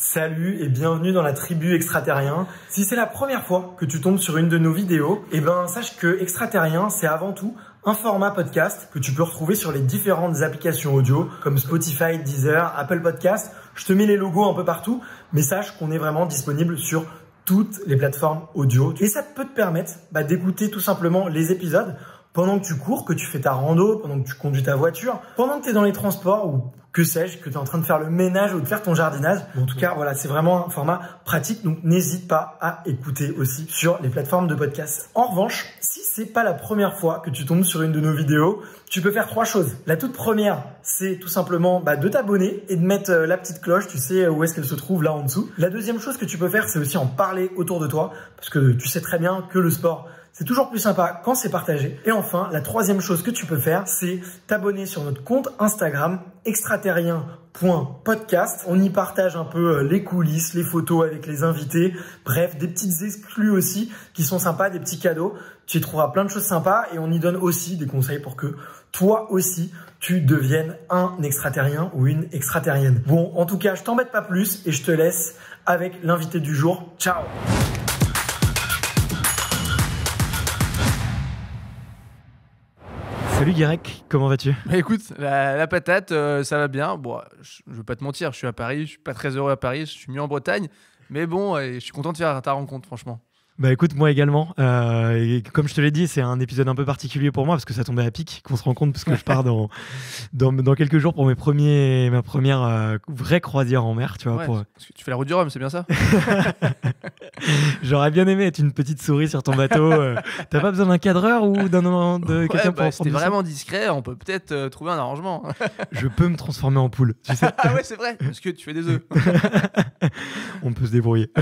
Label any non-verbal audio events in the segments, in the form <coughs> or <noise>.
Salut et bienvenue dans la tribu extraterrien. Si c'est la première fois que tu tombes sur une de nos vidéos, eh ben sache que extraterrien c'est avant tout un format podcast que tu peux retrouver sur les différentes applications audio comme Spotify, Deezer, Apple Podcast. Je te mets les logos un peu partout, mais sache qu'on est vraiment disponible sur toutes les plateformes audio et ça peut te permettre bah, d'écouter tout simplement les épisodes pendant que tu cours, que tu fais ta rando, pendant que tu conduis ta voiture, pendant que tu es dans les transports ou que sais-je, que tu es en train de faire le ménage ou de faire ton jardinage. En tout cas, voilà, c'est vraiment un format pratique, donc n'hésite pas à écouter aussi sur les plateformes de podcast. En revanche, si c'est pas la première fois que tu tombes sur une de nos vidéos, tu peux faire trois choses. La toute première, c'est tout simplement bah, de t'abonner et de mettre euh, la petite cloche, tu sais euh, où est-ce qu'elle se trouve là en dessous. La deuxième chose que tu peux faire, c'est aussi en parler autour de toi, parce que tu sais très bien que le sport, c'est toujours plus sympa quand c'est partagé. Et enfin, la troisième chose que tu peux faire, c'est t'abonner sur notre compte Instagram extraterrien.podcast. On y partage un peu euh, les coulisses, les photos avec les invités, bref, des petites exclus aussi qui sont sympas, des petits cadeaux. Tu y trouveras plein de choses sympas et on y donne aussi des conseils pour que toi aussi tu deviennes un extraterrien ou une extraterrienne. Bon, en tout cas, je t'embête pas plus et je te laisse avec l'invité du jour. Ciao Salut Guérec, comment vas-tu bah, Écoute, la, patate, euh, ça va bien. Bon, je, ne veux pas te mentir, je suis à Paris, je suis pas très heureux à Paris, je suis mieux en Bretagne. Mais bon, et je suis content de faire ta rencontre, franchement. Bah écoute, moi également. Euh, comme je te l'ai dit, c'est un épisode un peu particulier pour moi parce que ça tombait à pic qu'on se rend compte parce que je pars dans, dans, quelques jours pour mes premiers, ma première euh, vraie croisière en mer. Tu vois, tu fais la route du Rhum, c'est bien ça <laughs> J'aurais bien aimé être une petite souris sur ton bateau. Euh. <laughs> T'as pas besoin d'un cadreur ou d'un de ouais, bah, pour t'es vraiment discret, on peut peut-être trouver un arrangement. Hein. <laughs> je peux me transformer en poule. Tu sais ah ouais, c'est vrai, parce que tu fais des œufs. on peut se débrouiller.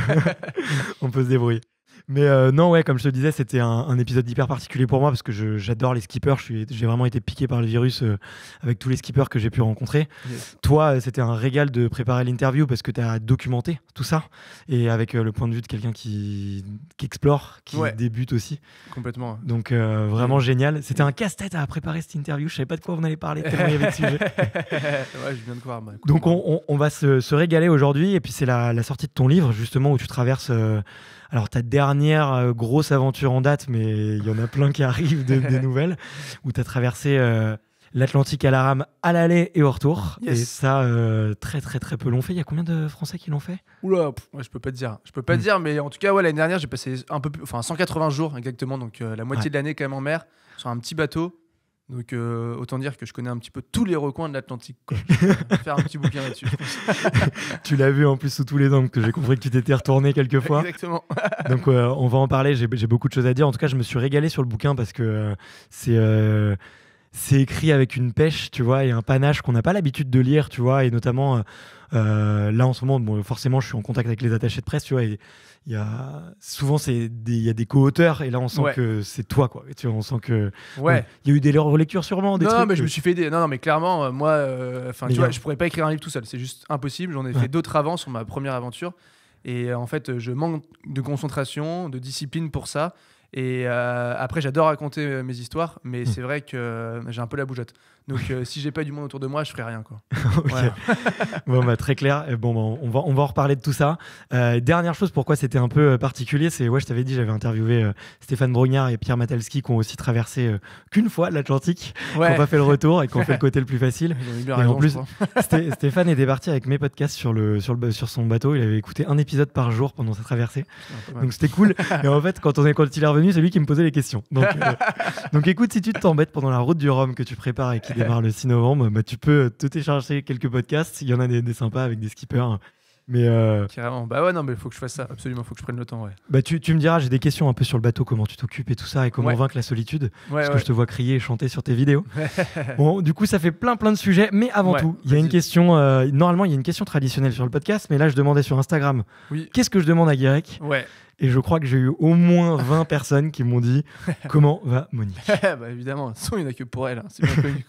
on peut se débrouiller. Mais euh, non, ouais, comme je te disais, c'était un, épisode hyper particulier pour moi parce que j'adore les skippers. J'ai vraiment été piqué par le virus euh, avec tous les skippers que j'ai pu rencontrer. Toi, euh, c'était un régal de préparer l'interview parce que tu as documenté tout ça et avec le point de vue de quelqu'un qui, explore, qui débute aussi. Complètement. Donc vraiment génial. C'était un casse-tête à préparer cette interview. Je savais pas de quoi on allait parler. il y avait <laughs> sujet. ouais, je viens de croire. Bah, Donc bah. on, va se, régaler aujourd'hui et puis c'est la, la, sortie de ton livre justement où tu traverses alors, ta dernière euh, grosse aventure en date, mais il y en a plein qui arrivent de, des <laughs> nouvelles, où tu as traversé euh, l'Atlantique à la rame à l'aller et au retour. Et ça, euh, très très très peu l'ont fait. Il y a combien de Français qui l'ont fait Oula, je peux pas te dire. Je peux pas hmm. dire, mais en tout cas, ouais, l'année dernière, j'ai passé un peu plus, enfin 180 jours exactement, donc la moitié de l'année quand même en mer, sur un petit bateau. Donc euh, autant dire que je connais un petit peu tous les recoins de l'Atlantique. <laughs> faire un petit bouquin là-dessus. <laughs> tu l'as vu en plus sous tous les angles, que j'ai compris que tu t'étais retourné quelques fois. Exactement. <laughs> Donc euh, on va en parler, j'ai beaucoup de choses à dire. En tout cas, je me suis régalé sur le bouquin parce que euh, c'est écrit avec une pêche, tu vois, et un panache qu'on n'a pas l'habitude de lire, tu vois, et notamment là en ce moment, forcément, je suis en contact avec les attachés de presse, tu vois, et souvent c'est il y a des co-auteurs et là on sent que c'est toi quoi tu on sent que ouais il y a eu des relectures sûrement des non, mais je me suis fait des... non, non mais clairement euh, moi euh, enfin tu je pourrais pas écrire un livre tout seul c'est juste impossible j'en ai fait d'autres avant sur ma première aventure et euh, en fait je manque de concentration de discipline pour ça et après j'adore raconter mes histoires mais hmm. c'est vrai que j'ai un peu la bougeotte donc, euh, si j'ai pas du monde autour de moi, je ferai rien. Quoi. <laughs> <laughs> bon, bah, très clair. Bon, bah, on, va, on va en reparler de tout ça. Euh, dernière chose, pourquoi c'était un peu euh, particulier, c'est, ouais, je t'avais dit, j'avais interviewé Stéphane Brognard et Pierre Matalski qui ont aussi traversé qu'une fois l'Atlantique, qui n'ont pas fait le retour et qui ont fait le <laughs> côté le plus facile. Et en plus, Stéphane était parti avec mes podcasts sur, le, sur, le, sur son bateau. Il avait écouté un épisode par jour pendant sa traversée. donc, c'était cool. et en fait, quand, on est, quand il est revenu, c'est lui qui me posait les questions. Donc, écoute, si tu t'embêtes pendant la route du Rhum que tu prépares et qui démarre le 6 novembre, bah, tu peux euh, te télécharger quelques podcasts. Il y en a des, des sympas avec des skippers mais euh, Carrément. Bah ouais, non, mais il faut que je fasse ça. Absolument, il faut que je prenne le temps. Ouais. Bah tu, tu me diras, j'ai des questions un peu sur le bateau, comment tu t'occupes et tout ça, et comment vaincre la solitude. parce que je te vois crier et chanter sur tes vidéos. <laughs> bon, du coup, ça fait plein, plein de sujets. Mais avant tout, il y a une question. Euh, normalement, il y a une question traditionnelle sur le podcast, mais là, je demandais sur Instagram. Qu'est-ce que je demande à Guirec Ouais. Et je crois que j'ai eu au moins 20 <laughs> personnes qui m'ont dit Comment va Monique <laughs> Bah évidemment, son il n'y en a que pour elle, hein, c'est connu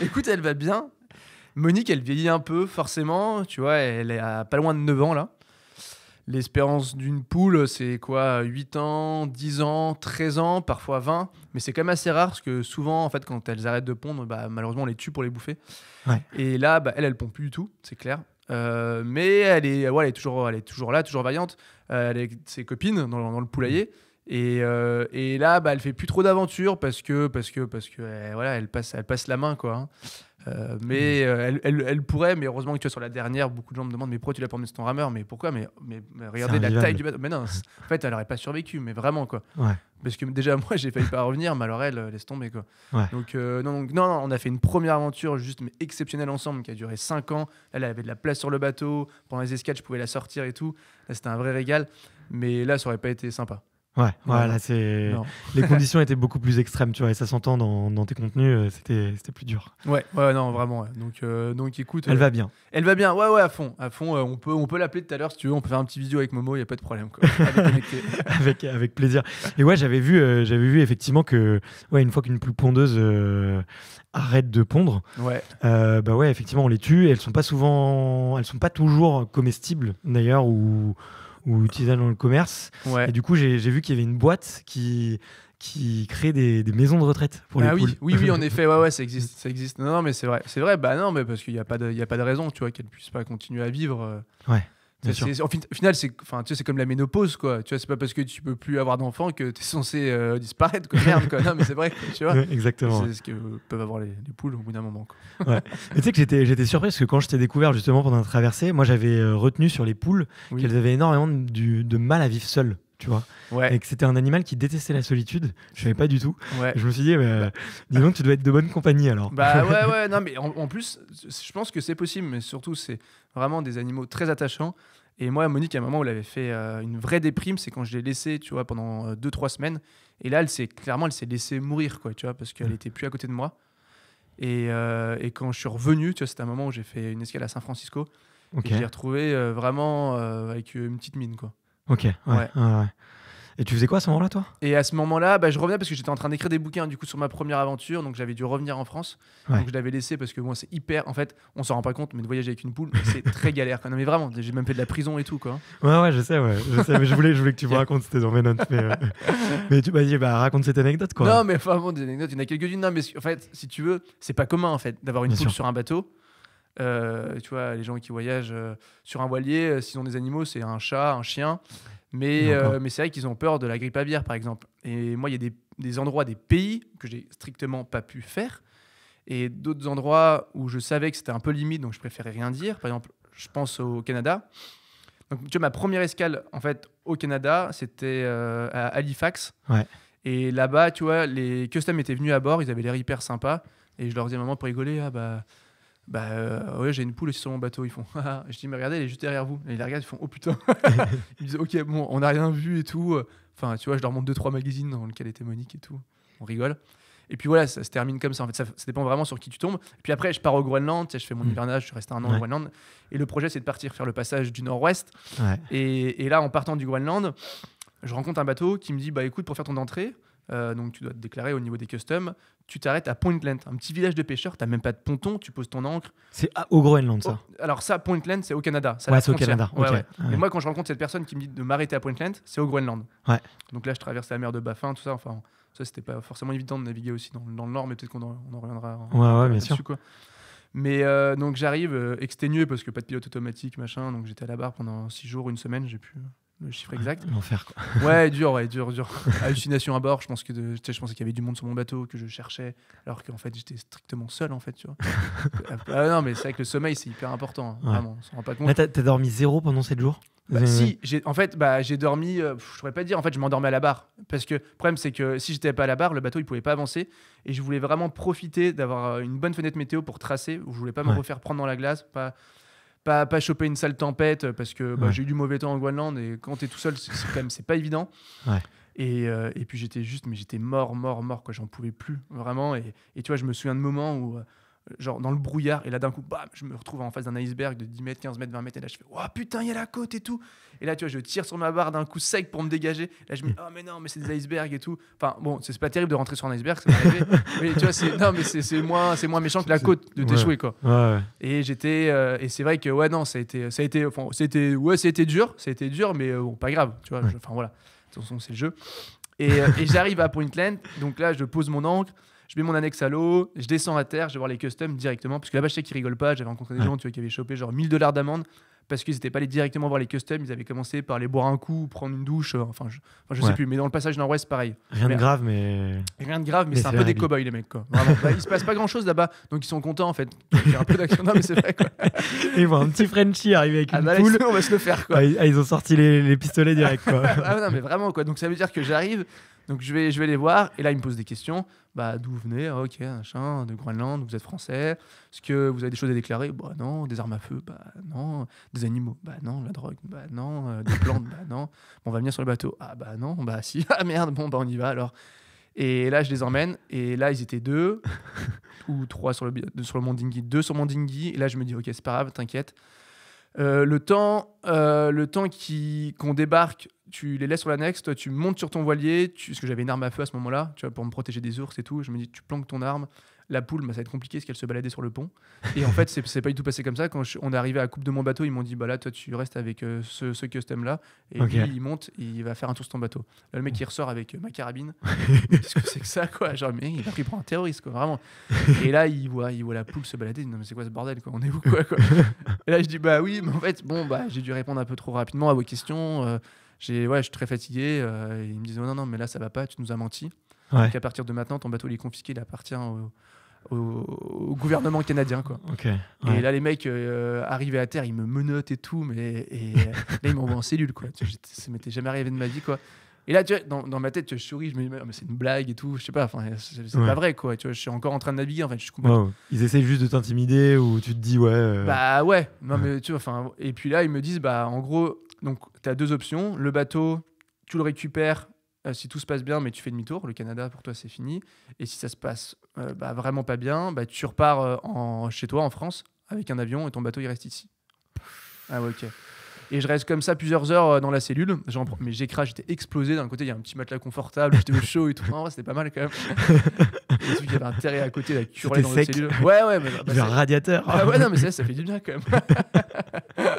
Écoute, elle va bien, Monique, elle vieillit un peu, forcément. Tu vois, elle est à pas loin de 9 ans, là. L'espérance d'une poule, c'est quoi 8 ans, 10 ans, 13 ans, parfois 20. Mais c'est quand même assez rare parce que souvent, en fait, quand elles arrêtent de pondre, bah, malheureusement, on les tue pour les bouffer. Et là, bah, elle, elle pond plus du tout, c'est clair. Euh, mais elle est, elle est, toujours, elle est toujours là, toujours vaillante. Euh, elle est avec ses copines dans, le poulailler. Euh, et, là, bah, elle fait plus trop d'aventures parce que, parce que, parce que, eh, voilà, elle passe, elle passe la main, quoi. Hein. Euh, mais euh, elle, pourrait, mais heureusement que tu es sur la dernière, beaucoup de gens me demandent mais pourquoi tu l'as pas emmené sur ton rameur Mais pourquoi mais, mais, regardez la taille du bateau. Mais non, en fait, elle n'aurait pas survécu, mais vraiment quoi. Parce que déjà, <laughs> moi, j'ai failli pas revenir, mais alors elle, euh, laisse tomber quoi. Donc, non, donc, non, on a fait une première aventure juste mais exceptionnelle ensemble qui a duré 5 ans. Elle avait de la place sur le bateau, pendant les escales, je pouvais la sortir et tout. c'était un vrai régal, mais là, ça aurait pas été sympa. Ouais, voilà, c'est <laughs> les conditions étaient beaucoup plus extrêmes, tu vois, et ça s'entend dans, tes contenus, euh, c'était c'était plus dur. Ouais, ouais, non, vraiment. Donc euh, donc écoute, elle euh, va bien. Elle va bien, ouais, ouais, à fond, à fond. on peut on peut l'appeler tout à l'heure si tu veux, on peut faire un petit vidéo avec Momo, il y a pas de problème. <laughs> <laughs> avec avec plaisir. Et ouais, j'avais vu j'avais vu effectivement que ouais une fois qu'une poule pondeuse arrête de pondre, ouais, bah ouais, effectivement on les tue. Et elles sont pas souvent, elles sont pas toujours comestibles d'ailleurs ou ou utilisable dans le commerce. Et du coup, j'ai vu qu'il y avait une boîte qui qui crée des, maisons de retraite pour ah les oui, Oui, oui, en effet, ouais, ça <laughs> existe, ça existe. Non, mais c'est vrai, c'est vrai. Bah non, mais parce qu'il n'y a pas de, il y a pas de raison, tu vois, qu'elles puissent pas continuer à vivre. Euh. Ouais au final, c'est enfin, tu comme la ménopause, quoi. Tu vois, c'est pas parce que tu peux plus avoir d'enfants que tu es censé euh, disparaître, quoi. Merde, Non, mais c'est vrai, tu vois. <laughs> Exactement. C'est ce que peuvent avoir les, poules au bout d'un moment. Quoi. tu sais que j'étais, j'étais surpris parce que quand je t'ai découvert justement pendant la traversée, moi j'avais euh, retenu sur les poules qu'elles avaient énormément de mal à vivre seules tu vois. Et que c'était un animal qui détestait la solitude. Je savais pas du tout. Je me suis dit, mais bah, bah. dis donc, tu dois être de bonne compagnie alors. Bah ouais, <laughs> ouais, non, mais en, plus, je pense que c'est possible, mais surtout, c'est vraiment des animaux très attachants. Et moi, Monique, à un moment où elle avait fait euh, une vraie déprime, c'est quand je l'ai laissé tu vois, pendant 2-3 euh, semaines. Et là, elle s'est clairement, elle s'est laissée mourir, quoi, tu vois, parce qu'elle mm. était plus à côté de moi. Et, euh, et quand je suis revenu, tu vois, c'était un moment où j'ai fait une escale à San Francisco. Et je l'ai retrouvée vraiment avec une petite mine, quoi. Ok, ouais. Et tu faisais quoi à ce moment-là, toi Et à ce moment-là, bah, je revenais parce que j'étais en train d'écrire des bouquins du coup sur ma première aventure, donc j'avais dû revenir en France. Donc je l'avais laissé parce que moi c'est hyper. En fait, on s'en rend pas compte, mais de voyager avec une poule, <laughs> c'est très galère. Non mais vraiment, j'ai même fait de la prison et tout quoi. Ouais ouais, je sais, ouais, je sais, mais je voulais, je voulais que tu me <laughs> racontes c'était dans mes notes, euh, mais, tu m'as dit bah raconte cette anecdote quoi. Non mais enfin bon, des anecdotes, il y en a quelques-unes. Non mais en fait, si tu veux, c'est pas commun en fait d'avoir une poule sur un bateau. Euh, tu vois, les gens qui voyagent euh, sur un voilier, euh, s'ils ont des animaux, c'est un chat, un chien. Mais, mais c'est vrai qu'ils ont peur de la grippe aviaire, par exemple. Et moi, il y a des, des, endroits, des pays que j'ai strictement pas pu faire. Et d'autres endroits où je savais que c'était un peu limite, donc je préférais rien dire. Par exemple, je pense au Canada. Donc, tu vois, ma première escale, en fait, au Canada, c'était à Halifax. Et là-bas, tu vois, les customs étaient venus à bord, ils avaient l'air hyper sympas. Et je leur disais, maman, pour rigoler, ah bah bah euh, ouais, j'ai une poule sur mon bateau. Ils font, <laughs> je dis, mais regardez, elle est juste derrière vous. Et ils la regardent, ils font, oh putain. <laughs> ils disent, ok, bon, on n'a rien vu et tout. Enfin, tu vois, je leur montre deux, trois magazines dans lequel était Monique et tout. On rigole. Et puis voilà, ça se termine comme ça. En fait, ça, ça dépend vraiment sur qui tu tombes. Et puis après, je pars au Groenland, je fais mon mm. hivernage, je reste un an au Groenland. Et le projet, c'est de partir faire le passage du nord-ouest. Et, et là, en partant du Groenland, je rencontre un bateau qui me dit, bah écoute, pour faire ton entrée, euh, donc tu dois te déclarer au niveau des customs. Tu t'arrêtes à Pointland, un petit village de pêcheurs, tu n'as même pas de ponton, tu poses ton ancre. C'est au Groenland ça oh, Alors ça, Pointland, c'est au Canada. Ouais, c'est au Canada. Ah mais moi, quand je rencontre cette personne qui me dit de m'arrêter à Pointland, c'est au Groenland. Ouais. Donc là, je traverse la mer de Baffin, tout ça. Enfin, ça, c'était pas forcément évident de naviguer aussi dans, le nord, mais peut-être qu'on en, reviendra. Hein, ouais, ouais, bien sûr. Mais euh, donc j'arrive euh, exténué parce que pas de pilote automatique, machin. Donc j'étais à la barre pendant six jours, une semaine. J'ai pu le chiffre exact. Ah, l'enfer, quoi. <laughs> ouais, dur, ouais, dur, dur. Hallucination à bord, je pense que je pensais qu'il y avait du monde sur mon bateau que je cherchais, alors qu'en fait, j'étais strictement seul, en fait, tu vois. <laughs> Ah, ah, non, mais c'est vrai que le sommeil, c'est hyper important, hein, vraiment, on s'en rend pas compte. t'as, dormi zéro pendant 7 jours bah, euh, si, j'ai, en fait, bah, j'ai dormi, euh, je pourrais pas dire, en fait, je m'endormais à la barre. Parce que le problème, c'est que si j'étais pas à la barre, le bateau, il pouvait pas avancer. Et je voulais vraiment profiter d'avoir euh, une bonne fenêtre météo pour tracer, où je voulais pas me refaire prendre dans la glace, pas pas, pas choper une sale tempête parce que bah, j'ai eu du mauvais temps en Groenland et quand t'es tout seul, c'est quand même c'est pas évident. Euh, et, puis j'étais juste, mais j'étais mort, mort, mort, quoi. J'en pouvais plus, vraiment. Et, et, tu vois, je me souviens de moments où, euh, genre, dans le brouillard, et là d'un coup, bam, je me retrouve en face d'un iceberg de 10 mètres, 15 mètres, 20 mètres, et là je fais, oh putain, il y a la côte et tout. Et là, tu vois, je tire sur ma barre d'un coup sec pour me dégager. Là, je me dis, oh, mais non, mais c'est des icebergs et tout. Enfin, bon, c'est pas terrible de rentrer sur un iceberg, mais <laughs> tu vois, c'est, c'est, moins, moins méchant que la côte de t'échouer, quoi. Et j'étais, euh, et c'est vrai que, ouais, non, ça a été, ça a été, enfin, c'était, ouais, c'était dur, c'était dur, mais euh, bon, pas grave, tu vois. Enfin, voilà. De toute façon, c'est le jeu. Et, euh, j'arrive à Pointland, donc là, je pose mon ancre je mets mon annexe à l'eau, je descends à terre, je vais voir les customs directement, parce que là-bas, je sais qu'ils rigolent pas, j'avais rencontré des gens tu vois, qui avaient chopé genre 1000 dollars d'amende, parce qu'ils n'étaient pas allés directement voir les customs, ils avaient commencé par les boire un coup, prendre une douche, euh, enfin je, sais plus, mais dans le passage nord-ouest, pareil. Rien de grave, mais. Rien de grave, mais, c'est un peu des cow-boys, les mecs, quoi. Vraiment, bah, se passe pas grand-chose là-bas, donc ils sont contents, en fait. Il y a un peu d'action, mais c'est vrai, quoi. <laughs> Ils voient un petit Frenchie arriver avec ah, une bah, poule. on va se le faire, quoi. Ah, ils ont sorti les, les pistolets direct, quoi. <laughs> ah, non, mais vraiment, quoi. Donc ça veut dire que j'arrive, donc je vais, je vais les voir, et là, ils me posent des questions. Bah, d'où vous venez ah, Ok, machin, de Groenland, vous êtes français. Est-ce que vous avez des choses à déclarer Bah non. Des armes à feu Bah non. Des animaux Bah non. La drogue Bah non. Euh, des plantes Bah non. on va venir sur le bateau Ah bah non. Bah si. <laughs> Ah merde, bon, bah on y va alors. Et là, je les emmène. Et là, ils étaient deux <laughs> ou trois sur le, sur le Mondingui. Deux sur Mondingui. Et là, je me dis, ok, c'est pas grave, t'inquiète. Euh, le temps, euh, le temps qui, qu'on débarque, tu les laisses sur l'annexe, toi tu montes sur ton voilier, tu, parce que j'avais une arme à feu à ce moment-là, tu vois, pour me protéger des ours et tout. Je me dis, tu planques ton arme, la poule, bah, ça va être compliqué parce qu'elle se baladait sur le pont. Et en fait, c'est pas du tout passé comme ça. Quand on est arrivé à la coupe de mon bateau, ils m'ont dit bah là, toi, tu restes avec euh, ce, ce custom-là. Et lui, il monte, il va faire un tour sur ton bateau. Là, le mec, il ressort avec euh, ma carabine. <laughs> Qu'est-ce que c'est que ça, quoi Genre, mais il a pris pour un terroriste, quoi, vraiment. Et là, il voit, il voit la poule se balader. Non, mais c'est quoi ce bordel, quoi On est où, quoi, Et là, je dis bah oui, mais en fait, bon, bah, j'ai dû répondre un peu trop rapidement à vos questions. Euh, j'ai ouais, je suis très fatigué. ils me disent non, non, mais là, ça va pas, tu nous as menti. à partir de maintenant, ton bateau il est confisqué, il appartient au, au, gouvernement canadien. Quoi. Et là, les mecs euh, arrivés à terre, ils me menottent et tout, mais et, euh, là, ils m'envoient en cellule. Quoi. Ça m'était jamais arrivé de ma vie. Quoi. Et là, tu dans, dans ma tête, je souris, je me dis, mais c'est une blague et tout, je sais pas, enfin, c'est pas vrai, quoi. Tu vois, je suis encore en train de naviguer, en fait, je suis complètement... Ils essaient juste de t'intimider ou tu te dis, ouais. Euh, bah ouais, non, mais tu enfin, et puis là, ils me disent, bah, en gros, donc, tu as deux options. Le bateau, tu le récupères si tout se passe bien, mais tu fais demi-tour. Le Canada, pour toi, c'est fini. Et si ça se passe euh, bah, vraiment pas bien, bah, tu repars euh, en, chez toi en France avec un avion et ton bateau il reste ici. Ah ok. Et je reste comme ça plusieurs heures euh, dans la cellule. J'en mais j'écrase, j'étais explosé. D'un côté, il y a un petit matelas confortable, j'étais chaud et tout. c'était pas mal quand même. <laughs> il y avait un terrain à côté, la curée dans la cellule. Ouais, ouais. Mais, un bah, bah, radiateur. Ah ouais, non, mais ça, ça fait du bien quand même. <laughs>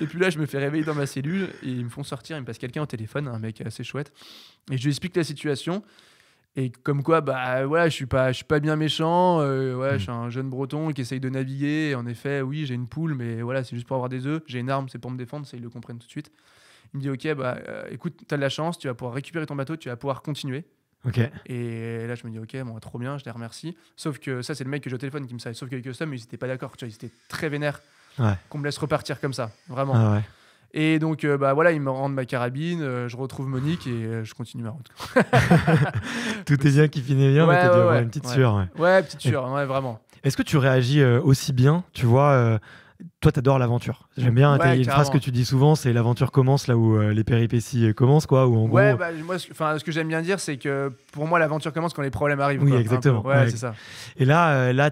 et puis là, je me fais réveiller dans ma cellule et ils me font sortir. Ils me passent quelqu'un au téléphone, un mec assez chouette. Et je lui explique la situation. Et comme quoi, bah voilà, je suis pas, je suis pas bien méchant. Euh, ouais, je mm. suis un jeune Breton qui essaye de naviguer. en effet, oui, j'ai une poule, mais voilà, c'est juste pour avoir des œufs. J'ai une arme, c'est pour me défendre. Ça, ils le comprennent tout de suite. Il me dit, ok, bah euh, écoute, t'as de la chance, tu vas pouvoir récupérer ton bateau, tu vas pouvoir continuer. Ok. Et là, je me dis, ok, bon, bah, trop bien, je les remercie. Sauf que ça, c'est le mec que je téléphone qui me savait, sauf que chose mais ils n'étaient pas d'accord, tu vois, ils étaient très vénères qu'on me laisse repartir comme ça, vraiment. Ah ouais. Et donc, euh, bah voilà, ils me rendent ma carabine, euh, je retrouve Monique et euh, je continue ma route. <laughs> Tout est bien qui finit bien, mais t'as une petite sueur. Ouais, petite sueur, ouais, vraiment. Est-ce que tu réagis aussi bien, tu vois toi, t'adores l'aventure. J'aime bien. a une phrase que tu dis souvent, c'est l'aventure commence là où les péripéties commencent, quoi. Ou en ouais, bah, moi, ce que, ce que j'aime bien dire, c'est que pour moi, l'aventure commence quand les problèmes arrivent. Oui, exactement. Ouais, c'est ça. Et là, euh, là,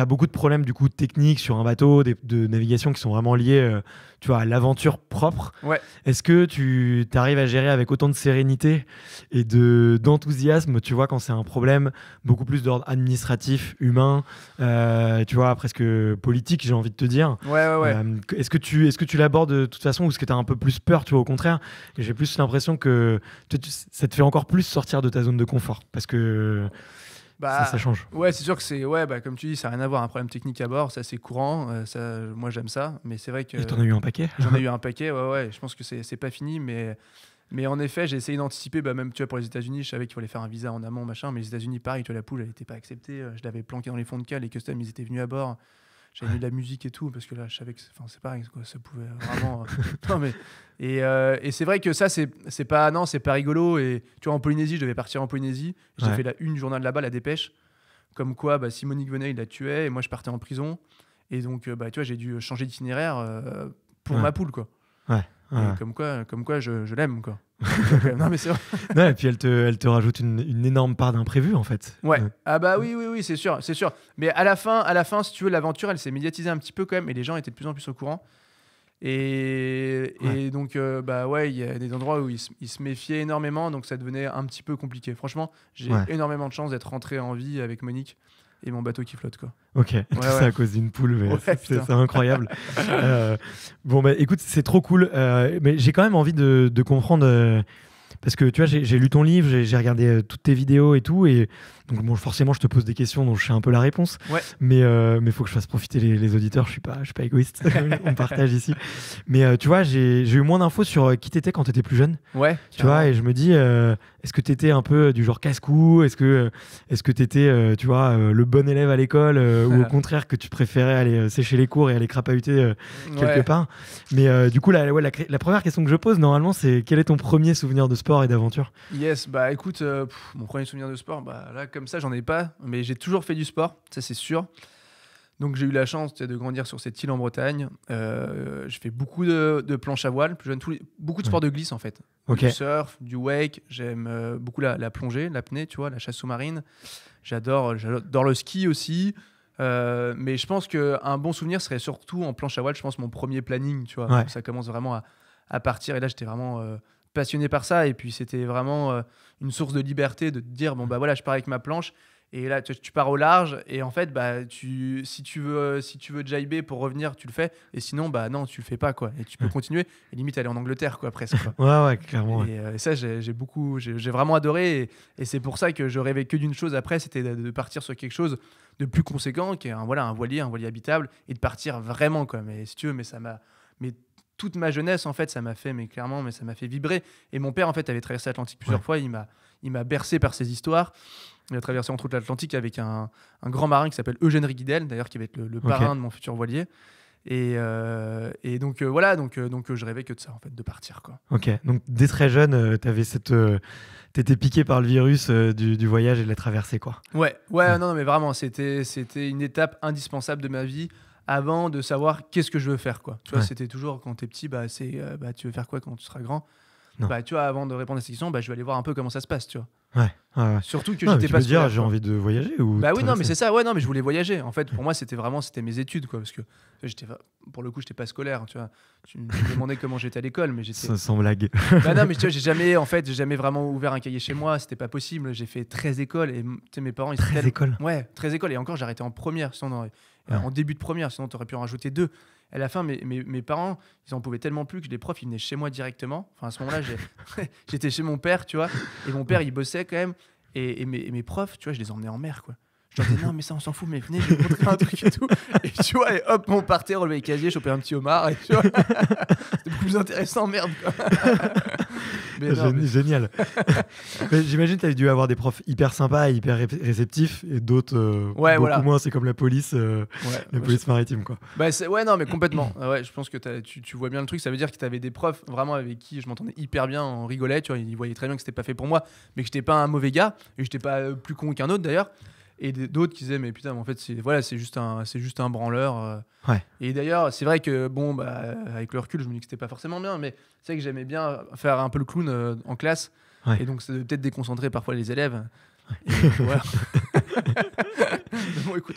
tu beaucoup de problèmes du coup techniques sur un bateau, de navigation qui sont vraiment liés euh, tu vois, à l'aventure propre. Ouais. Est-ce que tu arrives à gérer avec autant de sérénité et de, d'enthousiasme, tu vois, quand c'est un problème beaucoup plus d'ordre administratif, humain, euh, tu vois, presque politique, j'ai envie de te dire. Ouais, euh, est-ce, que tu, est-ce que tu l'abordes de toute façon ou est-ce que tu as un peu plus peur, tu vois, au contraire J'ai plus l'impression que ça te fait encore plus sortir de ta zone de confort parce que bah, ça, change. Ouais, c'est sûr que c'est. Ouais, bah, comme tu dis, ça n'a rien à voir. Un problème technique à bord, ça c'est courant. Euh, ça, moi j'aime ça. Mais c'est vrai que. Et t'en as eu un paquet J'en ai eu un paquet, ouais, ouais. Je pense que c'est pas fini. Mais, mais en effet, j'ai essayé d'anticiper. Bah, même tu vois, pour les États-Unis, je savais qu'il fallait faire un visa en amont, machin. Mais les États-Unis, pareil, tu vois, la poule, elle n'était pas acceptée. Euh, je l'avais planqué dans les fonds de cale. Les customs, ils étaient venus à bord. J'avais mis de la musique et tout, parce que là, je savais que enfin, c'est pareil, quoi, ça pouvait <laughs> vraiment. Euh, mais, euh, et, c'est vrai que ça, c'est pas, non, c'est pas rigolo. Et tu vois, en Polynésie, je devais partir en Polynésie. J'ai fait la une journée journal là-bas, la dépêche. Comme quoi, bah, si Monique il la tuait, et moi, je partais en prison. Et donc, euh, bah, tu vois, j'ai dû changer d'itinéraire pour ma poule, quoi. Ouais. Ah. Comme quoi, comme quoi, je, l'aime quoi. <laughs> Euh, non mais c'est <laughs> non, et puis elle te, rajoute une, énorme part d'imprévu en fait. Ouais. Euh. Ah bah oui, oui, oui, c'est sûr, c'est sûr. Mais à la fin, à la fin, si tu veux, l'aventure, elle s'est médiatisée un petit peu quand même, et les gens étaient de plus en plus au courant. Et, donc euh, bah ouais, il y a des endroits où ils se, méfiaient énormément, donc ça devenait un petit peu compliqué. Franchement, j'ai énormément de chance d'être rentré en vie avec Monique et mon bateau qui flotte quoi. Ok, tout <laughs> ça à cause d'une poule, mais c'est incroyable. <laughs> Euh, bon bah, écoute, c'est trop cool, euh, mais j'ai quand même envie de, comprendre euh, parce que tu vois, j'ai lu ton livre, j'ai regardé toutes tes vidéos et tout, et donc forcément, je te pose des questions dont je sais un peu la réponse. Mais euh, mais faut que je fasse profiter les, auditeurs. Je suis pas je suis pas égoïste. <laughs> On partage ici. Mais euh, tu vois, j'ai eu moins d'infos sur euh, qui t'étais quand t'étais plus jeune. Ouais. Tu vois, et je me dis, euh, est-ce que t'étais un peu du genre casse-cou Est-ce que est-ce que t'étais, tu vois, le bon élève à l'école ou au <laughs> contraire que tu préférais aller sécher les cours et aller crapahuter quelque part Mais du coup, la, ouais, la, première question que je pose normalement, c'est quel est ton premier souvenir de sport et d'aventure Yes, bah écoute, mon premier souvenir de sport, bah là comme comme ça, j'en ai pas, mais j'ai toujours fait du sport, ça c'est sûr. Donc j'ai eu la chance de grandir sur cette île en Bretagne. Euh, je fais beaucoup de, de planche à voile, plus jeune, tous les, beaucoup de sports de glisse en fait. Du surf, du wake, j'aime euh, beaucoup la, plongée, l'apnée, tu vois, la chasse sous-marine. J'adore, j'adore le ski aussi. Euh, mais je pense qu'un bon souvenir serait surtout en planche à voile, je pense mon premier planning, tu vois. Ça commence vraiment à, à partir et là j'étais vraiment passionné par ça. Et puis, c'était vraiment euh, une source de liberté de dire bon, bah voilà, je pars avec ma planche. Et là, tu, pars au large. Et en fait, bah, tu, si tu veux, si tu veux jiber pour revenir, tu le fais. Et sinon, bah non, tu le fais pas, quoi. Et tu peux continuer. Et limite, aller en Angleterre, quoi, presque. <laughs> Euh, et, ça, j'ai beaucoup, j'ai vraiment adoré. Et, c'est pour ça que je rêvais que d'une chose après, c'était de partir sur quelque chose de plus conséquent, qui est un, voilà, un voilier, un voilier habitable, et de partir vraiment, quoi. Mais si tu veux, mais ça m'a mais toute ma jeunesse, en fait, ça m'a fait, mais clairement, mais ça m'a fait vibrer. Et mon père, en fait, avait traversé l'Atlantique plusieurs fois. Il m'a, il m'a bercé par ses histoires. Il a traversé entre autres l'Atlantique avec un, grand marin qui s'appelle Eugène Riguidel, d'ailleurs, qui va être le, parrain de mon futur voilier. Et, euh, donc euh, voilà, donc, euh, je rêvais que de ça, en fait, de partir. Quoi. Ok, donc dès très jeune, t'avais cette, piqué par le virus du, voyage et de la traversée, quoi. Ouais, ouais, non, mais vraiment, c'était, c'était une étape indispensable de ma vie avant de savoir qu'est-ce que je veux faire. Quoi. Tu vois, c'était toujours quand t'es petit, bah, c'est euh, bah, tu veux faire quoi quand tu seras grand Bah, tu vois, avant de répondre à cette question, bah, je vais aller voir un peu comment ça se passe, tu vois. Ouais, Surtout que j'étais pas. dire, j'ai envie de voyager ou. Bah oui, non, mais c'est ça. Ouais, non, mais je voulais voyager. En fait, pour mm. moi, c'était vraiment, c'était mes études, quoi, parce que j'étais, pour le coup, j'étais pas scolaire, tu vois. Tu me demandais comment j'étais à l'école, mais j'étais. Sans, blague. <laughs> bah non, mais tu vois, <laughs> j'ai jamais, en fait, j'ai jamais vraiment ouvert un cahier chez moi. C'était pas possible. J'ai fait 13 écoles et mes parents, ils 13 écoles. Ouais, 13 écoles et encore, j'arrêtais en première, en début de première, sinon tu aurais pu en rajouter deux. À la fin, mes, mes, parents, ils en pouvaient tellement plus que les profs, ils venaient chez moi directement. Enfin, à ce moment-là, <laughs> <laughs> j'étais chez mon père, tu vois. Et mon père, il bossait quand même. Et, mes, et mes profs, tu vois, je les emmenais en mer, quoi non, mais ça, on s'en fout, mais venez, je vais vous montrer un truc et tout. Et tu vois, et hop, on partait relever les casiers, choper un petit homard. Et c'était beaucoup plus intéressant, merde. Génial. <laughs> J'imagine que tu as dû avoir des profs hyper sympas et hyper réceptifs et d'autres euh, ouais, beaucoup moins. C'est comme la police, euh, la police maritime. Quoi. Bah, ouais, non, mais complètement. Ah ouais, je pense que tu, vois bien le truc. Ça veut dire que tu avais des profs vraiment avec qui je m'entendais hyper bien, on rigolait, tu vois, ils voyaient très bien que c'était pas fait pour moi, mais que j'étais pas un mauvais gars et j'étais pas euh, plus con qu'un autre d'ailleurs et d'autres qui disaient mais putain en fait c'est voilà c'est juste un c'est juste un branleur euh. et d'ailleurs c'est vrai que bon bah euh, avec le recul je me dis que c'était pas forcément bien mais c'est vrai que j'aimais bien faire un peu le clown euh, en classe et donc c'est peut-être déconcentrer parfois les élèves <laughs> bon, écoute,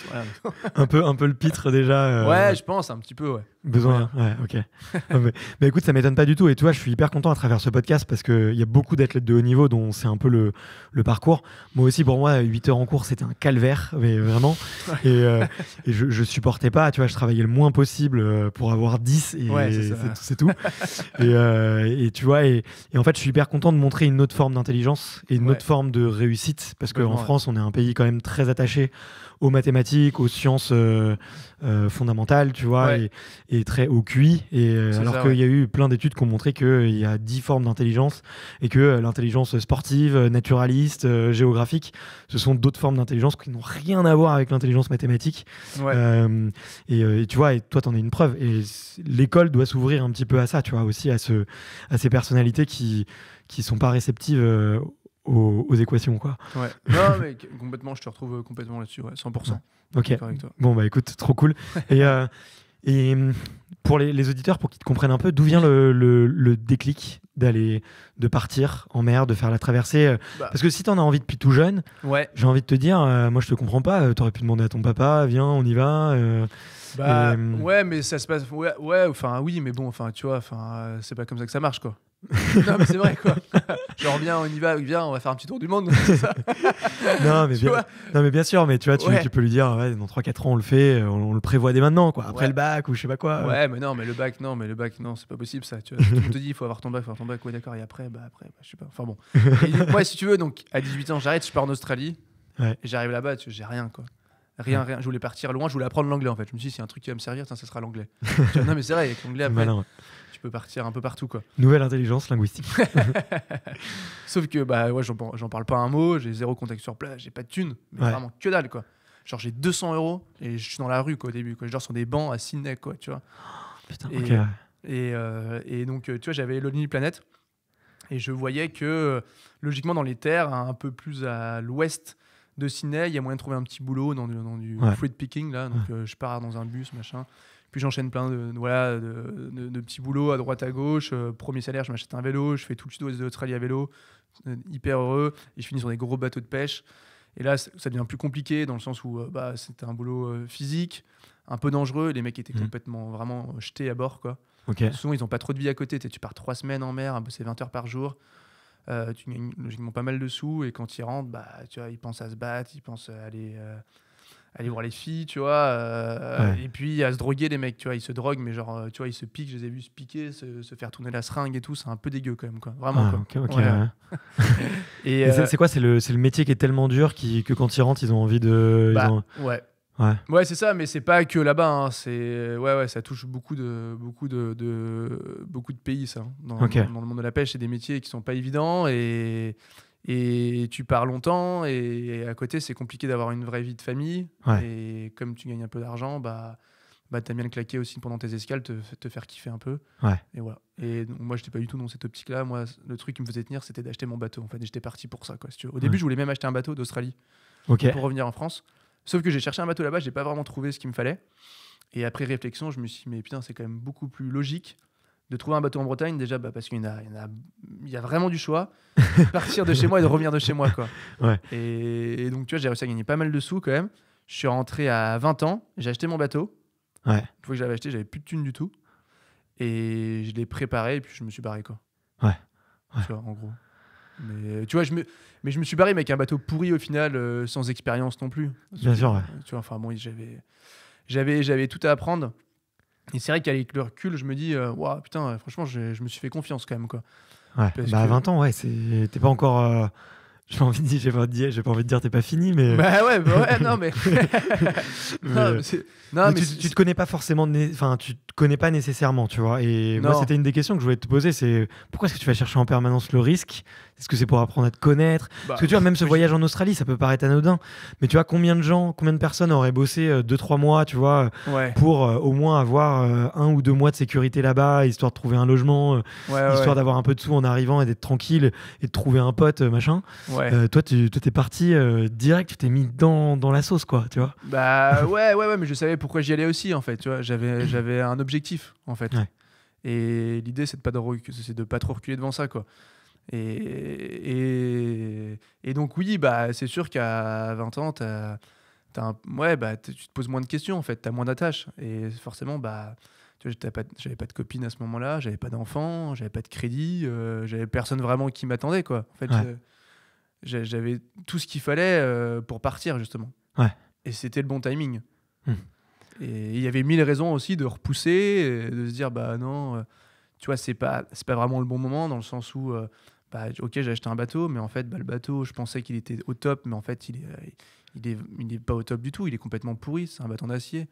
un, peu, un peu le pitre déjà. Euh, ouais, je pense, un petit peu, ouais. Besoin, ouais, ok. Ah, mais, écoute, ça m'étonne pas du tout. Et tu vois, je suis hyper content à travers ce podcast parce qu'il y a beaucoup d'athlètes de haut niveau dont c'est un peu le, parcours. Moi aussi, pour moi, 8 heures en cours, c'était un calvaire, mais vraiment. Et, euh, je, supportais pas, tu vois, je travaillais le moins possible euh, pour avoir 10 et c'est tout. et, tu vois, et, en fait, je suis hyper content de montrer une autre forme d'intelligence et une autre forme de réussite parce qu'en France, on est un pays quand même très attaché aux mathématiques, aux sciences euh, euh, fondamentales, tu vois, et, très au QI. Et, euh, alors qu'il y a eu plein d'études qui ont montré qu'il y a dix formes d'intelligence et que l'intelligence sportive, naturaliste, géographique, ce sont d'autres formes d'intelligence qui n'ont rien à voir avec l'intelligence mathématique. Et, tu vois, et toi, t'en es une preuve. Et l'école doit s'ouvrir un petit peu à ça, tu vois, aussi à, à ces personnalités qui qui sont pas réceptives aux, équations. Quoi. Ouais. <laughs> Non, mais complètement, je te retrouve euh, complètement là-dessus, ouais, 100%. Ok. Bon, bah écoute, trop cool. <laughs> et, euh, et hum, pour les, auditeurs, pour qu'ils te comprennent un peu, d'où vient le, déclic d'aller, de partir en mer, de faire la traversée euh, bah. Parce que si t'en as envie depuis tout jeune, ouais. j'ai envie de te dire, moi je te comprends pas, t'aurais pu demander à ton papa, viens, on y va. bah, hum. ouais, mais ça se passe. Ouais, ouais, enfin oui, mais bon, enfin tu vois, enfin c'est pas comme ça que ça marche quoi. <laughs> non, mais c'est vrai, quoi. Genre, viens, on y va, viens, on va faire un petit tour du monde. <laughs> non, mais bien, sûr, mais tu vois, tu, peux lui dire, dans 3-4 ans, on le fait, on, le prévoit dès maintenant, quoi. Après le bac ou je sais pas quoi. Ouais, mais non, mais le bac, non, mais le bac, non, c'est pas possible, ça. Tu vois, te dis il faut avoir ton bac, faut avoir ton bac, ouais, d'accord, et après, bah, après, bah, je sais pas. Enfin bon. Ouais <laughs> si tu veux, donc, à 18 ans, j'arrête, je pars en Australie. et J'arrive là-bas, tu j'ai rien, quoi. Rien, rien. Je voulais partir loin, je voulais apprendre l'anglais en fait. Je me suis dit, c'est un truc qui va me servir, ça, ça sera l'anglais. non, mais c'est vrai, avec l'anglais, après, peux partir un peu partout. Quoi. Nouvelle intelligence linguistique. <laughs> Sauf que bah, ouais, j'en parle pas un mot, j'ai zéro contact sur place, j'ai pas de thunes, mais vraiment que dalle. Quoi. Genre j'ai 200 euros et je suis dans la rue quoi, au début. Quoi. Je dors sur des bancs à Sydney. Quoi, tu vois. <gasps> Euh, et, donc, euh, tu vois, j'avais Lonely Planet et je voyais que euh, logiquement, dans les terres hein, un peu plus à l'ouest, de Sydney, il y a moyen de trouver un petit boulot dans du, du fruit picking là. Donc je pars dans un bus, machin. Puis j'enchaîne plein de, voilà, de, petits boulots à droite à gauche. Euh, premier salaire, je m'achète un vélo, je fais tout le sud-ouest de l'Australie à vélo, euh, hyper heureux. Et je finis sur des gros bateaux de pêche. Et là, ça devient plus compliqué dans le sens où euh, bah, c'était un boulot physique, un peu dangereux. Les mecs étaient mmh. complètement vraiment jetés à bord. Quoi. Souvent, ils n'ont pas trop de vie à côté. Tu pars trois semaines en mer, c'est 20 heures par jour. tu gagnes logiquement pas mal de sous et quand ils rentrent, bah, tu vois, ils pensent à se battre, ils pensent à aller aller voir les filles, tu vois, euh, et puis à se droguer les mecs, tu vois, ils se droguent, mais genre, euh, tu vois, ils se piquent, je les ai vus se piquer, se, faire tourner la seringue et tout, c'est un peu dégueu quand même, quoi, vraiment. Ah, quoi. <laughs> et, c'est euh, quoi, c'est le, métier qui est tellement dur que quand ils rentrent, ils ont envie de... Bah, ouais. Ouais, c'est ça, mais c'est pas que là-bas. Hein, c'est ouais, ouais, ça touche beaucoup de beaucoup de, beaucoup de pays ça. Hein, dans, dans, le monde de la pêche, c'est des métiers qui sont pas évidents et et tu pars longtemps et à côté c'est compliqué d'avoir une vraie vie de famille et comme tu gagnes un peu d'argent bah bah bien claqué claquer aussi pendant tes escales te, faire kiffer un peu et voilà et moi j'étais pas du tout dans cette optique là moi le truc qui me faisait tenir c'était d'acheter mon bateau en fait j'étais parti pour ça quoi au début je voulais même acheter un bateau d'Australie pour revenir en France sauf que j'ai cherché un bateau là-bas j'ai pas vraiment trouvé ce qu'il me fallait et après réflexion je me suis dit mais putain c'est quand même beaucoup plus logique de trouver un bateau en Bretagne, déjà bah, parce qu'il y, a, il vraiment du choix, de <laughs> partir de chez moi et de revenir de chez moi. Quoi. Et, donc, tu vois, j'ai réussi à gagner pas mal de sous quand même. Je suis rentré à 20 ans, j'ai acheté mon bateau. Ouais. Une fois que j'avais acheté, j'avais plus de thunes du tout. Et je l'ai préparé et puis je me suis barré. Quoi. Ouais. en gros. Mais euh, tu vois, je me, mais je me suis barré, mais avec un bateau pourri au final, euh, sans expérience non plus. Bien sûr, Tu enfin bon, j'avais, j'avais, j'avais tout à apprendre. Et c'est vrai qu'avec le recul, je me dis, waouh, putain, euh, franchement, je, je, me suis fait confiance quand même. Quoi. bah, à 20 ans, ouais, t'es pas encore euh, j'ai pas envie de dire, j'ai pas, envie de dire, t'es pas fini, mais. Bah ouais, bah ouais, non mais. <laughs> <laughs> Non, mais, euh, tu, te connais pas forcément, enfin, tu te connais pas nécessairement, tu vois. Et moi, c'était une des questions que je voulais te poser, c'est pourquoi est-ce que tu vas chercher en permanence le risque Est-ce que c'est pour apprendre à te connaître bah, Parce que tu vois, même ce voyage en Australie, ça peut paraître anodin, mais tu vois, combien de gens, combien de personnes auraient bossé 2-3 euh, mois, tu vois, pour euh, au moins avoir un ou deux mois de sécurité là-bas, histoire de trouver un logement, histoire d'avoir un peu de sous en arrivant et d'être tranquille et de trouver un pote, machin. Euh, toi, tu toi, t'es parti euh, direct, tu t'es mis dans, la sauce, quoi, tu vois. Bah ouais, ouais, ouais, mais je savais pourquoi j'y allais aussi, en fait. Tu vois, j'avais, un objectif, en fait. Et l'idée, c'est de pas de pas trop reculer devant ça, quoi. Et, et, donc oui, bah c'est sûr qu'à 20 ans, ouais, bah, tu te poses moins de questions, en fait, tu as moins d'attaches, et forcément, bah j'avais pas, j'avais pas de copine à ce moment-là, j'avais pas d'enfant, j'avais pas de crédit, euh, j'avais personne vraiment qui m'attendait quoi. En fait, ouais j'avais tout ce qu'il fallait euh, pour partir, justement. Et c'était le bon timing. Hmm. Et il y avait mille raisons aussi de repousser, de se dire, bah non, euh, tu vois, c'est pas, pas vraiment le bon moment, dans le sens où, euh, bah, ok, j'ai acheté un bateau, mais en fait, bah, le bateau, je pensais qu'il était au top, mais en fait, il est, il est, il est, pas au top du tout, il est complètement pourri, c'est un bâton d'acier.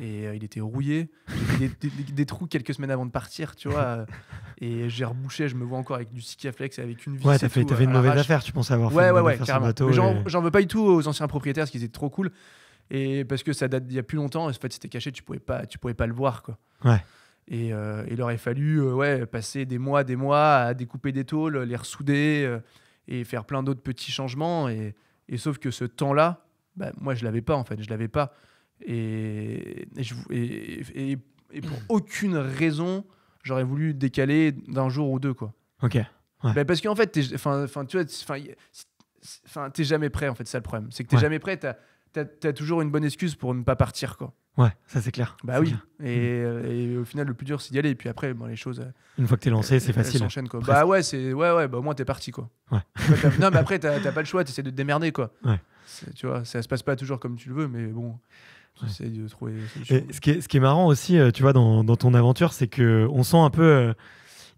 Et euh, il était rouillé. des, des, trous quelques semaines avant de partir, tu vois. <laughs> et j'ai rebouché, je me vois encore avec du Sikaflex et avec une vis. Ouais, t'as fait, tout, une mauvaise affaire, tu penses avoir fait ouais, J'en veux pas du tout aux anciens propriétaires, parce qu'ils étaient trop cool. Et parce que ça date d'il y a plus longtemps, en fait, c'était caché, tu pouvais pas, tu pouvais pas le voir, quoi. Ouais. Et euh, il aurait fallu euh, ouais, passer des mois, des mois à découper des tôles, les ressouder et faire plein d'autres petits changements. Et, et, sauf que ce temps-là, bah, moi, je l'avais pas en fait. Je l'avais pas. Et, je, et, et pour aucune raison, j'aurais voulu décaler d'un jour ou deux, quoi. Ok. Bah, parce qu'en fait, t'es, enfin tu vois, jamais prêt, en fait, c'est ça le problème. C'est que tu es jamais prêt, t'as, as toujours une bonne excuse pour ne pas partir, quoi. Ouais, ça c'est clair. Bah oui. Mmh. Et, au final, le plus dur, c'est d'y aller. puis après, bon, les choses. Euh, une fois que tu es lancé, c'est facile. quoi. Bah ouais, c'est ouais, ouais. Bah au moins es parti, quoi. Après, non, mais après, t'as, pas le choix. essaies de te démerder, quoi. tu vois, ça se passe pas toujours comme tu le veux, mais bon ce, qui est, marrant aussi, euh, tu vois, dans, ton aventure, c'est que on sent un peu euh,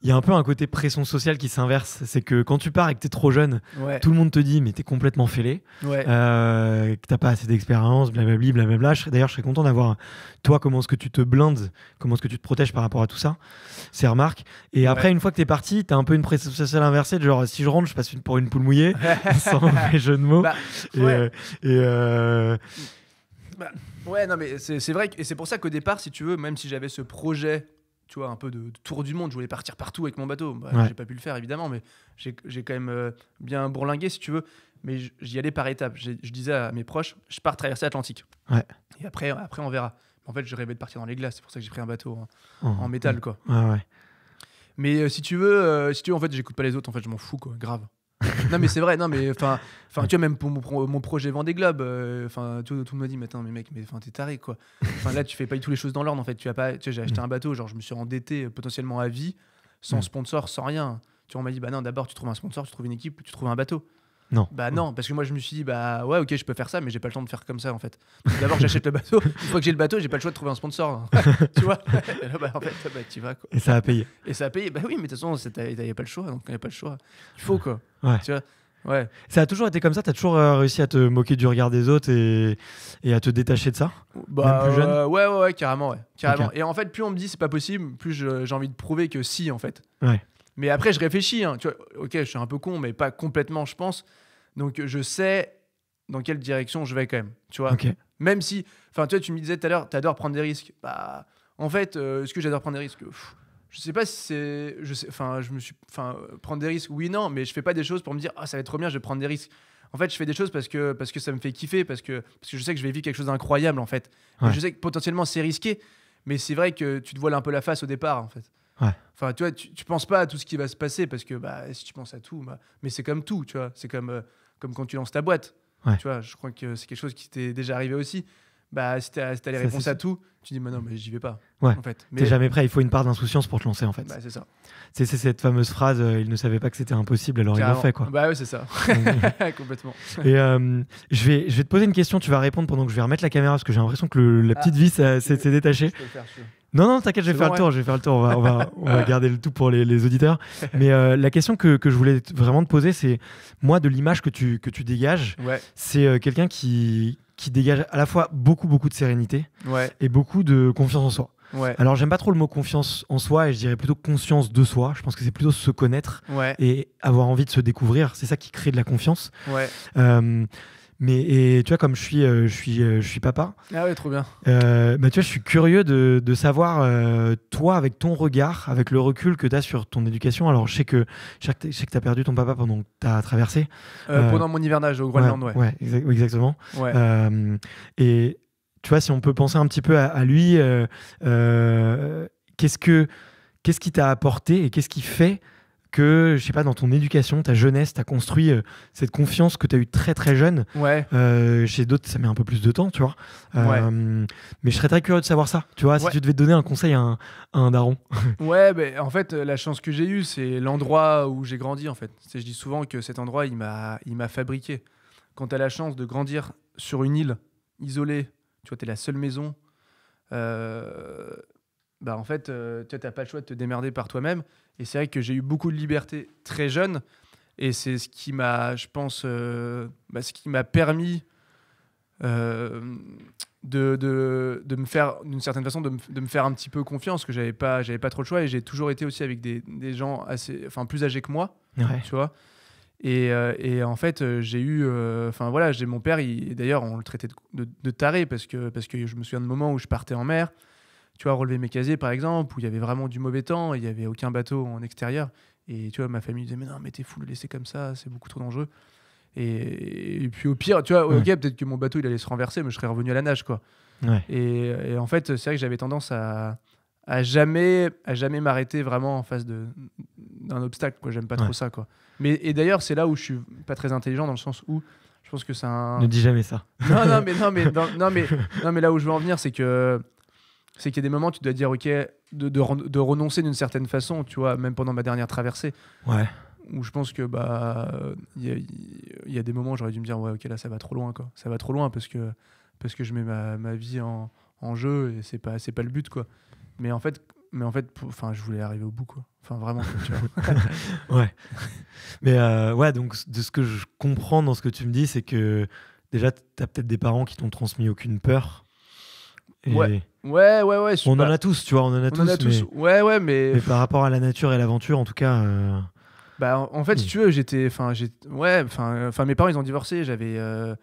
il y a un peu un côté pression sociale qui s'inverse. C'est que quand tu pars et que tu es trop jeune, tout le monde te dit mais tu es complètement fêlé, euh, que t'as pas assez d'expérience, blablabli, blablabla. D'ailleurs, je serais content d'avoir toi comment est-ce que tu te blindes, comment est-ce que tu te protèges par rapport à tout ça, ces remarques. Et après, une fois que tu es parti, tu t'as un peu une pression sociale inversée, genre si je rentre, je passe pour une poule mouillée, <laughs> sans mauvais jeu de mots. Bah, et, bah, ouais, non, mais c'est vrai. Que, et c'est pour ça qu'au départ, si tu veux, même si j'avais ce projet, tu vois, un peu de, tour du monde, je voulais partir partout avec mon bateau. Bah, j'ai pas pu le faire, évidemment, mais j'ai quand même euh, bien bourlingué, si tu veux. Mais j'y allais par étapes. Je disais à mes proches, je pars traverser l'Atlantique. Et après, après, on verra. En fait, je rêvais de partir dans les glaces. C'est pour ça que j'ai pris un bateau en, métal, quoi. Mais euh, si tu veux, euh, si tu veux, en fait, j'écoute pas les autres. En fait, je m'en fous, quoi. Grave non, mais c'est vrai, mais enfin, tu vois, même pour mon, projet Vendée Globe, euh, enfin, tout, le monde m'a dit, mais attends, mais mec, mais t'es taré, quoi. là, tu fais pas toutes les choses dans l'ordre, en fait. Tu as pas, j'ai acheté mm. un bateau, genre, je me suis endetté euh, potentiellement à vie, sans mm. sponsor, sans rien. Tu vois, on m'a dit, bah non, d'abord, tu trouves un sponsor, tu trouves une équipe, tu trouves un bateau. Non. Bah non, parce que moi je me suis dit, bah ouais, ok, je peux faire ça, mais j'ai pas le temps de faire comme ça en fait. D'abord, j'achète le bateau. Une fois que j'ai le bateau, j'ai pas le choix de trouver un sponsor. <laughs> tu vois Et là, bah, En fait, bah, vas quoi. Et ça a payé. Et ça a payé. Bah oui, mais de toute façon, il pas le choix. Donc, il pas le choix. Il faut quoi. Ouais. Tu vois Ouais. Ça a toujours été comme ça T'as toujours euh, réussi à te moquer du regard des autres et, et à te détacher de ça bah, plus jeune euh, ouais, ouais, ouais, carrément. Ouais, carrément. Et en fait, plus on me dit c'est pas possible, plus j'ai envie de prouver que si, en fait. Ouais. Mais après, je réfléchis. Hein. tu vois, ok, je suis un peu con, mais pas complètement, je pense. Donc, je sais dans quelle direction je vais quand même. Tu vois Même si, enfin, tu vois, tu me disais tout à l'heure, tu adores prendre des risques. Bah, en fait, euh, est-ce que j'adore prendre des risques Je Je sais pas si c'est. Je enfin, je me suis. Enfin, prendre des risques, oui, non, mais je fais pas des choses pour me dire, ah, ça va être trop bien, je vais prendre des risques. En fait, je fais des choses parce que, parce que ça me fait kiffer, parce que, parce que je sais que je vais vivre quelque chose d'incroyable, en fait. Je sais que potentiellement c'est risqué, mais c'est vrai que tu te voiles un peu la face au départ, en fait. Enfin, tu vois, tu, penses pas à tout ce qui va se passer parce que bah, si tu penses à tout, bah, mais c'est comme tout, tu vois. C'est comme, euh, comme quand tu lances ta boîte. Tu vois, je crois que c'est quelque chose qui t'est déjà arrivé aussi. Bah, si tu as, les réponses à tout, tu dis, mais non, mais j'y vais pas. Ouais. En fait. Mais... T'es jamais prêt, il faut une part d'insouciance pour te lancer, en fait. Bah, c'est ça. C'est cette fameuse phrase, euh, il ne savait pas que c'était impossible, alors il l'a fait, quoi. Bah c'est ça. <laughs> Complètement. Et euh, je, vais, je vais te poser une question, tu vas répondre pendant que je vais remettre la caméra, parce que j'ai l'impression que la ah. petite vie s'est détachée. Je non, non, t'inquiète, je vais faire le tour. Je vais faire le tour. On va, on va, <laughs> garder le tout pour les, les auditeurs. <laughs> Mais euh, la question que, que, je voulais vraiment te poser, c'est moi de l'image que tu que tu dégages, c'est euh, quelqu'un qui qui dégage à la fois beaucoup beaucoup de sérénité et beaucoup de confiance en soi. Ouais. Alors j'aime pas trop le mot confiance en soi et je dirais plutôt conscience de soi. Je pense que c'est plutôt se connaître et avoir envie de se découvrir. C'est ça qui crée de la confiance. Euh, mais et, tu vois, comme je suis, euh, je suis, euh, je suis papa. Ah trop bien. Euh, bah, je suis curieux de, de savoir, toi, avec ton regard, avec le recul que tu as sur ton éducation. Alors, je sais que sais que tu as perdu ton papa pendant que tu as traversé. pendant mon hivernage au Groenland, ouais. Ouais, exactement. et tu vois, si on peut penser un petit peu à, lui, qu'est-ce que qu'est-ce qui t'a apporté et qu'est-ce qui fait que, je sais pas, dans ton éducation, ta jeunesse, tu as construit euh, cette confiance que tu as eue très très jeune. Ouais. Euh, chez d'autres, ça met un peu plus de temps, tu vois. Euh, mais je serais très curieux de savoir ça, tu vois, si tu devais donner un conseil à un, daron. <laughs> ouais, en fait, la chance que j'ai eue, c'est l'endroit où j'ai grandi, en fait. Je dis souvent que cet endroit, il m'a fabriqué. Quand tu as la chance de grandir sur une île isolée, tu vois, tu es la seule maison bah en fait, euh, tu n'as pas le choix de te démerder par toi-même. Et c'est vrai que j'ai eu beaucoup de liberté très jeune. Et c'est ce qui m'a, je pense, euh, bah, ce qui m'a permis euh, de, de, de, me faire, d'une certaine façon, de me, de me, faire un petit peu confiance, que j'avais pas, j'avais pas trop le choix. Et j'ai toujours été aussi avec des, des, gens assez, enfin, plus âgés que moi, tu vois. Et, et, en fait, j'ai eu, enfin voilà, j'ai mon père. D'ailleurs, on le traitait de, taré parce que parce que je me souviens de moments où je partais en mer tu vois, relever mes casiers, par exemple, où il y avait vraiment du mauvais temps, il n'y avait aucun bateau en extérieur. Et tu vois, ma famille disait, mais non, mais t'es fou de le laisser comme ça, c'est beaucoup trop dangereux. Et, puis au pire, tu vois, ok, peut-être que mon bateau, il allait se renverser, mais je serais revenu à la nage, quoi. Et, en fait, c'est vrai que j'avais tendance à, à jamais, à jamais m'arrêter vraiment en face d'un obstacle, quoi. J'aime pas trop ça, quoi. Mais, et d'ailleurs, c'est là où je suis pas très intelligent, dans le sens où je pense que c'est un... Ne dis jamais ça. Non, non, mais, non, mais, <laughs> non, mais, non, mais là où je veux en venir, c'est que c'est qu'il y a des moments où tu dois dire, OK, de, de, renoncer d'une certaine façon, tu vois, même pendant ma dernière traversée. Ouais. Où je pense que, bah, il y, a des moments où j'aurais dû me dire, ouais, OK, là, ça va trop loin, quoi. Ça va trop loin parce que, parce que je mets ma, ma vie en, en, jeu et c'est pas, pas le but, quoi. Mais en fait, mais en fait enfin, je voulais arriver au bout, quoi. Enfin, vraiment, <laughs> ouais. Mais euh, ouais, donc, de ce que je comprends dans ce que tu me dis, c'est que déjà, tu as peut-être des parents qui t'ont transmis aucune peur Ouais. Ouais, ouais, ouais. On en a tous, tu vois, on en a tous. Ouais, ouais, mais... mais. par rapport à la nature et l'aventure, en tout cas. Euh, bah, en fait, si tu veux, j'étais. Enfin, ouais, enfin, enfin, mes parents, ils ont divorcé. J'avais. Euh,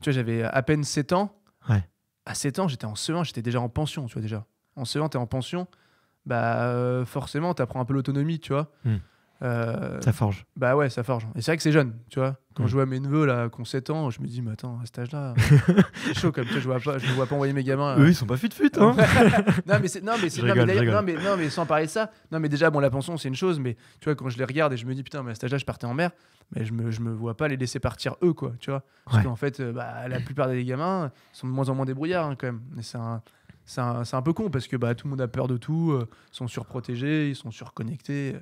tu vois, j'avais à peine 7 ans. Ouais. À 7 ans, j'étais en CE1, j'étais déjà en pension, tu vois, déjà. En CE1, t'es en pension. Bah, forcément euh, forcément, t'apprends un peu l'autonomie, tu vois. Hmm. Euh, ça forge. Bah ouais, ça forge. Et c'est vrai que c'est jeune, tu vois. Quand mm. je vois mes neveux là, qui ont 7 ans, je me dis, mais attends, à cet âge-là, <laughs> c'est chaud comme ça, je vois je vois pas envoyer mes gamins. Eux, euh. ils sont pas de fut, hein. <laughs> non, mais non, mais, non, mais non, mais sans parler de ça. Non, mais déjà, bon, la pension, c'est une chose, mais tu vois, quand je les regarde et je me dis, putain, mais à cet âge-là, je partais en mer, mais je me, je me vois pas les laisser partir eux, quoi, tu vois. Parce qu'en fait, euh, bah, la plupart des gamins sont de moins en moins débrouillards, hein, quand même. c'est un c'est un, un, peu con parce que bah, tout le monde a peur de tout, ils sont surprotégés, ils sont surconnectés.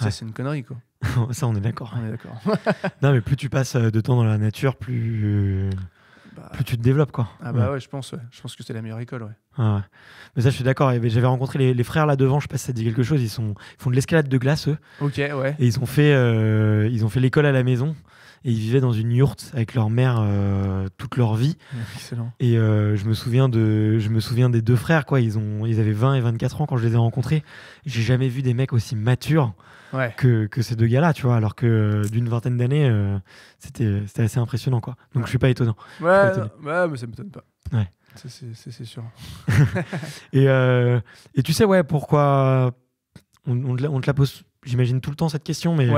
Ça, c'est une connerie, quoi. <laughs> ça, on est d'accord. On est d'accord. <laughs> non, mais plus tu passes euh, de temps dans la nature, plus. Bah. Plus tu te développes, quoi. Ah, bah ouais, je pense. Je pense que c'est la meilleure école, mais ça, je suis d'accord. J'avais rencontré les, frères là devant. Je sais pas si ça dit quelque chose. Ils, sont, font de l'escalade de glace, eux. Ok, ouais. Et ils ont fait, euh, ils ont fait l'école à la maison. Et ils vivaient dans une yourte avec leur mère euh, toute leur vie. <laughs> Excellent. Et je me souviens de, je me souviens des deux frères quoi. Ils ont, ils avaient 20 et 24 ans quand je les ai rencontrés. J'ai jamais vu des mecs aussi matures que, que, ces deux gars-là, tu vois. Alors que euh, d'une vingtaine d'années, euh, euh, c'était assez impressionnant, quoi. Donc je suis pas étonnant. Ouais, mais ça m'étonne pas. Ouais. C'est sûr. <laughs> et, et tu sais, ouais, pourquoi on, te, la, on te la pose j'imagine tout le temps cette question mais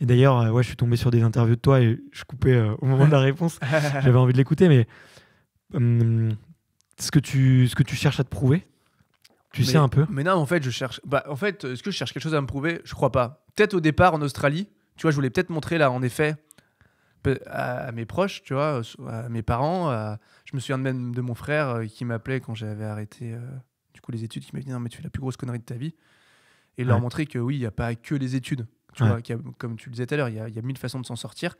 et d'ailleurs ouais je suis tombé sur des interviews de toi et je coupais au moment de la <laughs> réponse j'avais envie de l'écouter mais hum, ce que tu ce que tu cherches à te prouver tu sais un peu Mais non, en fait, je cherche. Bah, en fait, est-ce que je cherche quelque chose à me prouver Je crois pas. Peut-être au départ en Australie, tu vois, je voulais peut-être montrer là, en effet, à mes proches, tu vois, à mes parents. Je me souviens même de mon frère euh, qui m'appelait quand j'avais arrêté euh, du coup les études, qui m'a dit non mais tu fais la plus grosse connerie de ta vie. Et leur montrer que oui, il n'y a pas que les études. Tu vois, comme tu le disais tout à l'heure, il y, a mille façons de s'en sortir.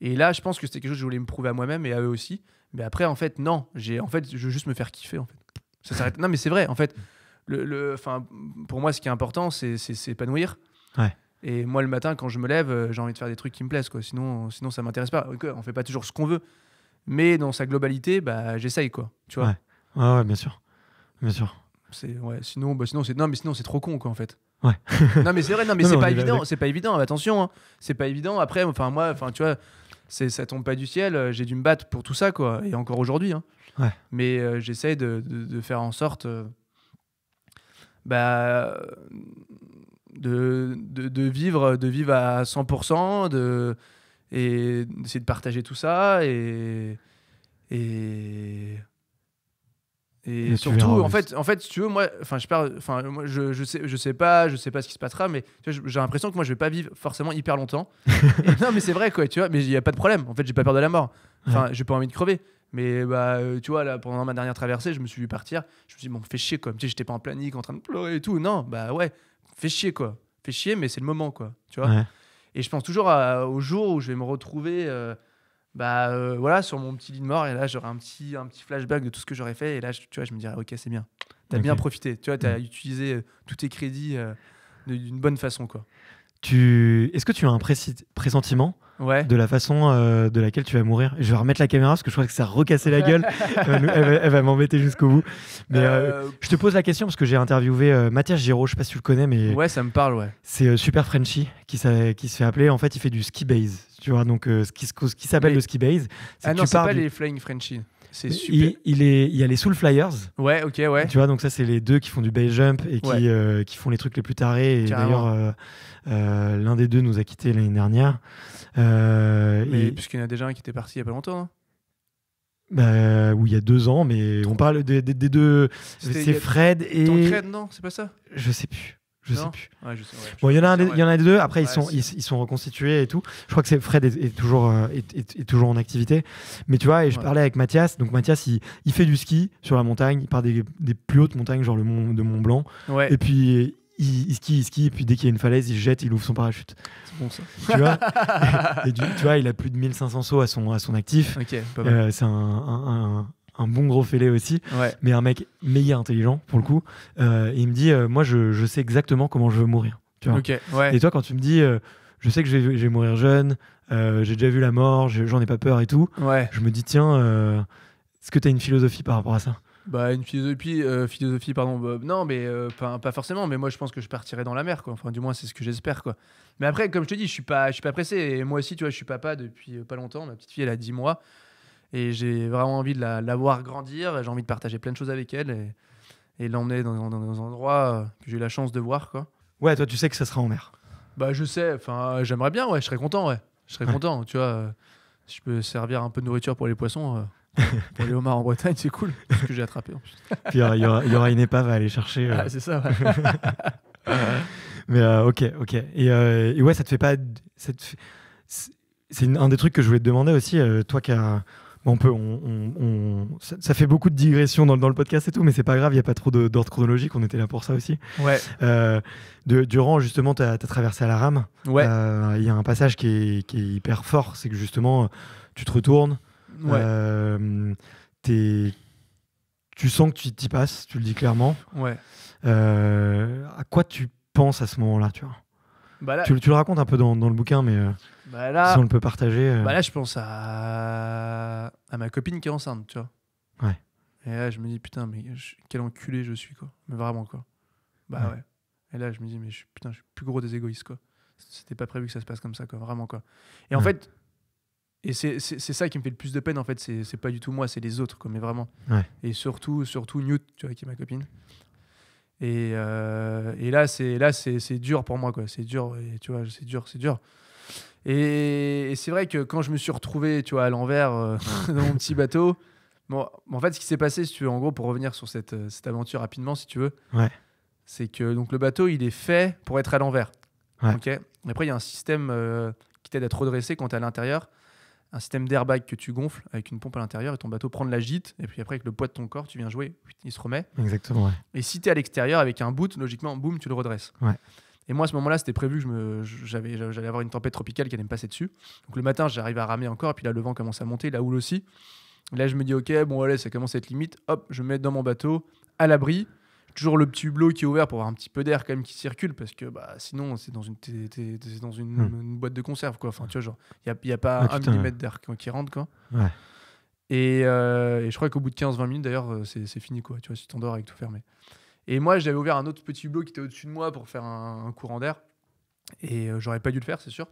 Et là, je pense que c'était quelque chose que je voulais me prouver à moi-même et à eux aussi. Mais après, en fait, non. J'ai, en fait, je veux juste me faire kiffer. En fait. Ça s'arrête. non, mais c'est vrai. En fait, le, enfin, pour moi, ce qui est important, c'est s'épanouir. Et moi, le matin, quand je me lève, euh, j'ai envie de faire des trucs qui me plaisent. Quoi. Sinon, sinon, ça m'intéresse pas. on fait pas toujours ce qu'on veut. Mais dans sa globalité, bah, j'essaye. Quoi, tu vois ouais. bien sûr. Bien sûr. c'est Ouais, sinon, bah, sinon c'est non, mais sinon c'est trop con quoi en fait. Ouais. <laughs> non mais c'est vrai, non mais c'est pas évident, c'est pas évident. Attention, hein. c'est pas évident. Après, enfin moi, enfin tu vois, c'est ça tombe pas du ciel. Euh, j'ai dû me battre pour tout ça quoi, et encore aujourd'hui. Hein. Mais euh, j'essaye de, de, faire en sorte. Euh, bah, de, de, vivre, de vivre à 100%, de, et d'essayer de partager tout ça. Et, et, et, surtout, en fait, en fait, tu veux, moi, enfin, je enfin, moi, je, je, sais, je sais pas, je sais pas ce qui se passera, mais j'ai l'impression que moi, je vais pas vivre forcément hyper longtemps. <laughs> non, mais c'est vrai, quoi, tu vois. Mais il y a pas de problème. En fait, j'ai pas peur de la mort. Enfin, j'ai pas envie de crever. Mais bah, euh, tu vois, là, pendant ma dernière traversée, je me suis vu partir. Je me suis dit, bon, fais chier, quoi. Tu sais, j'étais pas en panique, en train de pleurer et tout. Non, bah ouais, fais chier, quoi. Fais chier, mais c'est le moment, quoi. Tu vois Et je pense toujours au jour où je vais me retrouver euh, bah, euh, voilà, sur mon petit lit de mort. Et là, j'aurai un petit, un petit flashback de tout ce que j'aurais fait. Et là, je, tu vois, je me dirais, ok, c'est bien. T'as as bien profité. Tu vois, t'as as mm. utilisé tous tes crédits d'une bonne façon, quoi. Tu... Est-ce que tu as un pressentiment de la façon euh, de laquelle tu vas mourir. Je vais remettre la caméra parce que je crois que ça a recassé la gueule. <laughs> elle va, m'embêter jusqu'au bout. Mais euh, euh, je te pose la question parce que j'ai interviewé Mathias Giraud, je sais pas si tu le connais, mais. Ouais, ça me parle, ouais. C'est Super Frenchy qui, qui se fait appeler. En fait, il fait du ski base. Tu vois, donc ce qui, qui s'appelle le ski base. Ah non, c'est pas les Flying Frenchy. C'est super. Il, est, il y a les Soul Flyers. Ouais, ok, ouais. Tu vois, donc ça, c'est les deux qui font du base jump et qui, euh, qui font les trucs les plus tarés. Et d'ailleurs, euh, euh, l'un des deux nous a quittés l'année dernière. Et... Puisqu'il y en a déjà un qui était parti il y a pas longtemps, hein bah, oui, il y a deux ans, mais on parle des, deux. C'est Fred et. fred non C'est pas ça Je sais plus. Je sais plus. bon, il y en a y en a deux. Après, ils sont ils, sont reconstitués et tout. Je crois que c'est Fred est, toujours euh, est, toujours en activité. Mais tu vois, et je parlais avec Mathias. Donc Mathias, il, fait du ski sur la montagne. Il part des, des plus hautes montagnes, genre le mont de Mont Blanc. Et puis il, skie, il skie, et puis dès qu'il y a une falaise, il jette, il ouvre son parachute. C'est bon ça. Tu vois, <laughs> et, tu vois, il a plus de 1500 sauts à son, à son actif. Okay, euh, c'est un, un bon gros fêlé aussi, mais un mec meilleur intelligent pour le coup. Euh, il me dit euh, Moi, je, sais exactement comment je veux mourir. Tu Et toi, quand tu me dis euh, Je sais que je vais, mourir jeune, j'ai déjà vu la mort, j'en ai pas peur et tout, je me dis Tiens, est-ce que tu as une philosophie par rapport à ça bah, une philosophie, philosophie pardon. Bob. Bah, non, mais pas, forcément. Mais moi, je pense que je partirai dans la mer, quoi. Enfin, du moins, c'est ce que j'espère, quoi. Mais après, comme je te dis, je suis pas, je suis pas pressé. Et moi aussi, tu vois, je suis papa depuis pas longtemps. Ma petite fille, elle a 10 mois. Et j'ai vraiment envie de la, voir grandir. J'ai envie de partager plein de choses avec elle et, l'emmener dans, dans, des endroits euh, que j'ai eu la chance de voir. Quoi. Ouais, toi, tu sais que ça sera en mer. Bah, je sais. Enfin, j'aimerais bien. Ouais, je serais content. Ouais, je serais content. Tu vois, euh, si je peux servir un peu de nourriture pour les poissons. Euh, pour les <laughs> homards en Bretagne, c'est cool, ce que j'ai attrapé. En plus. Puis il y, aura une épave à aller chercher. Ah, c'est ça. Ouais. <laughs> Mais ok, ok. Et, ouais, ça te fait pas. C'est un des trucs que je voulais te demander aussi, toi qui as on peut, on, ça, fait beaucoup de digressions dans, le podcast et tout, mais c'est pas grave, il n'y a pas trop d'ordre chronologique, on était là pour ça aussi. Ouais. Euh, durant, justement, tu as, traversé à la rame. Il euh, y a un passage qui est, hyper fort, c'est que justement, tu te retournes, euh, tu sens que tu t'y passes, tu le dis clairement. Ouais. à quoi tu penses à ce moment-là, tu vois bah tu, le racontes un peu dans, le bouquin, mais euh, bah si on le peut partager. Euh. Bah là, je pense à... à ma copine qui est enceinte, tu vois. Ouais. Et là, je me dis, putain, mais quel enculé je suis, quoi. Mais vraiment, quoi. Bah ouais. Et là, je me dis, mais je suis, putain, je suis plus gros des égoïstes, quoi. C'était pas prévu que ça se passe comme ça, quoi. Vraiment, quoi. Et en fait, et c'est ça qui me fait le plus de peine, en fait. C'est pas du tout moi, c'est les autres, quoi. Mais vraiment. Et surtout, surtout Newt, tu vois, qui est ma copine. Et, euh, et là, c'est là, c'est dur pour moi, quoi. C'est dur, et, tu vois, c'est dur, c'est dur. Et, c'est vrai que quand je me suis retrouvé, tu vois, à l'envers euh, <laughs> dans mon petit bateau, bon, en fait, ce qui s'est passé, si tu veux, en gros, pour revenir sur cette, euh, cette aventure rapidement, si tu veux, ouais. c'est que donc le bateau, il est fait pour être à l'envers. Ok. Après, il y a un système qui t'aide à te redresser quand t'es à l'intérieur un système d'airbag que tu gonfles avec une pompe à l'intérieur et ton bateau prend de la gîte. Et puis après, avec le poids de ton corps, tu viens jouer, il se remet. Exactement. Et si tu es à l'extérieur avec un boot, logiquement, boum, tu le redresses. Et moi, à ce moment-là, c'était prévu que j'avais, j'allais avoir une tempête tropicale qui allait me passer dessus. Donc le matin, j'arrive à ramer encore, et puis là, le vent commence à monter, la houle aussi. Là, je me dis, ok, bon, allez, ça commence à être limite. Hop, je me mets dans mon bateau, à l'abri toujours le petit hublot qui est ouvert pour avoir un petit peu d'air quand même qui circule parce que bah, sinon c'est dans une dans hmm. une, boîte de conserve quoi. Enfin tu vois genre il y, a pas ah, un millimètre d'air qui, rentre quoi. Euh, et, je crois qu'au bout de 15-20 minutes d'ailleurs euh, c'est, fini quoi. Tu vois si t'endors avec tout fermé. Et moi j'avais ouvert un autre petit hublot qui était au-dessus de moi pour faire un, courant d'air et euh, j'aurais pas dû le faire c'est sûr.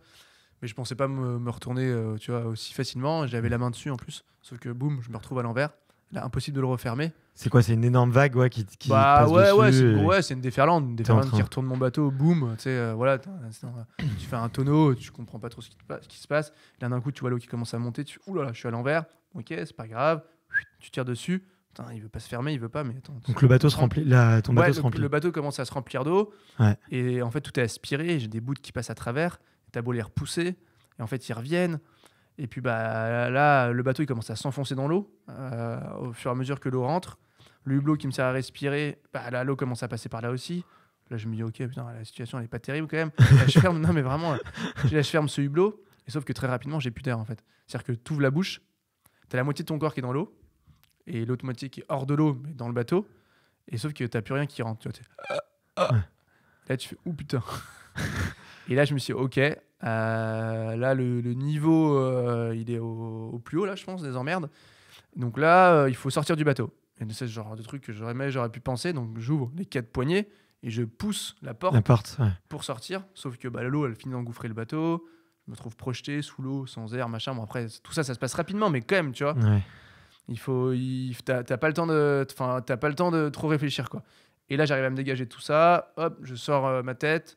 Mais je pensais pas me, retourner tu vois aussi facilement. J'avais hmm. la main dessus en plus sauf que boum je me retrouve à l'envers. Là, impossible de le refermer. C'est quoi C'est une énorme vague ouais, qui, bah passe ouais, dessus ouais, c'est, ouais, une déferlante, une déferlante qui retourne mon bateau, boum, tu sais, euh, voilà, euh, tu fais un tonneau, tu comprends pas trop ce qui, qui se passe. Là d'un coup, tu vois l'eau qui commence à monter, tu là, je suis à l'envers, ok, c'est pas grave, tu tires dessus, Putain, il veut pas se fermer, il veut pas, mais attends. Donc le bateau se remplit, la... ton remplit. Le bateau commence à se remplir d'eau, ouais. et en fait tout est aspiré, j'ai des bouts qui passent à travers, t'as beau les repousser, et en fait ils reviennent. Et puis bah, là, le bateau il commence à s'enfoncer dans l'eau euh, au fur et à mesure que l'eau rentre. Le hublot qui me sert à respirer, bah, là, l'eau commence à passer par là aussi. Là, je me dis, ok, putain, la situation elle est pas terrible quand même. je <laughs> ferme, non mais vraiment, là, je ferme ce hublot. Et sauf que très rapidement, j'ai plus d'air en fait. C'est-à-dire que tu ouvres la bouche, tu as la moitié de ton corps qui est dans l'eau et l'autre moitié qui est hors de l'eau, mais dans le bateau. Et sauf que tu plus rien qui rentre. là, tu fais, ou putain. <laughs> Et là, je me suis dit, OK, euh, là, le, niveau, euh, il est au, plus haut, là, je pense, des emmerdes. Donc là, euh, il faut sortir du bateau. Et c'est ce genre de truc que j'aurais, j'aurais pu penser. Donc j'ouvre les quatre poignées et je pousse la porte, pour sortir. Sauf que bah, l'eau, elle finit d'engouffrer le bateau. Je me trouve projeté sous l'eau, sans air, machin. Bon, après, tout ça, ça se passe rapidement, mais quand même, tu vois. Il faut, t'as, pas le temps de, enfin, t'as pas le temps de trop réfléchir, quoi. Et là, j'arrive à me dégager de tout ça. Hop, je sors euh, ma tête.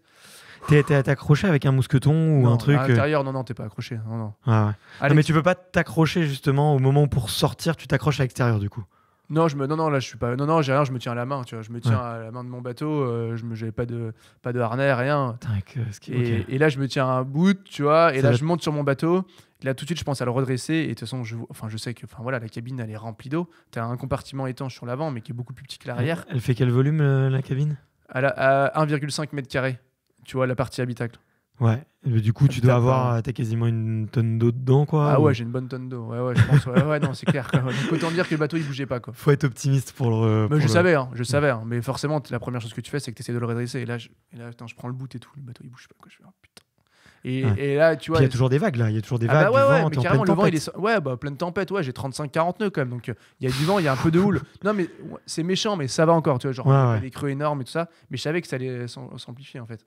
T'es accroché avec un mousqueton ou un truc À euh non, non, t'es pas accroché. Non, non. Ah, ah mais tu peux pas t'accrocher justement au moment où pour sortir, tu t'accroches à l'extérieur du coup. Non, je me, non, non, là, je suis pas. Non, non, j'ai rien. Je me tiens à la main, tu vois. Je me tiens à la main de mon bateau. Euh, je me, j'avais pas de, pas de harnais, rien. et, là, je me tiens à un bout, tu vois. Et là, je monte sur mon bateau. Là, tout de suite, je pense à le redresser. Et de toute façon, je, enfin, je sais que, enfin, voilà, la cabine, elle est remplie d'eau. T'as un compartiment étanche sur l'avant, mais qui est beaucoup plus petit que l'arrière. Elle, fait quel volume la cabine à, à 1,5 mètre carré. Tu vois, la partie habitacle. Ouais. Mais du coup, tu dois avoir, t'as quasiment une tonne d'eau dedans, quoi. Ah ouais, j'ai une bonne tonne d'eau. Ouais, ouais, je pense. Ouais, ouais non, c'est clair. Donc autant dire que le bateau, il bougeait pas, quoi. Faut être optimiste pour le. Mais je savais, hein, je savais. Hein. Mais forcément, la première chose que tu fais, c'est que tu essaies de le redresser. Et là, je, et là attends, je prends le bout et tout. Le bateau, il bouge pas, quoi. Je fais, oh, putain. Et, et, là, tu vois. Il y a toujours des vagues, là. Il y a toujours des ah bah vagues. ouais, du vent, carrément, le vent, il est. Ouais, bah, pleine tempête. Ouais, j'ai 35-40 nœuds quand même. Donc, euh, il y a du vent, il y a un peu de houle. <laughs> Non, mais c'est méchant, mais ça va encore. Tu vois, genre, des creux énormes et tout ça. Mais je savais que ça allait s'amplifier, en fait.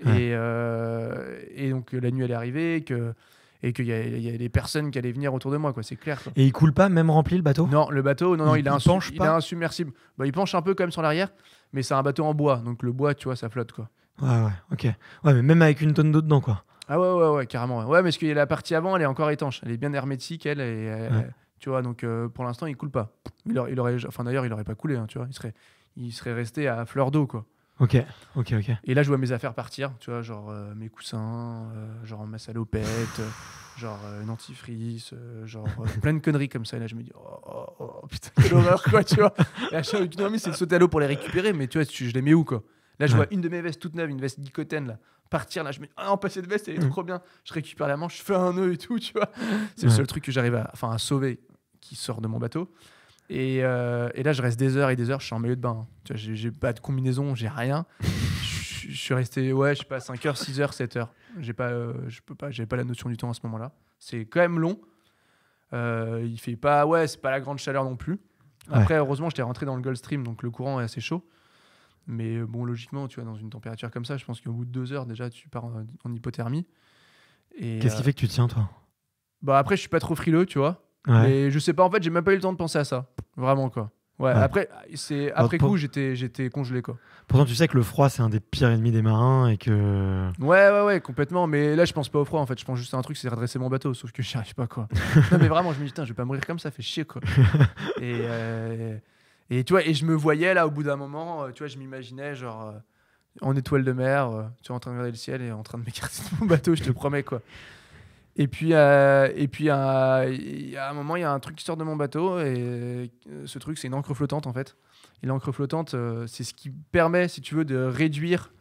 Et, euh, et, donc la nuit elle est arrivée que, et qu'il y, a des personnes qui allaient venir autour de moi, quoi. C'est clair. Et il coule pas, même rempli le bateau Non, le bateau, non, non, il, a, il, un penche il pas. un submersible. Bah, il penche un peu quand même sur l'arrière, mais c'est un bateau en bois, donc le bois, tu vois, ça flotte, quoi. Ouais, ouais, ok. Ouais, mais même avec une tonne d'eau dedans, quoi. Ah ouais, ouais, ouais, carrément. Ouais, mais parce que la partie avant, elle est encore étanche, elle est bien hermétique, elle. Et, euh, tu vois, donc euh, pour l'instant, il coule pas. Il, aurait, il aurait enfin d'ailleurs, il aurait pas coulé, hein, tu vois. Il serait, il serait resté à fleur d'eau, quoi. Ok, ok, ok. Et là, je vois mes affaires partir, tu vois, genre euh, mes coussins, euh, genre ma salopette, euh, genre une antifrice, genre plein de conneries comme ça. Et là, je me dis, oh, oh, oh, oh putain, quelle horreur, quoi, tu vois. Et là, je me mais c'est de sauter à l'eau pour les récupérer, mais tu vois, je les mets où, quoi Là, je vois une de mes vestes toute neuve, une veste d'Icoten, là, partir. Là, je me dis, ah non, pas cette veste, elle est mm. trop bien. Je récupère la manche, je fais un nœud et tout, tu vois. C'est le seul truc que j'arrive à, enfin, à sauver qui sort de mon bateau. Euh, et, là, je reste des heures et des heures, je suis en milieu de bain. j'ai pas de combinaison, j'ai rien. je, suis resté, ouais, je sais pas, 5 heures, 6 heures, 7 heures. J'ai pas, euh, je peux pas, j'avais pas la notion du temps à ce moment-là. C'est quand même long. Euh, il fait pas, ouais, c'est pas la grande chaleur non plus. Après, heureusement heureusement, j'étais rentré dans le Gulf Stream, donc le courant est assez chaud. Mais bon, logiquement, tu vois, dans une température comme ça, je pense qu'au bout de deux heures, déjà, tu pars en, en hypothermie. Qu'est-ce qui fait que tu tiens, toi Bah après, je suis pas trop frileux, tu vois. Et je sais pas, en fait, j'ai même pas eu le temps de penser à ça. Vraiment, quoi. Ouais, après, c'est, après coup, j'étais, j'étais congelé, quoi. Pourtant, tu sais que le froid, c'est un des pires ennemis des marins et que. Ouais, ouais, ouais, complètement. Mais là, je pense pas au froid, en fait. Je pense juste à un truc, c'est redresser mon bateau. Sauf que j'y arrive pas, quoi. <laughs> non, mais vraiment, je me dis, putain, je vais pas mourir comme ça, fait chier, quoi. <laughs> et, euh, et tu vois, et je me voyais, là, au bout d'un moment, euh, tu vois, je m'imaginais, genre euh, en étoile de mer, tu es en train de regarder le ciel et en train de m'écarter de mon bateau, je te <laughs> promets quoi. Et puis, euh, et puis à, euh, un moment, il y a un truc qui sort de mon bateau. Et euh, ce truc, c'est une encre flottante, en fait. Et l'encre flottante, c'est ce qui permet, si tu veux, de réduire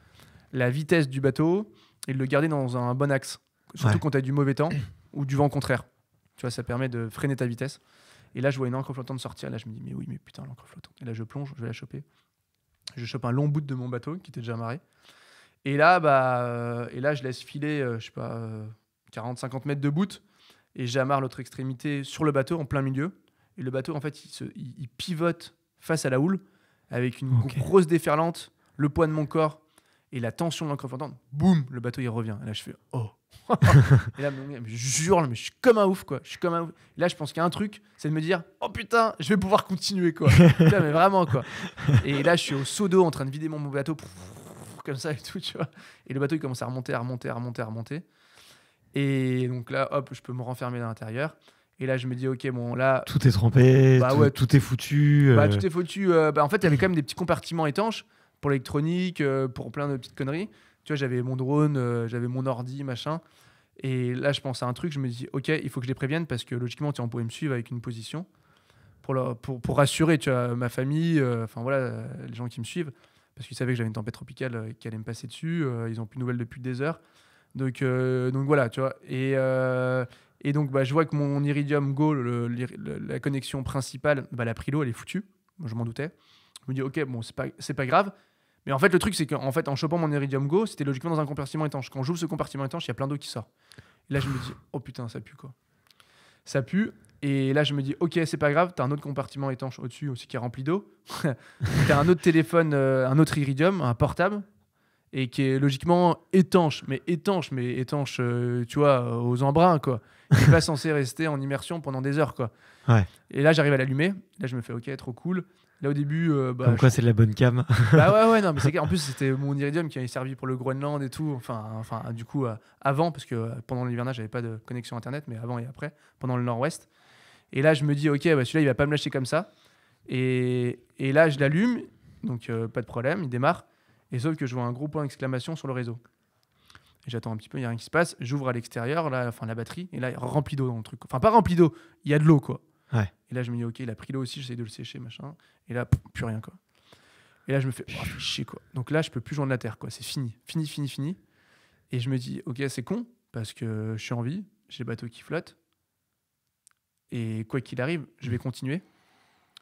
la vitesse du bateau et de le garder dans un bon axe. Surtout quand tu as du mauvais temps ou du vent contraire. Tu vois, ça permet de freiner ta vitesse. Et là, je vois une encre flottante sortir. Là, je me dis, mais oui, mais putain, l'encre flottante. Et là, je plonge, je vais la choper. Je chope un long bout de mon bateau qui était déjà marré. Et là, bah, et là je laisse filer, je sais pas 40-50 mètres de bout, et j'amarre l'autre extrémité sur le bateau en plein milieu. Et le bateau, en fait, il, pivote face à la houle avec une grosse déferlante, le poids de mon corps et la tension de l'encre flottante. Boum, le bateau il revient. Et là, je fais oh. <laughs> et je jure, mais je suis comme un ouf quoi. Je suis comme un là, je pense qu'il y a un truc, c'est de me dire oh putain, je vais pouvoir continuer quoi. <laughs> putain, mais vraiment quoi. Et là, je suis au seau d'eau en train de vider mon bateau comme ça et tout, tu vois. Et le bateau il commence à remonter, à remonter, à remonter, à remonter. Et donc là, hop, je peux me renfermer à l'intérieur. Et là, je me dis, ok, bon, là. Tout est trempé, bah tout, est foutu. Bah, euh. tout est foutu. Euh, bah, en fait, il y avait quand même des petits compartiments étanches pour l'électronique, euh, pour plein de petites conneries. Tu vois, j'avais mon drone, j'avais mon ordi, machin. Et là, je pense à un truc, je me dis, ok, il faut que je les prévienne parce que logiquement, on pourrait me suivre avec une position pour, pour, pour rassurer tu ma famille, enfin voilà, les gens qui me suivent, parce qu'ils savaient que j'avais une tempête tropicale qui allait me passer dessus. ils n'ont plus de nouvelles depuis des heures. Donc, euh, donc voilà, tu vois. Et, euh, et donc, bah, je vois que mon Iridium Go, la connexion principale, bah, la Prilo, elle est foutue. Je m'en doutais. Je me dis, ok, bon, c'est pas, pas grave. Mais en fait, le truc, c'est qu'en fait, en chopant mon Iridium Go, c'était logiquement dans un compartiment étanche. Quand j'ouvre ce compartiment étanche, il y a plein d'eau qui sort. Et là, je me dis, oh putain, ça pue quoi. Ça pue. Et là, je me dis, ok, c'est pas grave, t'as un autre compartiment étanche au-dessus aussi qui est rempli d'eau. <laughs> t'as un autre téléphone, euh, un autre Iridium, un portable et qui est logiquement étanche, mais étanche, mais étanche, euh, tu vois, euh, aux embruns, quoi. Il n'est pas <laughs> censé rester en immersion pendant des heures, quoi. Et là, j'arrive à l'allumer. Là, je me fais, ok, trop cool. Là, au début. Euh, bah, Comme quoi, c'est de la bonne cam. bah ouais, ouais, non, mais c'est <laughs> En plus, c'était mon iridium qui avait servi pour le Groenland et tout. Enfin, enfin du coup, avant, parce que pendant l'hivernage, j'avais pas de connexion Internet, mais avant et après, pendant le Nord-Ouest. Et là, je me dis, ok, bah, celui-là, il va pas me lâcher comme ça. Et, et là, je l'allume, donc pas de problème, il démarre. Et sauf que je vois un gros point d'exclamation sur le réseau. J'attends un petit peu, il n'y a rien qui se passe. J'ouvre à l'extérieur, là, enfin, la batterie, et là, il rempli d'eau dans le truc. Enfin, pas rempli d'eau, il y a de l'eau, quoi. Et là, je me dis, ok, il a pris l'eau aussi, j'essaie de le sécher, machin. Et là, plus rien, quoi. Et là, je me fais, oh, chier, quoi. Donc là, je peux plus joindre la terre, quoi. C'est fini, fini, fini, fini. Et je me dis, ok, c'est con, parce que je suis en vie, j'ai le bateau qui flotte. Et quoi qu'il arrive, je vais mm. continuer.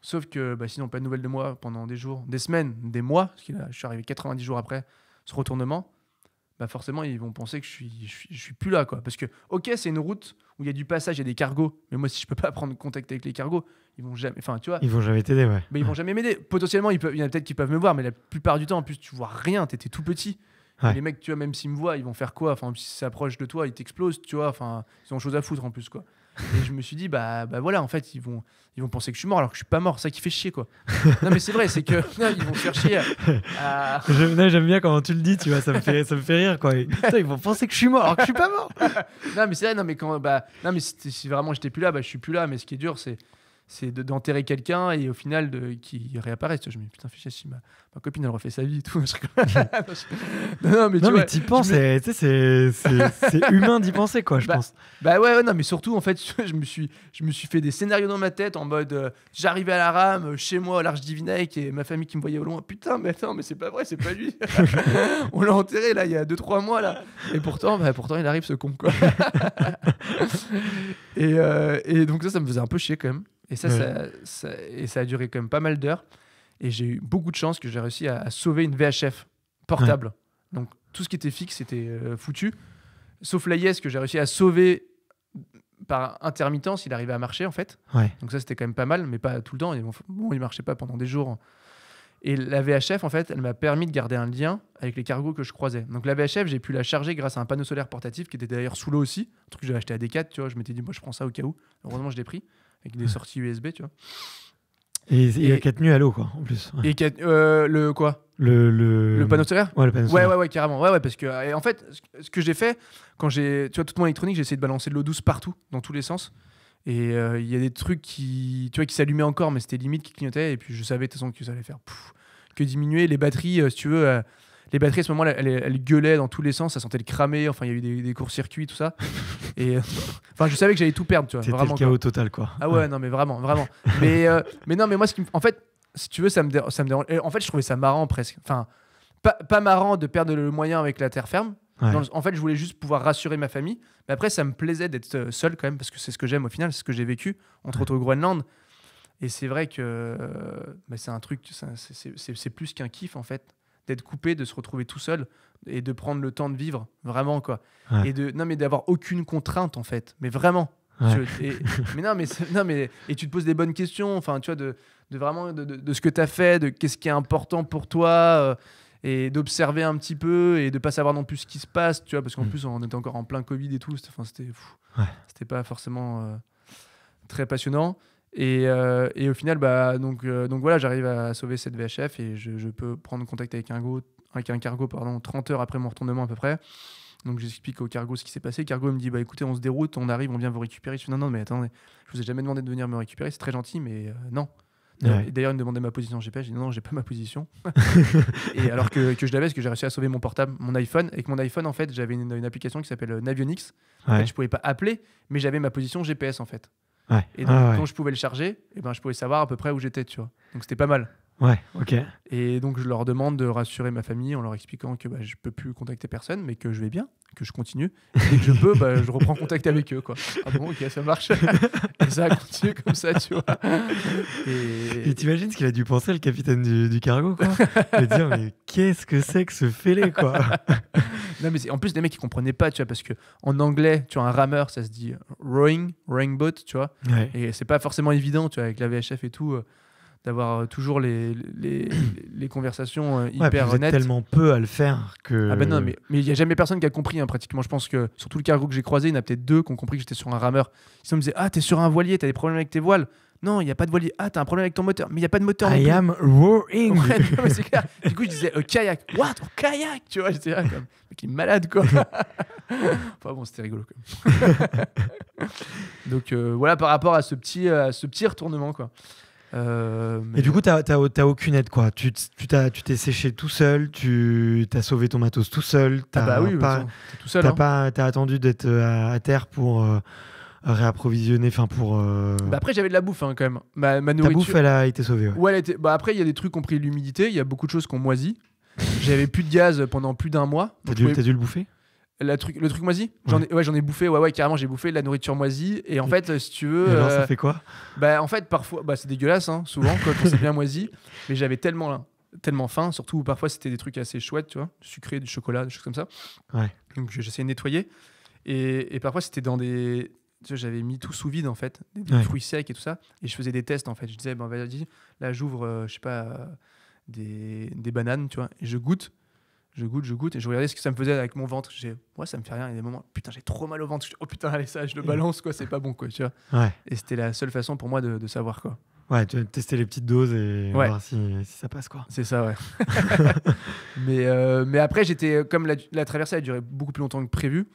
Sauf que bah, sinon, pas de nouvelles de moi pendant des jours, des semaines, des mois, parce que je suis arrivé 90 jours après ce retournement, bah forcément, ils vont penser que je suis, je suis, plus là. Quoi. Parce que, ok, c'est une route où il y a du passage, il y a des cargos, mais moi, si je ne peux pas <laughs> prendre contact avec les cargos, ils vont jamais. Enfin, tu vois. Ils vont jamais t'aider, ouais. Mais ils vont jamais m'aider. Potentiellement, il y en a peut-être qui peuvent me voir, mais la plupart du temps, en plus, tu vois rien, tu étais tout petit. Les mecs, tu vois, même s'ils me voient, ils vont faire quoi Enfin, s'ils s'approchent de toi, ils t'explosent, tu vois. Enfin, ils ont chose à foutre en plus, quoi. Et je me suis dit, bah, bah voilà, en fait, ils vont, ils vont penser que je suis mort alors que je suis pas mort. Ça qui fait chier, quoi. non, mais c'est vrai, c'est que non, <laughs> ils vont chercher à. J'aime bien quand tu le dis, tu vois, ça me fait, ça me fait rire, quoi. <laughs> ils vont penser que je suis mort alors que je suis pas mort. <laughs> non, mais c'est vrai, non, mais quand. Bah, non, mais si vraiment j'étais plus là, bah, je suis plus là. Mais ce qui est dur, c'est c'est d'enterrer quelqu'un et au final de, qui Je me dis putain, si ma, copine elle refait sa vie et tout. <laughs> <laughs> non, mais tu penses, c'est <laughs> humain d'y penser quoi, je bah, pense. Bah ouais, non, mais surtout en fait, je me suis, je me suis fait des scénarios dans ma tête en mode j'arrive euh, j'arrivais à la rame, euh, chez moi, au large Divinac et ma famille qui me voyait au loin. Putain, mais attends, mais c'est pas vrai, c'est pas lui. On l'a enterré là il y a 2-3 mois là. Et pourtant, bah, pourtant il arrive ce con quoi. et, euh, et donc ça, ça me faisait un peu chier quand même. Et ça, ça, et ça a duré quand même pas mal d'heures. Et j'ai eu beaucoup de chance que j'ai réussi à, sauver une VHF portable. Donc tout ce qui était fixe, était euh, foutu. Sauf la yes que j'ai réussi à sauver par intermittence, il arrivait à marcher en fait. Donc ça c'était quand même pas mal, mais pas tout le temps. bon, il marchait pas pendant des jours. Et la VHF en fait, elle m'a permis de garder un lien avec les cargos que je croisais. Donc la VHF, j'ai pu la charger grâce à un panneau solaire portatif qui était d'ailleurs sous l'eau aussi, un truc que j'avais acheté à Decat, tu vois. Je m'étais dit moi je prends ça au cas où. Heureusement je l'ai pris avec des sorties USB, tu vois. Et, il y a 4 nues à l'eau, quoi, en plus. Et euh, le quoi le, le... le, panneau solaire Ouais, le panneau solaire. Ouais, ouais, ouais, carrément. Ouais, ouais, parce que, en fait, ce que j'ai fait, quand j'ai, tu vois, toute mon électronique, j'ai essayé de balancer de l'eau douce partout, dans tous les sens. Et euh, il y a des trucs qui, tu vois, qui s'allumaient encore, mais c'était limite qui clignotaient. Et puis je savais de toute façon que ça allait faire que diminuer les batteries, euh, si tu veux les batteries à ce moment-là, elles, gueulaient dans tous les sens, ça sentait le cramer, enfin il y a eu des, courts-circuits, tout ça. <laughs> Et euh, enfin, je savais que j'allais tout perdre, tu vois. C'était le chaos total, quoi. Ah ouais, non, mais vraiment, vraiment. mais, euh, mais non, mais moi, ce qui en fait, si tu veux, ça me, me dérange. En fait, je trouvais ça marrant presque. Enfin, pas, pas marrant de perdre le moyen avec la terre ferme. en fait, je voulais juste pouvoir rassurer ma famille. Mais après, ça me plaisait d'être euh, seul quand même, parce que c'est ce que j'aime au final, c'est ce que j'ai vécu. entre autres au Groenland. Et c'est vrai que bah, c'est un truc, c'est plus qu'un kiff en fait d'être coupé, de se retrouver tout seul et de prendre le temps de vivre vraiment quoi. Et de non mais d'avoir aucune contrainte en fait, mais vraiment. et, mais non mais non mais et tu te poses des bonnes questions, enfin tu vois de, vraiment de, ce que tu as fait, de qu'est-ce qui est important pour toi. Euh, et d'observer un petit peu et de pas savoir non plus ce qui se passe, tu vois, parce qu'en mm. plus on était encore en plein Covid et tout, enfin, c'était, c'était pas forcément euh, très passionnant. Euh, et, au final, bah, donc, euh, donc voilà, j'arrive à sauver cette VHF et je, peux prendre contact avec un, avec un cargo pardon, 30 heures après mon retournement à peu près. Donc j'explique au cargo ce qui s'est passé. Le cargo me dit bah écoutez, on se déroute, on arrive, on vient vous récupérer. Je dis non, non, mais attendez, je vous ai jamais demandé de venir me récupérer, c'est très gentil, mais euh, non. D'ailleurs, il me demandait ma position en GPS. J'ai dis non, j'ai pas ma position. <laughs> et alors que, je l'avais, parce que j'ai réussi à sauver mon portable, mon iPhone. Et que mon iPhone, en fait, j'avais une, application qui s'appelle Navionics. je pouvais pas appeler, mais j'avais ma position GPS, en fait. Et donc, ah quand je pouvais le charger, eh ben, je pouvais savoir à peu près où j'étais, tu vois. Donc c'était pas mal. Ouais, ok. Et donc, je leur demande de rassurer ma famille en leur expliquant que bah, je peux plus contacter personne, mais que je vais bien, que je continue. Et que je peux, bah, je reprends contact avec eux. Quoi. Ah bon, ok, ça marche. et ça continue comme ça, tu vois. Et, t'imagines ce qu'il a dû penser, le capitaine du, du cargo, quoi dire, mais qu'est-ce que c'est que ce fêlé, quoi Non, mais en plus, des mecs, ils comprenaient pas, tu vois, parce que en anglais, tu as un rameur, ça se dit rowing, rowing boat, tu vois. Ouais. Et c'est pas forcément évident, tu vois, avec la VHF et tout. Euh, d'avoir euh, toujours les, les, <clears throat> conversations euh, hyper honnêtes. vous tellement peu à le faire que. Ah ben non, mais il n'y a jamais personne qui a compris, hein, pratiquement. Je pense que sur tout le cargo que j'ai croisé, il y en a peut-être deux qui ont compris que j'étais sur un rameur. Ils me disaient Ah, t'es sur un voilier, t'as des problèmes avec tes voiles. Non, il n'y a pas de voilier. Ah, t'as un problème avec ton moteur. Mais il n'y a pas de moteur. I am roaring. <laughs> Du coup, je disais oh, kayak. What oh, Kayak Tu vois, j'étais là comme. Mec, est malade, quoi. <laughs> enfin bon, c'était rigolo, <laughs> Donc euh, voilà, par rapport à ce petit, ce petit retournement, quoi. Euh, Et du coup, tu as aucune aide, quoi. Tu t'es séché tout seul, tu as sauvé ton matos tout seul, ah tu bah oui, pas, hein. attendu d'être euh, à, terre pour euh, réapprovisionner, enfin pour... Bah après, j'avais de la bouffe hein, quand même. Ma, nourriture... Ta bouffe, elle a été sauvée. bah après, il y a des trucs, compris l'humidité, il y a beaucoup de choses ont moisi j'avais plus de gaz pendant plus d'un mois. T'as dû, dû le bouffer truc, le truc moisi J'en ai, ouais, j'en ai bouffé, ouais, ouais, carrément, j'ai bouffé de la nourriture moisie. Et en fait, euh, si tu veux. Euh, ça fait quoi Bah, en fait, parfois, bah, c'est dégueulasse, hein, souvent, quand c'est bien moisi. <laughs> Mais j'avais tellement, tellement faim, surtout parfois, c'était des trucs assez chouettes, tu vois, sucré, du chocolat, des choses comme ça. Ouais. Donc, j'essayais de nettoyer. Et, et parfois, c'était dans des. Tu j'avais mis tout sous vide, en fait, des, fruits secs et tout ça. Et je faisais des tests, en fait. Je disais, ben, vas-y, là, j'ouvre, euh, je sais pas, des, des, bananes, tu vois, et je goûte je goûte, je goûte, et je regardais ce que ça me faisait avec mon ventre. J'ai, ouais, ça me fait rien. Il y a des moments, putain, j'ai trop mal au ventre. Oh putain, allez, ça, je le balance, quoi, c'est pas bon, quoi, tu vois. Et c'était la seule façon pour moi de, savoir, quoi. Ouais, tu tester les petites doses et voir si, ça passe, quoi. C'est ça, ouais. <laughs> mais, euh, mais après, j'étais, comme la, traversée a duré beaucoup plus longtemps que prévu,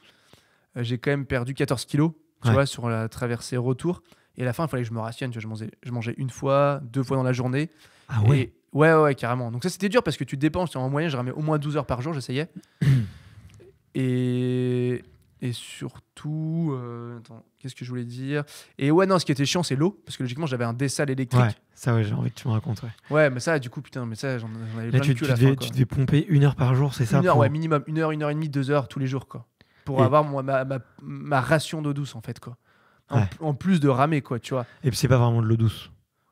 euh, j'ai quand même perdu 14 kilos, tu vois, sur la traversée retour. Et à la fin, il fallait que je me rationne, tu vois, je mangeais, je mangeais une fois, deux fois dans la journée. Ah ouais. Ouais, ouais, carrément. Donc ça, c'était dur parce que tu dépenses. En moyenne, je ramais au moins 12 heures par jour, j'essayais. <coughs> et... et surtout, euh, attends, qu'est-ce que je voulais dire Et ouais, non, ce qui était chiant, c'est l'eau. Parce que logiquement, j'avais un dessal électrique. Ouais, ça, ouais, j'ai envie que tu me racontes. Ouais. mais ça, du coup, putain, mais ça, j'en avais Là, tu, tu, devais, tu devais pomper une heure par jour, c'est ça Une heure, ouais, minimum. Une heure, une heure et demie, deux heures tous les jours, quoi. Pour avoir moi, ma, ma, ma ration d'eau douce, en fait, quoi. En, en plus de ramer, quoi, tu vois. Et puis, c'est pas vraiment de l'eau douce.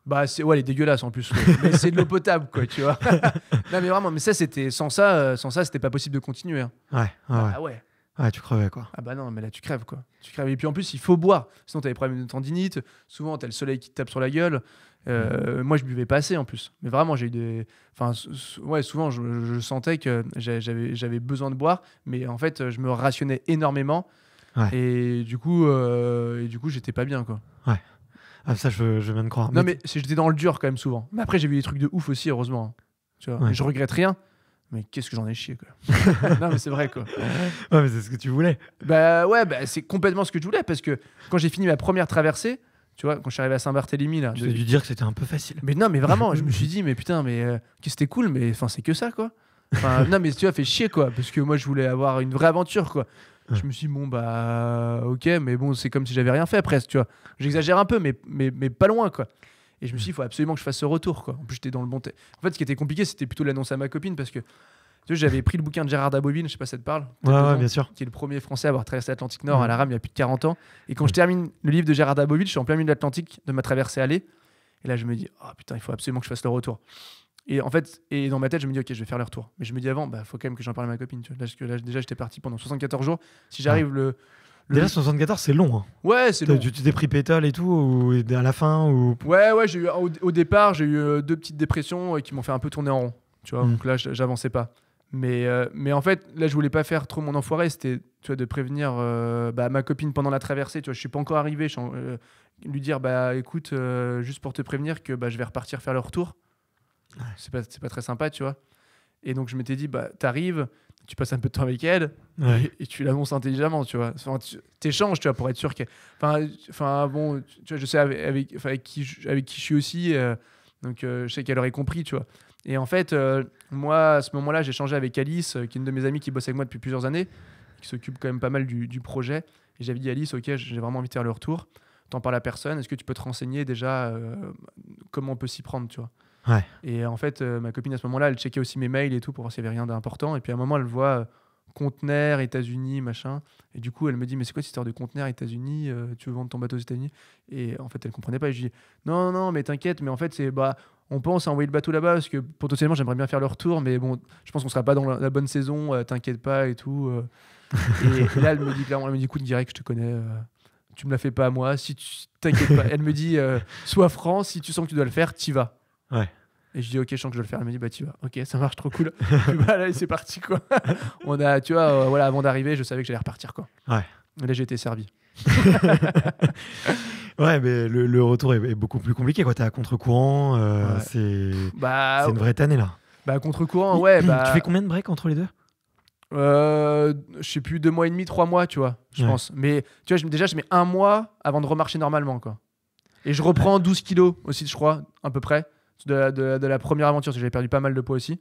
Bah, c'est, ouais, elle est dégueulasse en plus. <laughs> mais c'est de l'eau potable, quoi, tu vois. <laughs> non, mais vraiment, mais ça, c'était. Sans ça, euh, sans ça c'était pas possible de continuer. Hein. Ouais, bah, ah ouais, ouais. tu crevais, quoi. Ah bah non, mais là, tu crèves, quoi. Tu crèves. Et puis en plus, il faut boire. Sinon, t'as des problèmes de tendinite. Souvent, t'as le soleil qui te tape sur la gueule. Euh, mm. Moi, je buvais pas assez en plus. Mais vraiment, j'ai eu des. Enfin, ouais, souvent, je, sentais que j'avais besoin de boire. Mais en fait, je me rationnais énormément. Et du coup, euh, et du coup j'étais pas bien, quoi. Ouais. Ah, ça, je, viens de croire. Non, mais, j'étais dans le dur quand même souvent. Mais après, j'ai vu des trucs de ouf aussi, heureusement. Hein. je regrette rien. Mais qu'est-ce que j'en ai chié, quoi. <laughs> non, mais c'est vrai, quoi. Ouais, mais c'est ce que tu voulais. Bah ouais, bah, c'est complètement ce que je voulais parce que quand j'ai fini ma première traversée, tu vois, quand je suis arrivé à Saint-Barthélemy, là. J'ai dû dire que c'était un peu facile. Mais non, mais vraiment, je me suis <laughs> dit, mais putain, mais euh, c'était cool, mais enfin, c'est que ça, quoi. non, mais tu vois, fait chier, quoi. Parce que moi, je voulais avoir une vraie aventure, quoi. Je me suis dit, bon, bah, ok, mais bon, c'est comme si j'avais rien fait presque, tu vois. J'exagère un peu, mais, mais, mais pas loin, quoi. Et je me suis dit, il faut absolument que je fasse ce retour, quoi. En plus, j'étais dans le bon. En fait, ce qui était compliqué, c'était plutôt l'annonce à ma copine parce que. Tu sais, j'avais pris le bouquin de Gérard Dabobine, je sais pas si ça te parle. bien sûr. Qui est le premier Français à avoir traversé l'Atlantique Nord à mm. la rame il y a plus de 40 ans. Et quand mm. je termine le livre de Gérard Dabobine, je suis en plein milieu de l'Atlantique de ma traversée allée Et là, je me dis, oh putain, il faut absolument que je fasse le retour. Et en fait, et dans ma tête, je me dis, ok, je vais faire le retour. Mais je me dis avant, bah, faut quand même que j'en parle à ma copine. Tu vois. que, là, déjà, j'étais parti pendant 74 jours. Si j'arrive le, Déjà, 74, c'est long. Hein. Ouais, c'est long. Tu t'es pris pétale et tout, ou à la fin ou... Ouais, ouais, eu, au, départ, j'ai eu euh, deux petites dépressions euh, qui m'ont fait un peu tourner en rond. Tu vois, mm. donc là, j'avançais pas. Mais, euh, mais en fait, là, je voulais pas faire trop mon enfoiré. C'était tu de prévenir bah, ma copine pendant la traversée. Tu vois, je suis pas encore arrivé. lui dire, bah écoute, juste pour te prévenir que bah, je vais repartir faire le retour c'est pas, pas très sympa, tu vois. Et donc, je m'étais dit, bah, t'arrives, tu passes un peu de temps avec elle et, tu l'annonces intelligemment, tu vois. Enfin, tu échanges, tu vois, pour être sûr que Enfin, enfin, bon, tu vois, je sais avec, avec, qui, je, avec qui je suis aussi, euh, donc euh, je sais qu'elle aurait compris, tu vois. Et en fait, euh, moi, à ce moment-là, j'ai échangé avec Alice, qui est une de mes amies qui bosse avec moi depuis plusieurs années, qui s'occupe quand même pas mal du, du projet. Et j'avais dit, Alice, ok, j'ai vraiment envie de faire le retour. T'en parles à personne, est-ce que tu peux te renseigner déjà comment on peut s'y prendre, tu vois. Et en fait, euh, ma copine à ce moment-là, elle checkait aussi mes mails et tout pour voir s'il n'y avait rien d'important. Et puis à un moment, elle voit euh, conteneur, États-Unis, machin. Et du coup, elle me dit Mais c'est quoi cette histoire de conteneur, États-Unis euh, Tu veux vendre ton bateau aux États-Unis Et en fait, elle comprenait pas. Et je dis Non, non, mais t'inquiète, mais en fait, c'est. Bah, on pense à envoyer le bateau là-bas parce que potentiellement, j'aimerais bien faire le retour, mais bon, je pense qu'on sera pas dans la, bonne saison, t'inquiète pas et tout. et, là, elle me dit clairement Elle me dit Écoute, direct, je te connais tu me la fais pas à moi. Si tu t'inquiète pas, elle me dit soit sois franc. Si tu sens que tu dois le faire, t'y vas. Ouais. Et je dis, ok, je sens que je vais le faire. Elle me dit, bah, tu vas. Ok, ça marche trop cool. bah, <laughs> là, c'est parti, quoi. <laughs> On a, tu vois, euh, voilà, avant d'arriver, je savais que j'allais repartir, quoi. Ouais. là, j'ai été servi. <laughs> ouais, mais le, retour est, beaucoup plus compliqué, quoi. T'es à contre-courant. Euh, bah, c'est une vraie année là. Bah, contre-courant, ouais. Bah tu fais combien de breaks entre les deux euh, je sais plus, deux mois et demi, trois mois, tu vois, je pense. Mais tu vois, déjà, je mets un mois avant de remarcher normalement, quoi. Et je reprends 12 kilos aussi, je crois, à peu près de la, première aventure, si j'avais perdu pas mal de poids aussi.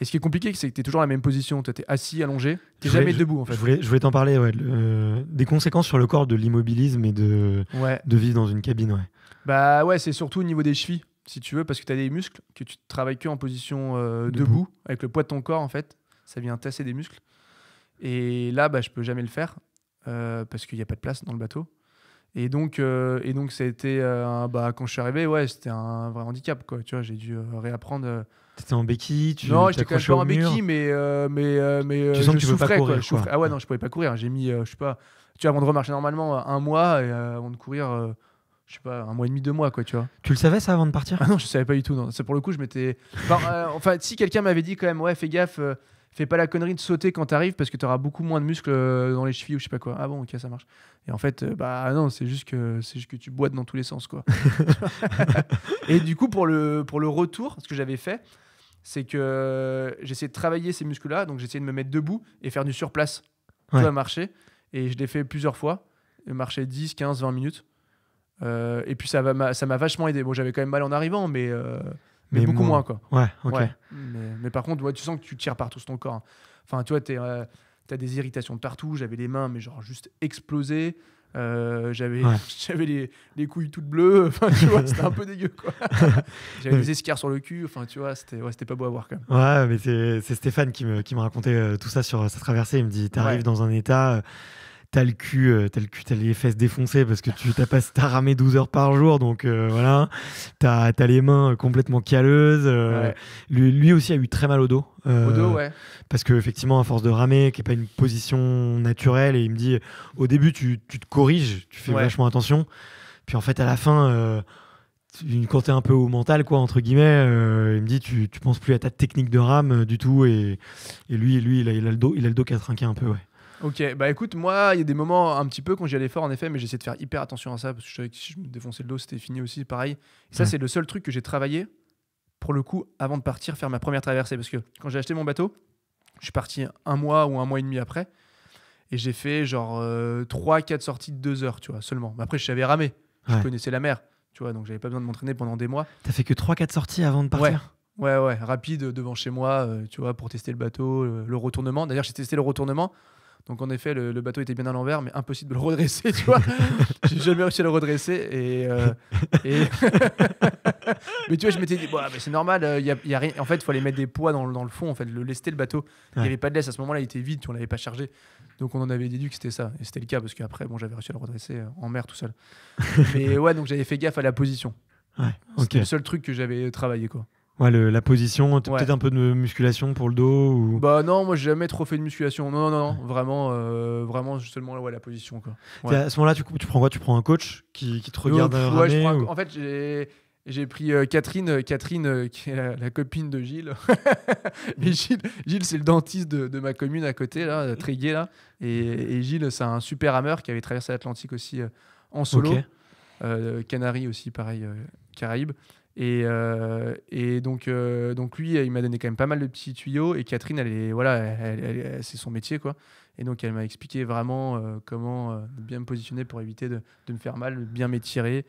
Et ce qui est compliqué, c'est que tu es toujours dans la même position. Tu es assis, allongé. Tu jamais debout, en fait. Je voulais, t'en parler, ouais, des conséquences sur le corps de l'immobilisme et de, de vivre dans une cabine, ouais. Bah ouais, c'est surtout au niveau des chevilles, si tu veux, parce que tu as des muscles que tu travailles que en position euh, debout. avec le poids de ton corps, en fait. Ça vient tasser des muscles. Et là, bah, je peux jamais le faire, euh, parce qu'il n'y a pas de place dans le bateau. Et donc, euh, et donc, ça a été, euh, bah, quand je suis arrivé, ouais, c'était un vrai handicap, quoi. Tu vois, j'ai dû euh, réapprendre. réapprendre. T'étais en béquille, tu Non, j'étais quand même pas en béquille, mais, mais, mais tu je que tu souffrais, quoi. Ah ouais, non, je pouvais pas courir. J'ai mis, je sais pas, tu vois, avant de remarcher normalement, un mois, et avant de courir, je sais pas, un mois et demi, deux mois, quoi, tu vois. Tu le savais, ça, avant de partir ah non, je savais pas du tout, non. pour le coup, je m'étais. en enfin si quelqu'un m'avait dit quand même, ouais, fais gaffe, fais pas la connerie de sauter quand t'arrives parce que tu t'auras beaucoup moins de muscles euh, dans les chevilles ou je sais pas quoi. Ah bon, ok, ça marche. Et en fait, euh, bah ah non, c'est juste que c'est que tu boites dans tous les sens quoi. <laughs> <laughs> et du coup pour le pour le retour, ce que j'avais fait, c'est que euh, essayé de travailler ces muscles-là, donc j'essayais de me mettre debout et faire du surplace, ouais. a marché. marcher. Et je l'ai fait plusieurs fois, marcher 10, 15, 20 minutes. et puis ça m'a ça vachement aidé. Bon, j'avais quand même mal en arrivant, mais mais, beaucoup moins. quoi. Ouais, ok. Ouais. Mais, par contre, ouais, tu sens que tu tires partout sur ton corps. Hein. Enfin, tu vois, tu euh, as des irritations partout. J'avais les mains, mais genre juste explosées. Euh, j'avais <laughs> j'avais les, les, couilles toutes bleues <laughs> enfin tu vois c'était un peu dégueu quoi <laughs> j'avais des escarres sur le cul enfin tu vois c'était pas beau à voir quand même ouais mais c'est, Stéphane qui me qui me racontait euh, tout ça sur sa traversée il me dit t'arrives arrives dans un état euh, euh, t'as le cul, t'as les fesses défoncées parce que tu t'as pas ramé 12 heures par jour, donc euh, voilà, t'as as les mains euh, complètement calleuses. lui, lui, aussi a eu très mal au dos. au dos, ouais. Parce que effectivement, à force de ramer, qui est pas une position naturelle, et il me dit, au début, tu, tu te corriges, tu fais vachement attention, puis en fait, à la fin une quand t'es un peu au mental quoi entre guillemets il me dit tu, tu penses plus à ta technique de rame du tout et, et lui lui il a, il a, le dos il a le dos qui a trinqué un peu ouais Ok, bah écoute, moi, il y a des moments un petit peu quand j'y allais fort, en effet, mais j'essaie de faire hyper attention à ça parce que je savais que si je me défonçais le dos, c'était fini aussi, pareil. Et ça, c'est le seul truc que j'ai travaillé pour le coup avant de partir faire ma première traversée parce que quand j'ai acheté mon bateau, je suis parti un mois ou un mois et demi après et j'ai fait genre 3-4 euh, sorties de 2 heures, tu vois, seulement. après, je savais ramer, je connaissais la mer, tu vois, donc j'avais pas besoin de m'entraîner pendant des mois. T'as fait que 3-4 sorties avant de partir ouais. Ouais, rapide devant chez moi, euh, tu vois, pour tester le bateau, euh, le retournement. D'ailleurs, j'ai testé le retournement. Donc en effet, le, bateau était bien à l'envers, mais impossible de le redresser, tu vois. <laughs> J'ai jamais réussi à le redresser. Et, euh, <laughs> mais tu vois, je m'étais dit, bah, c'est normal, il euh, a, y a rien... en fait, il fallait mettre des poids dans, le fond, en fait, le laisser le bateau. Il n'y avait pas de laisse à ce moment-là, il était vide, on ne l'avait pas chargé. Donc on en avait déduit que c'était ça. Et c'était le cas, parce qu'après, bon, j'avais réussi à le redresser euh, en mer tout seul. <laughs> mais ouais, donc j'avais fait gaffe à la position. Ouais, c'était le seul truc que j'avais travaillé, quoi. Ouais, la position, peut-être un peu de musculation pour le dos ou... Bah non, moi j'ai jamais trop fait de musculation. Non, non, non, euh, vraiment, justement seulement ouais, la position. Quoi. À ce moment-là, tu, tu prends quoi Tu prends un coach qui, qui te regarde En fait, j'ai. pris euh, Catherine, euh, Catherine qui est la, copine de Gilles. <laughs> Gilles, Gilles c'est le dentiste de, de, ma commune à côté, là, très gai. là. Et, Gilles, c'est un super hammer qui avait traversé l'Atlantique aussi en solo. Canaries aussi, pareil, Caraïbes. Et, euh, et donc, euh, donc lui, il m'a donné quand même pas mal de petits tuyaux. Et Catherine, elle est, voilà, c'est son métier, quoi. Et donc, elle m'a expliqué vraiment euh, comment bien me positionner pour éviter de, de me faire mal, bien m'étirer,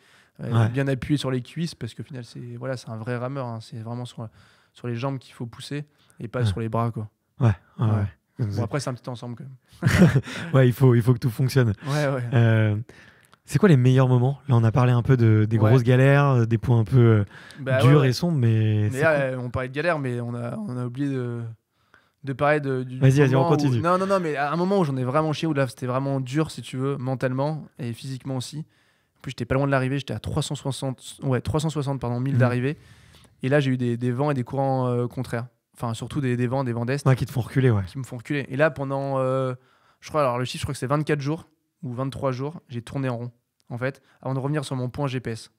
bien appuyer sur les cuisses, parce qu'au final, c'est voilà, c'est un vrai rameur. Hein. c'est vraiment sur, sur les jambes qu'il faut pousser et pas sur les bras, quoi. ouais. ouais. Bon, après, c'est un petit ensemble quand même. <laughs> ouais, il faut, il faut que tout fonctionne. Ouais, ouais. C'est quoi les meilleurs moments Là, on a parlé un peu de, des grosses galères, euh, des points un peu euh, bah durs et sombres, mais. Euh, on parlait de galères, mais on a, oublié de, de parler de. Du vas-y, vas-y, on continue. Non, non, non, mais à un moment où j'en ai vraiment chié, où là, c'était vraiment dur, si tu veux, mentalement et physiquement aussi. En plus, j'étais pas loin de l'arrivée, j'étais à 360, ouais, 360 pardon, 1000 mhm. d'arrivée. Et là, j'ai eu des, vents et des courants contraires. Enfin, surtout des, vents, des vents d'est. qui te font reculer, ouais. Qui me font reculer. Et là, pendant. je crois, alors le chiffre, je crois que c'est 24 jours ou 23 jours, j'ai tourné en rond, en fait, avant de revenir sur mon point GPS.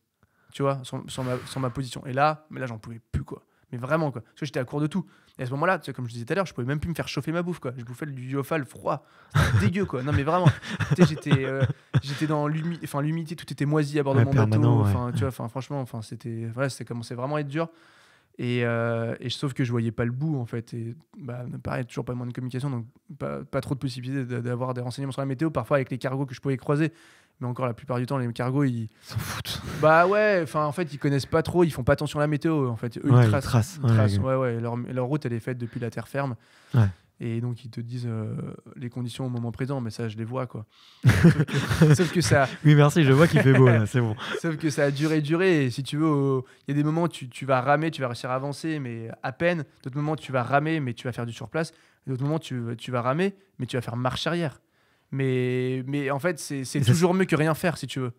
Tu vois, sur, sur, ma, position. Et là, mais là, j'en pouvais plus, quoi. Mais vraiment, quoi. Parce que j'étais à court de tout. Et à ce moment-là, tu sais, comme je disais tout à l'heure, je pouvais même plus me faire chauffer ma bouffe, quoi. Je bouffais du yofal froid. <laughs> dégueu, quoi. Non, mais vraiment. tu j'étais, euh, j'étais dans l'humidité, tout était moisi à bord de mon bateau. Enfin, tu vois, enfin, franchement, c'était, voilà, c'était commencé vraiment à être dur. Et, euh, et, sauf que je voyais pas le bout en fait. Et bah, pareil, toujours pas moins de communication, donc pas, pas trop de possibilités d'avoir des renseignements sur la météo. Parfois avec les cargos que je pouvais croiser, mais encore la plupart du temps les cargos ils s'en foutent. Bah ouais, enfin en fait ils connaissent pas trop, ils font pas attention à la météo en fait. Eux, ils tracent, ouais, ouais, leur, leur, route elle est faite depuis la terre ferme. Et donc, ils te disent euh, les conditions au moment présent, mais ça, je les vois, quoi. <laughs> sauf, que, ça. Oui, merci, je vois qu'il fait beau, c'est bon. <laughs> sauf que ça a duré, duré. si tu veux, il y a des moments où tu, vas ramer, tu vas réussir à avancer, mais à peine. D'autres moments, tu vas ramer, mais tu vas faire du surplace. D'autres moments, tu, tu vas ramer, mais tu vas faire marche arrière. Mais, mais en fait, c'est toujours mieux que rien faire, si tu veux.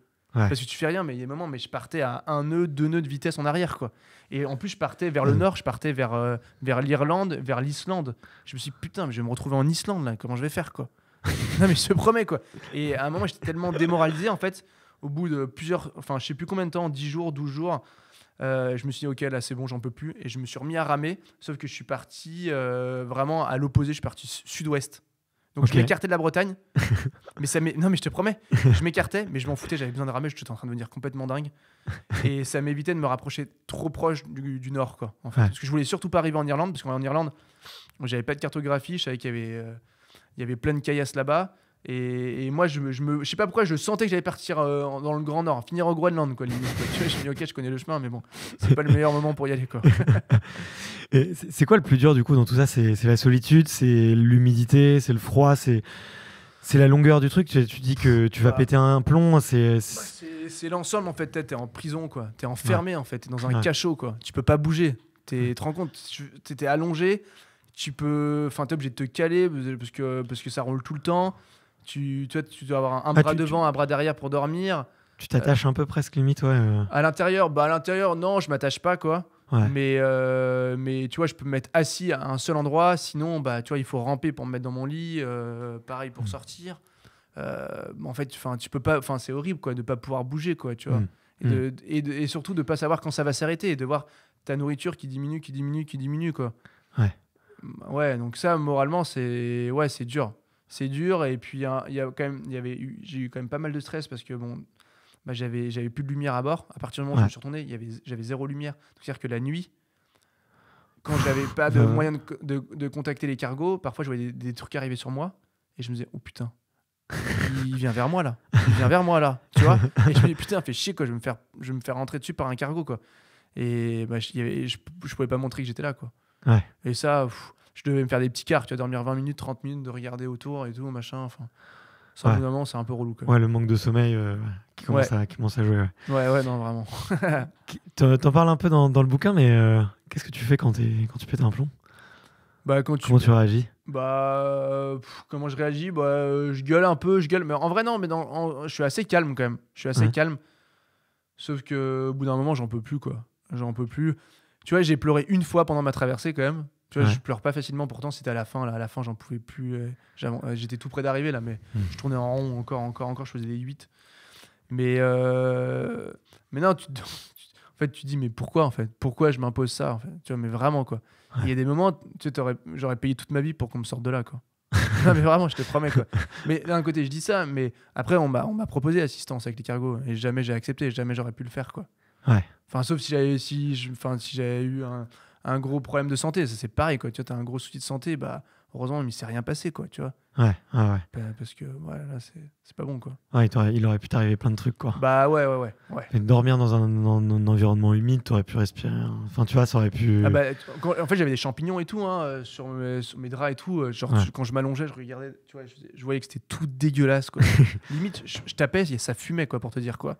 Parce que tu fais rien, mais il y a des moments, mais je partais à un nœud, deux nœuds de vitesse en arrière, quoi. Et en plus, je partais vers le mm. nord, je partais vers, euh, vers l'Irlande, vers l'Islande. Je me suis dit, putain, je vais me retrouver en Islande, là, comment je vais faire, quoi. <laughs> non, mais je te promets, quoi. Et à un moment, j'étais tellement démoralisé, en fait, au bout de plusieurs, enfin, je sais plus combien de temps, 10 jours, 12 jours, euh, je me suis dit, ok, là, c'est bon, j'en peux plus. Et je me suis remis à ramer, sauf que je suis parti euh, vraiment à l'opposé, je suis parti sud-ouest. Donc je m'écartais de la Bretagne. <laughs> mais ça non, mais je te promets, je m'écartais, mais je m'en foutais, j'avais besoin de ramer, j'étais en train de devenir complètement dingue. Et <laughs> ça m'évitait de me rapprocher trop proche du, nord, quoi. En fait. Parce que je voulais surtout pas arriver en Irlande, parce qu'en Irlande, j'avais pas de cartographie, je savais qu'il y avait. Euh, il y avait plein de caillasses là-bas. Et, moi, je, je, je sais pas pourquoi, je sentais que j'allais partir euh, dans le Grand Nord, finir au Groenland, quoi. <laughs> je me dit ok, je connais le chemin, mais bon, c'est pas le meilleur moment pour y aller, quoi. <laughs> et c'est quoi le plus dur, du coup, dans tout ça C'est la solitude, c'est l'humidité, c'est le froid, c'est. C'est la longueur du truc, tu, dis que tu vas bah. péter un plomb, bah, c'est... C'est l'ensemble en fait, t'es en prison quoi, t'es enfermé en fait, t'es dans un cachot quoi, tu peux pas bouger, tu te rends compte, t'es allongé, tu peux... Enfin t'es obligé de te caler parce que, parce que ça roule tout le temps, tu, tu, dois avoir un, ah, bras devant, un bras derrière pour dormir. Tu t'attaches un peu presque limite, ouais. Euh. À l'intérieur, bah à l'intérieur, non, je m'attache pas, quoi. Mais, euh, mais tu vois, je peux me mettre assis à un seul endroit. Sinon, bah, tu vois, il faut ramper pour me mettre dans mon lit. Euh, pareil pour mm. sortir. en fait, tu peux pas. Enfin, c'est horrible, quoi, de pas pouvoir bouger, quoi. Tu vois. Mm. Et, surtout mm. de, et, surtout de pas savoir quand ça va s'arrêter et de voir ta nourriture qui diminue, qui diminue, qui diminue, quoi. Ouais. Ouais, donc ça, moralement, c'est ouais, c'est dur c'est dur. Et puis, hein, il y quand même, y avait j'ai eu quand même pas mal de stress parce que bon, bah, j'avais, j'avais plus de lumière à bord. À partir du moment où je me suis retourné, y avait, j'avais zéro lumière. C'est-à-dire que la nuit, quand j'avais pas de moyen de, de, contacter les cargos, parfois je voyais des, trucs arriver sur moi et je me disais, oh putain, il vient vers moi là, il vient vers moi là, tu vois. Et je me disais, putain, fait chier quoi, je vais me faire, je me faire rentrer dessus par un cargo quoi. Et bah, je, je, je, pouvais pas montrer que j'étais là quoi. Et ça, je devais me faire des petits quarts, tu vas dormir 20 minutes, 30 minutes, de regarder autour et tout, machin. Enfin, ça, ouais. c'est un peu relou. Ouais, le manque de sommeil euh, qui, commence à, à, jouer. Ouais, ouais, non, vraiment. <laughs> T'en parles un peu dans, le bouquin, mais euh, qu'est-ce que tu fais quand, quand tu pètes un plomb bah, quand Comment tu réagis bah euh, comment je réagis bah je gueule un peu je gueule mais en vrai non mais je suis assez calme quand même je suis assez calme sauf que bout d'un moment j'en peux plus quoi j'en peux plus tu vois j'ai pleuré une fois pendant ma traversée quand même tu vois, je pleure pas facilement. Pourtant, c'était à la fin. Là, à la fin, j'en pouvais plus. Euh, euh, j'étais tout près d'arriver là, mais hmm. je tournais en rond encore, encore, encore. Je faisais des 8. Mais, euh, mais non, <laughs> tu, en fait, tu te dis, mais pourquoi en fait Pourquoi je m'impose ça en fait Tu vois, mais vraiment quoi. Il y a des moments, tu sais, j'aurais payé toute ma vie pour qu'on me sorte de là quoi. <laughs> non, mais vraiment, je te promets quoi. Mais d'un côté, je dis ça, mais après, on m'a proposé assistance avec les cargos et jamais j'ai accepté, jamais j'aurais pu le faire quoi. Ouais. Enfin, sauf si j'avais si, enfin, si eu un, un gros problème de santé. C'est pareil, quoi. Tu as un gros souci de santé, bah, heureusement, il ne s'est rien passé, quoi, tu vois. Ouais, ah ouais. Bah, parce que, voilà c'est pas bon, quoi. il aurait, il aurait pu t'arriver plein de trucs, quoi. Bah, ouais, ouais, ouais. dormir dans un, environnement humide, t'aurais pu respirer. Hein. Enfin, tu vois, ça aurait pu. Ah bah, en fait, j'avais des champignons et tout, hein, euh, sur, mes, draps et tout. Euh, genre, quand je m'allongeais, je regardais, tu vois, je, voyais que c'était tout dégueulasse, quoi. <laughs> Limite, je, tapais tapais, ça fumait, quoi, pour te dire, quoi.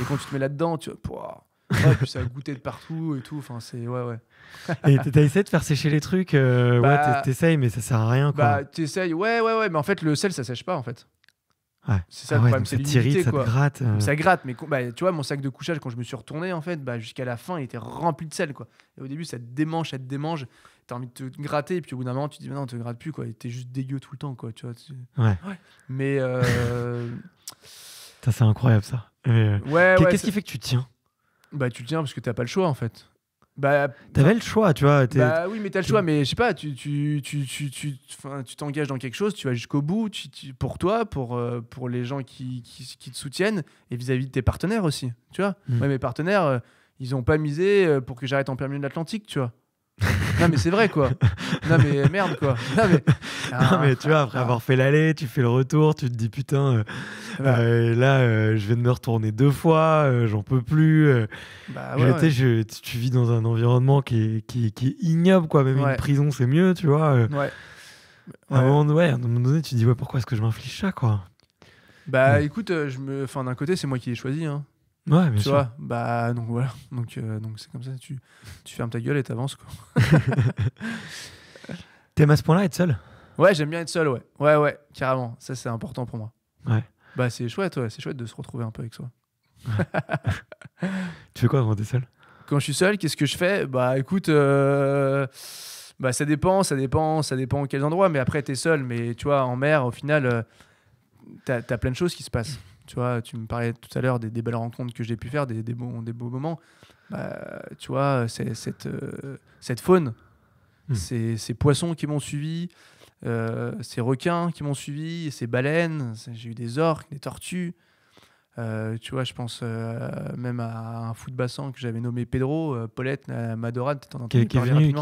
Et quand tu te mets là-dedans, tu vois, ouais, ça goûtait de partout et tout. Enfin, c'est, ouais, ouais. <laughs> Et t'as essayé de faire sécher les trucs. Euh, ouais, bah, t'essayes, mais ça sert à rien. Quoi. Bah, t'essayes. Ouais, ouais, ouais. Mais en fait, le sel, ça sèche pas, en fait. Ouais. C'est ça le ah C'est l'humidité, Ça te gratte. Euh. Ça gratte. Mais bah, tu vois, mon sac de couchage, quand je me suis retourné, en fait, bah, jusqu'à la fin, il était rempli de sel, quoi. Et au début, ça te démange, ça te démange. T'as envie de te gratter. Et puis au bout d'un moment, tu te dis, non, on te gratte plus, quoi. T'es juste dégueu tout le temps, quoi. Tu vois. Ouais. ouais. Mais. Euh... <laughs> c'est incroyable, ça. Ouais euh, ouais, Qu'est-ce qui fait que tu tiens Bah, tu tiens parce que t'as pas le choix, en fait. Bah, T'avais le choix, tu vois. Bah oui, mais t'as le choix, mais je sais pas, tu t'engages tu, tu, tu, t'engages dans quelque chose, tu vas jusqu'au bout, tu, pour toi, pour, euh, pour les gens qui, qui, te soutiennent, et vis-à-vis de tes partenaires aussi, tu vois. Mm. mes partenaires, euh, ils ont pas misé euh, pour que j'arrête en permis de l'Atlantique, tu vois non mais c'est vrai quoi. Non mais merde quoi. Non mais, <laughs> tu vois, après ah. avoir fait l'aller, tu fais le retour, tu te dis putain, euh, ah bah. euh, là euh, je viens de me retourner deux fois, j'en peux plus. Bah, ouais, tu, vis dans un environnement qui est, ignoble quoi, même une prison c'est mieux, tu vois. À, un à un moment donné, tu te dis pourquoi est-ce que je m'inflige ça quoi bah écoute, je me, enfin d'un côté c'est moi qui l'ai choisi, hein. Ouais, tu vois, bah donc voilà, donc euh, donc c'est comme ça, tu, tu fermes ta gueule et t'avances quoi. <laughs> T'aimes à ce point-là être seul Ouais, j'aime bien être seul, ouais, ouais, ouais, carrément. Ça c'est important pour moi. Ouais. Bah c'est chouette, ouais, c'est chouette de se retrouver un peu avec soi. <laughs> tu fais quoi quand t'es seul Quand je suis seul, qu'est-ce que je fais Bah écoute. Euh, bah, ça dépend, ça dépend, ça dépend en quel endroit Mais après, t'es seul. Mais tu vois, en mer, au final, euh, t'as tu as, plein de choses qui se passent tu me parlais tout à l'heure des, des, belles rencontres que j'ai pu faire, des, des, beaux, des beaux moments. Bah, tu vois, cette, euh, cette faune, hmm. ces, poissons qui m'ont suivi, euh, ces requins qui m'ont suivi, ces baleines, j'ai eu des orques, des tortues. Euh, tu vois, je pense même à un footbassant bassin que j'avais nommé Pedro, Paulette, Madorade, qui, est venu,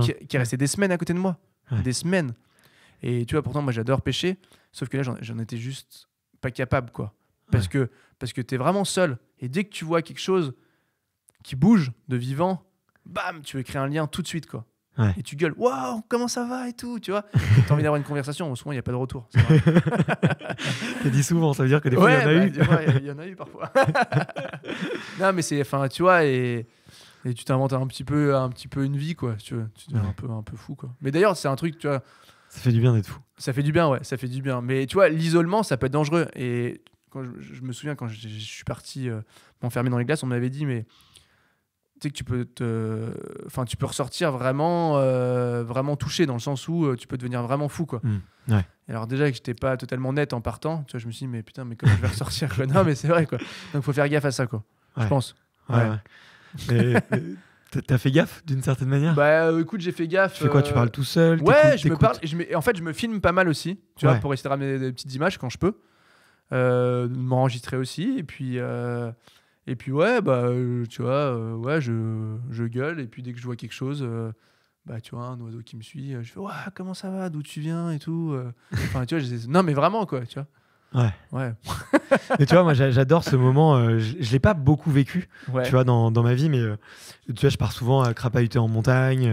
qui, est qui resté des semaines à côté de moi. Des semaines. Et tu vois, pourtant, moi, j'adore pêcher, sauf que là, j'en étais juste pas capable, quoi parce que parce que tu es vraiment seul. Et dès que tu vois quelque chose qui bouge de vivant, bam, tu veux créer un lien tout de suite, quoi. Et tu gueules, waouh, comment ça va et tout, tu vois. <laughs> T'as envie d'avoir une conversation, souvent il n'y a pas de retour. <laughs> T'as dit souvent, ça veut dire que des fois il y en a eu. Bah, il y en a eu parfois. <laughs> non, mais c'est, enfin, tu vois, et, et tu t'inventes un petit peu, un petit peu une vie, quoi. Tu, tu deviens un peu, un peu fou, quoi. Mais d'ailleurs, c'est un truc, tu vois. Ça fait du bien d'être fou. Ça fait du bien, ouais, ça fait du bien. Mais tu vois, l'isolement, ça peut être dangereux. Et quand je, me souviens quand je, suis parti euh, m'enfermer dans les glaces, on m'avait dit mais tu sais que tu peux te enfin tu peux ressortir vraiment euh, vraiment touché dans le sens où euh, tu peux devenir vraiment fou quoi. Mmh, ouais. alors déjà que j'étais pas totalement net en partant, tu vois, je me suis dit mais putain mais comment je vais <laughs> ressortir Non mais c'est vrai quoi. Donc faut faire gaffe à ça quoi. Je pense. Ouais. T'as fait gaffe d'une certaine manière Bah écoute, j'ai fait gaffe. Tu fais quoi Tu parles tout seul Ouais, je me parle. Je en fait, je me filme pas mal aussi, tu vois, pour essayer de ramener des petites images quand je peux euh, m'enregistrer aussi. Et puis, euh, et puis ouais, bah, euh, tu vois, euh, ouais, je, je, gueule. Et puis dès que je vois quelque chose, bah, tu vois, un oiseau qui me suit, je fais, comment ça va, d'où tu viens et tout. Enfin, tu vois, non, mais vraiment, quoi, tu vois. Ouais. ouais. et <laughs> tu vois, moi j'adore ce moment. je l'ai pas beaucoup vécu, tu vois, dans, dans, ma vie, mais tu vois, je pars souvent à crapahuter en montagne,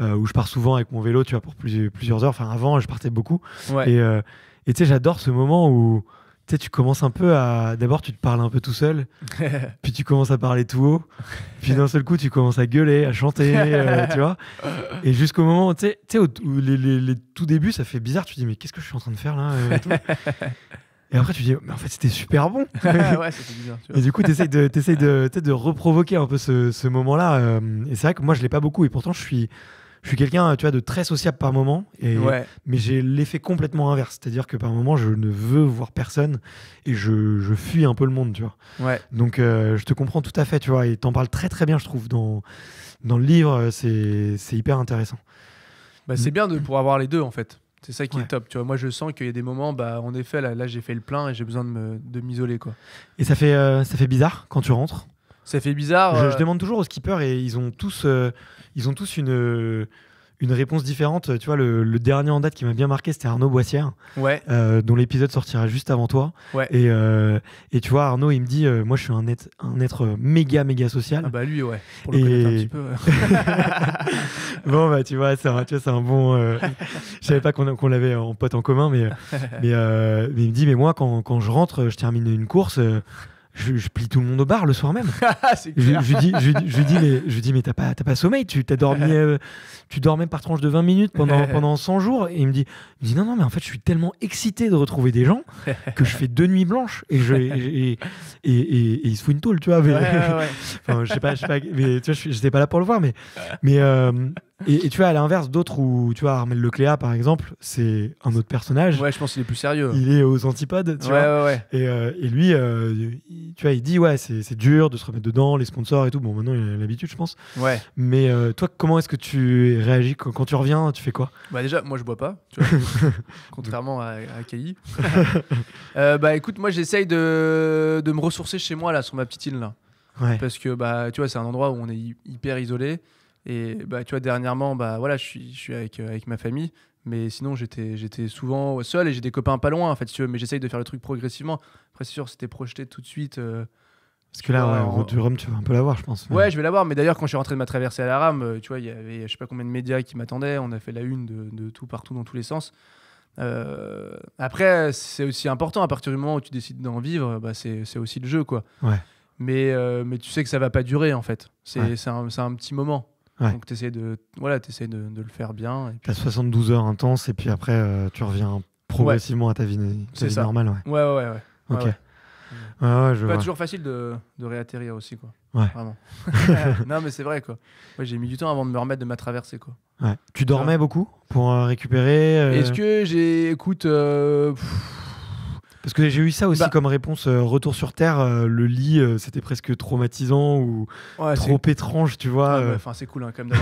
où ou je pars souvent avec mon vélo, tu vois, pour plusieurs heures. Enfin, avant, je partais beaucoup. Et tu sais, j'adore ce moment où, tu tu commences un peu à. D'abord, tu te parles un peu tout seul, <laughs> puis tu commences à parler tout haut, puis d'un seul coup, tu commences à gueuler, à chanter, euh, tu vois. Et jusqu'au moment, tu sais, au les, tout début, ça fait bizarre. Tu te dis, mais qu'est-ce que je suis en train de faire là euh, Et après, tu te dis, mais en fait, c'était super bon. <laughs> Et du coup, tu essayes de, de, reprovoquer un peu ce, moment-là. Euh, et c'est vrai que moi, je ne l'ai pas beaucoup, et pourtant, je suis je suis quelqu'un, tu vois, de très sociable par moment, et, mais j'ai l'effet complètement inverse. C'est-à-dire que par moment, je ne veux voir personne et je, fuis un peu le monde, tu vois. Ouais. Donc, euh, je te comprends tout à fait, tu vois, et t'en parles très très bien, je trouve, dans, dans le livre. C'est, c'est hyper intéressant. Bah, c'est bien de pour avoir les deux, en fait. C'est ça qui est top. Tu vois, moi, je sens qu'il y a des moments, bah, en effet, là, là j'ai fait le plein et j'ai besoin de, de m'isoler. Quoi. Et ça fait, euh, ça fait bizarre quand tu rentres ça fait bizarre. Euh. Je, demande toujours aux skippers et ils ont tous, euh, ils ont tous euh, une réponse différente. Tu vois, le, dernier en date qui m'a bien marqué, c'était Arnaud Boissière, ouais. dont l'épisode sortira juste avant toi. Et, tu vois, Arnaud, il me dit Moi, je suis un être, méga, méga social. Ah bah lui, ouais. Pour le et... un petit peu. <laughs> bon, bah, tu vois, c'est un, bon. je savais pas qu'on, l'avait en pote en commun, mais, il me dit Mais moi, quand je rentre, je termine une course, je, plie tout le monde au bar le soir même. <laughs> Ah, je, lui dis, je, dis, mais, t'as pas, sommeil, tu dormi, <laughs> euh, tu dormais par tranche de 20 minutes pendant, <laughs> pendant 100 jours. Et il me dit, non, non, mais en fait, je suis tellement excité de retrouver des gens que je fais deux nuits blanches et je, et, et, et, se fout une tôle, tu vois. je sais pas, je sais pas, j'étais pas là pour le voir, mais, mais, euh, et, tu vois, à l'inverse, d'autres où, tu vois, Armel Lecléa, par exemple, c'est un autre personnage. Ouais, je pense qu'il est plus sérieux. Il est aux antipodes, tu ouais, vois. Ouais, ouais. Et, euh, et, lui, euh, tu vois, il dit, ouais, c'est dur de se remettre dedans, les sponsors et tout. Bon, maintenant, il a l'habitude, je pense. Ouais. Mais euh, toi, comment est-ce que tu réagis quand, tu reviens Tu fais quoi Bah, déjà, moi, je bois pas, tu vois, <laughs> contrairement à, à <laughs> bah, écoute, moi, j'essaye de, de me ressourcer chez moi, là, sur ma petite île, là. Ouais. Parce que, bah, tu vois, c'est un endroit où on est hyper isolé. Et bah, tu vois, dernièrement, bah, voilà, je suis, je suis avec, euh, avec ma famille. Mais sinon, j'étais, j'étais souvent seul et j'ai des copains pas loin, en fait, tu mais j'essaye de faire le truc progressivement. Après, c'est sûr, c'était projeté tout de suite. Euh, Parce que là, euh, en route du Rhum, tu vas un peu l'avoir, je pense. Ouais, je vais l'avoir. Mais d'ailleurs, quand je suis rentré de ma traversée à la rame, tu vois, il y avait je sais pas combien de médias qui m'attendaient. On a fait la une de, de tout partout dans tous les sens. après, c'est aussi important. À partir du moment où tu décides d'en vivre, bah, c'est c'est aussi le jeu, quoi. Mais, mais tu sais que ça va pas durer, en fait. C'est c'est un, c'est un petit moment. Donc, tu essaies, de, voilà, de, le faire bien. tu As 72 heures intenses, et puis après, euh, tu reviens progressivement à ta vie, c'est normal Ouais, ouais, ouais. ouais, pas toujours facile de, réatterrir aussi, quoi. Vraiment. <laughs> <laughs> non, mais c'est vrai, quoi. j'ai mis du temps avant de me remettre de ma traversée, quoi. Tu dormais beaucoup pour euh, récupérer euh Est-ce que j'ai. Écoute. Parce que j'ai eu ça aussi bah. comme réponse euh, retour sur terre, euh, le lit euh, c'était presque traumatisant ou trop étrange, tu vois. Bah, enfin c'est cool hein, quand même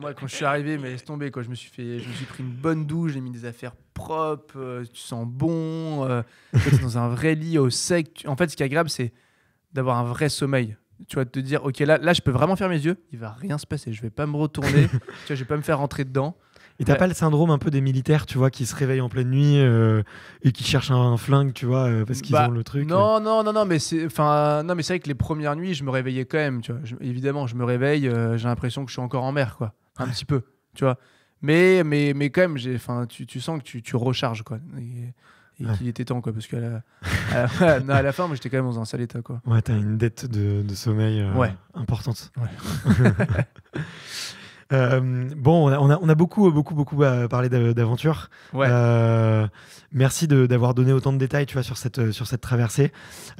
moi quand je suis arrivé, mais laisse tomber quoi, je me suis fait je suis pris une bonne douche, j'ai mis des affaires propres, tu sens bon, es dans un vrai lit au sec. En fait, ce qui est agréable c'est d'avoir un vrai sommeil. Tu vois, de te dire OK là là je peux vraiment fermer mes yeux, il va rien se passer, je vais pas me retourner, <laughs> tu vois, je vais pas me faire rentrer dedans. Et t'as pas le syndrome un peu des militaires, tu vois, qui se réveillent en pleine nuit euh, et qui cherchent un, flingue, tu vois, euh, parce qu'ils bah, ont le truc. Non, euh. non, non, non, mais c'est, enfin, non, mais c'est vrai que les premières nuits, je me réveillais quand même, tu vois. évidemment, je me réveille, j'ai l'impression que je suis encore en mer, quoi, un petit peu, tu vois. Mais, mais, mais quand même, j'ai, enfin, tu, tu, sens que tu, tu recharges, quoi. Et qu'il était temps quoi parce que la, à la, <laughs> fin j'étais quand même dans un sale état quoi ouais t'as une dette de, sommeil importante ouais. <laughs> <laughs> Euh, bon, on a, on beaucoup, beaucoup, beaucoup euh, parlé d'aventure. Euh, merci d'avoir donné autant de détails, tu vois, sur cette, sur cette traversée.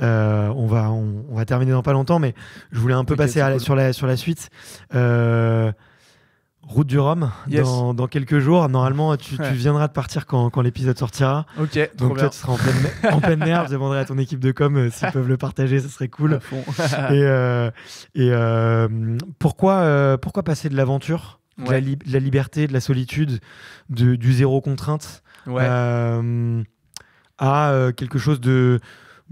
Euh, on va, on, va terminer dans pas longtemps, mais je voulais un peu passer sur la, sur la suite. Euh, Route du Rhum dans, quelques jours. Normalement, tu, viendras de partir quand, l'épisode sortira. Ok. Donc toi, tu seras en pleine, en pleine <laughs> Je demanderai à ton équipe de com euh, s'ils peuvent le partager, ce serait cool. et, euh, et euh, pourquoi, pourquoi passer de l'aventure, de, la liberté, de la solitude, de, du zéro contrainte à quelque chose de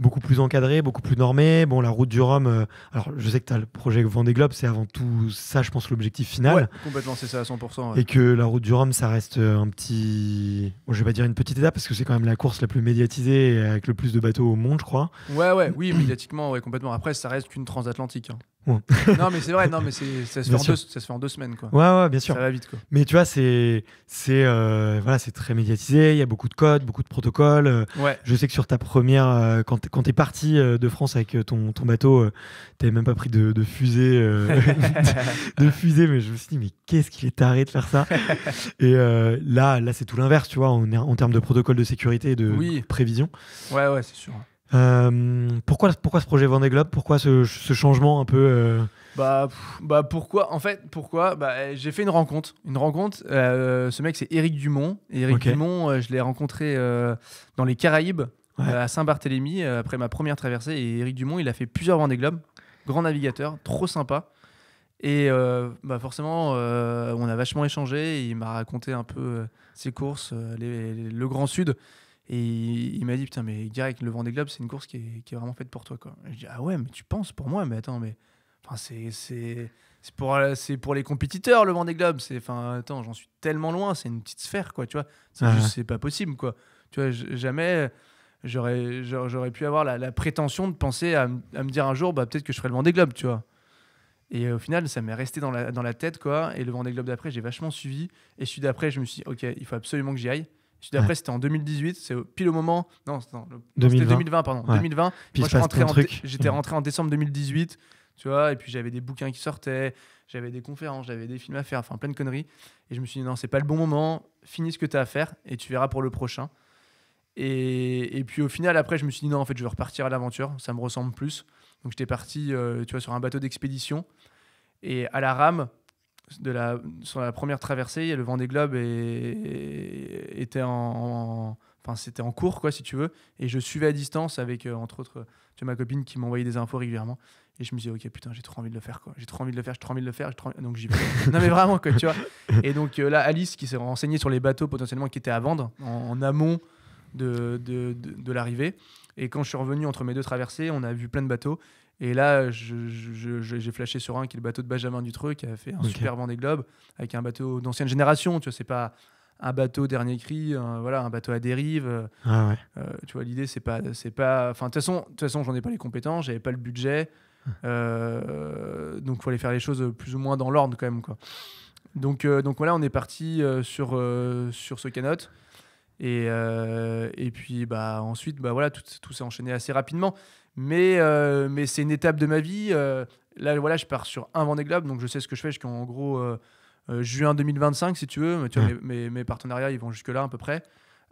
beaucoup plus encadré, beaucoup plus normé. Bon, la route du Rhum, euh, alors je sais que tu as le projet Vendée Globe, c'est avant tout ça, je pense, l'objectif final. complètement, c'est ça à 100%. Et que la route du Rhum, ça reste euh, un petit. Je je vais pas dire une petite étape parce que c'est quand même la course la plus médiatisée avec le plus de bateaux au monde, je crois. Ouais, ouais, oui, <clears throat> médiatiquement, ouais, complètement. Après, ça reste qu'une transatlantique. Hein. <laughs> non, mais c'est vrai, non, mais ça se, fait en deux, semaines. Quoi. Ouais, ouais, bien sûr. Ça va vite. Quoi. Mais tu vois, c'est c'est euh, très médiatisé, il y a beaucoup de codes, beaucoup de protocoles. Euh, je sais que sur ta première, euh, quand tu es, parti de France avec ton, ton bateau, T'avais même pas pris de, fusée. <laughs> <laughs> de, fusée, mais je me suis dit, mais qu'est-ce qu'il est taré de faire ça Et là, là c'est tout l'inverse, tu vois, en, en termes de protocoles de sécurité et de prévision. Ouais, ouais, c'est sûr. Euh, pourquoi, pourquoi ce projet Vendée Globe Pourquoi ce, changement un peu euh bah, bah pourquoi En fait, pourquoi bah, J'ai fait une rencontre. Une rencontre. Euh, ce mec, c'est Eric Dumont. Et Éric Dumont, je l'ai rencontré dans les Caraïbes, à Saint-Barthélemy, après ma première traversée. Et Eric Dumont, il a fait plusieurs Vendée Globe. Grand navigateur, trop sympa. Et bah forcément, on a vachement échangé. Il m'a raconté un peu ses courses, le Grand Sud. Et il m'a dit, putain, mais direct, le Vendée Globe, c'est une course qui est, qui est, vraiment faite pour toi. Quoi. je dis, ah ouais, mais tu penses pour moi, mais attends, mais. Enfin, c'est pour, pour les compétiteurs, le Vendée Globe. Enfin, attends, j'en suis tellement loin, c'est une petite sphère, quoi, tu vois. C'est pas possible, quoi. Tu vois, jamais j'aurais pu avoir la, prétention de penser à, me dire un jour, bah, peut-être que je ferai le Vendée Globe, tu vois. Et au final, ça m'est resté dans la, dans la tête, quoi. Et le Vendée Globe d'après, j'ai vachement suivi. Et celui d'après, je me suis dit, ok, il faut absolument que j'y aille. D'après, c'était en 2018, c'est pile au moment. Non, c'était 2020, pardon. 2020. Puis j'étais rentré, en décembre 2018, tu vois, et puis j'avais des bouquins qui sortaient, j'avais des conférences, j'avais des films à faire, enfin plein de conneries. Et je me suis dit, non, c'est pas le bon moment, finis ce que tu as à faire et tu verras pour le prochain. Et, et, puis au final, après, je me suis dit, non, en fait, je vais repartir à l'aventure, ça me ressemble plus. Donc j'étais parti, euh, tu vois, sur un bateau d'expédition. Et à la rame, de la, sur la première traversée, le vent des globes était en, enfin c'était en cours quoi si tu veux, et je suivais à distance avec euh, entre autres euh, tu vois, ma copine qui m'envoyait des infos régulièrement. Et je me disais, ok, putain, j'ai trop envie de le faire, quoi. J'ai trop envie de le faire, j'ai trop envie de le faire. Donc j'y vais. <laughs> non, mais vraiment, quoi, tu vois. Et donc euh, là, Alice, qui s'est renseignée sur les bateaux potentiellement qui étaient à vendre en, amont de l'arrivée. Et quand je suis revenu entre mes deux traversées, on a vu plein de bateaux. Et là, j'ai flashé sur un qui est le bateau de Benjamin Dutreux, qui a fait un super Vendée Globe avec un bateau d'ancienne génération. Tu vois, c'est pas un bateau dernier cri, un, voilà, un bateau à dérive. Euh, ah euh, tu vois, l'idée, c'est pas, c'est pas. Enfin, de toute façon, toute façon, j'en ai pas les compétences, j'avais pas le budget. Ah. Euh, donc, il fallait faire les choses plus ou moins dans l'ordre quand même, quoi. Donc, donc voilà, on est parti sur sur ce canot. Et, et puis bah ensuite bah voilà tout, tout s'est enchaîné assez rapidement. Mais, euh, mais c'est une étape de ma vie. Euh, là, voilà, je pars sur un Vendée Globe, donc je sais ce que je fais jusqu'en gros euh, juin 2025, si tu veux. Mais, mes, partenariats, ils vont jusque-là à peu près.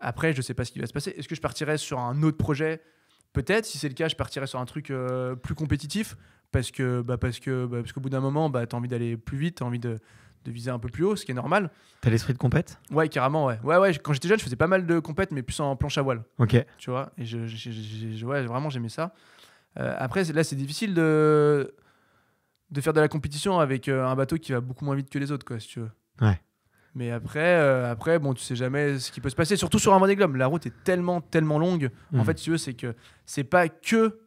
Après, je sais pas ce qui va se passer. Est-ce que je partirais sur un autre projet Peut-être. Si c'est le cas, je partirais sur un truc plus compétitif parce que bah, parce que bah, parce qu'au bout d'un moment, bah, tu as envie d'aller plus vite, tu as envie de de viser un peu plus haut, ce qui est normal. T'as l'esprit de compète Ouais, carrément, ouais. Ouais, ouais, quand j'étais jeune, je faisais pas mal de compète, mais plus en planche à voile. Ok. Tu vois, et je, vraiment, j'aimais ça. Euh, après, là, c'est difficile de, de faire de la compétition avec euh, un bateau qui va beaucoup moins vite que les autres, quoi, si tu veux. Ouais. Mais après, euh, après, bon, tu sais jamais ce qui peut se passer, surtout sur un Vendée Globe. La route est tellement, tellement longue. En mm. fait, si tu veux, c'est que c'est pas que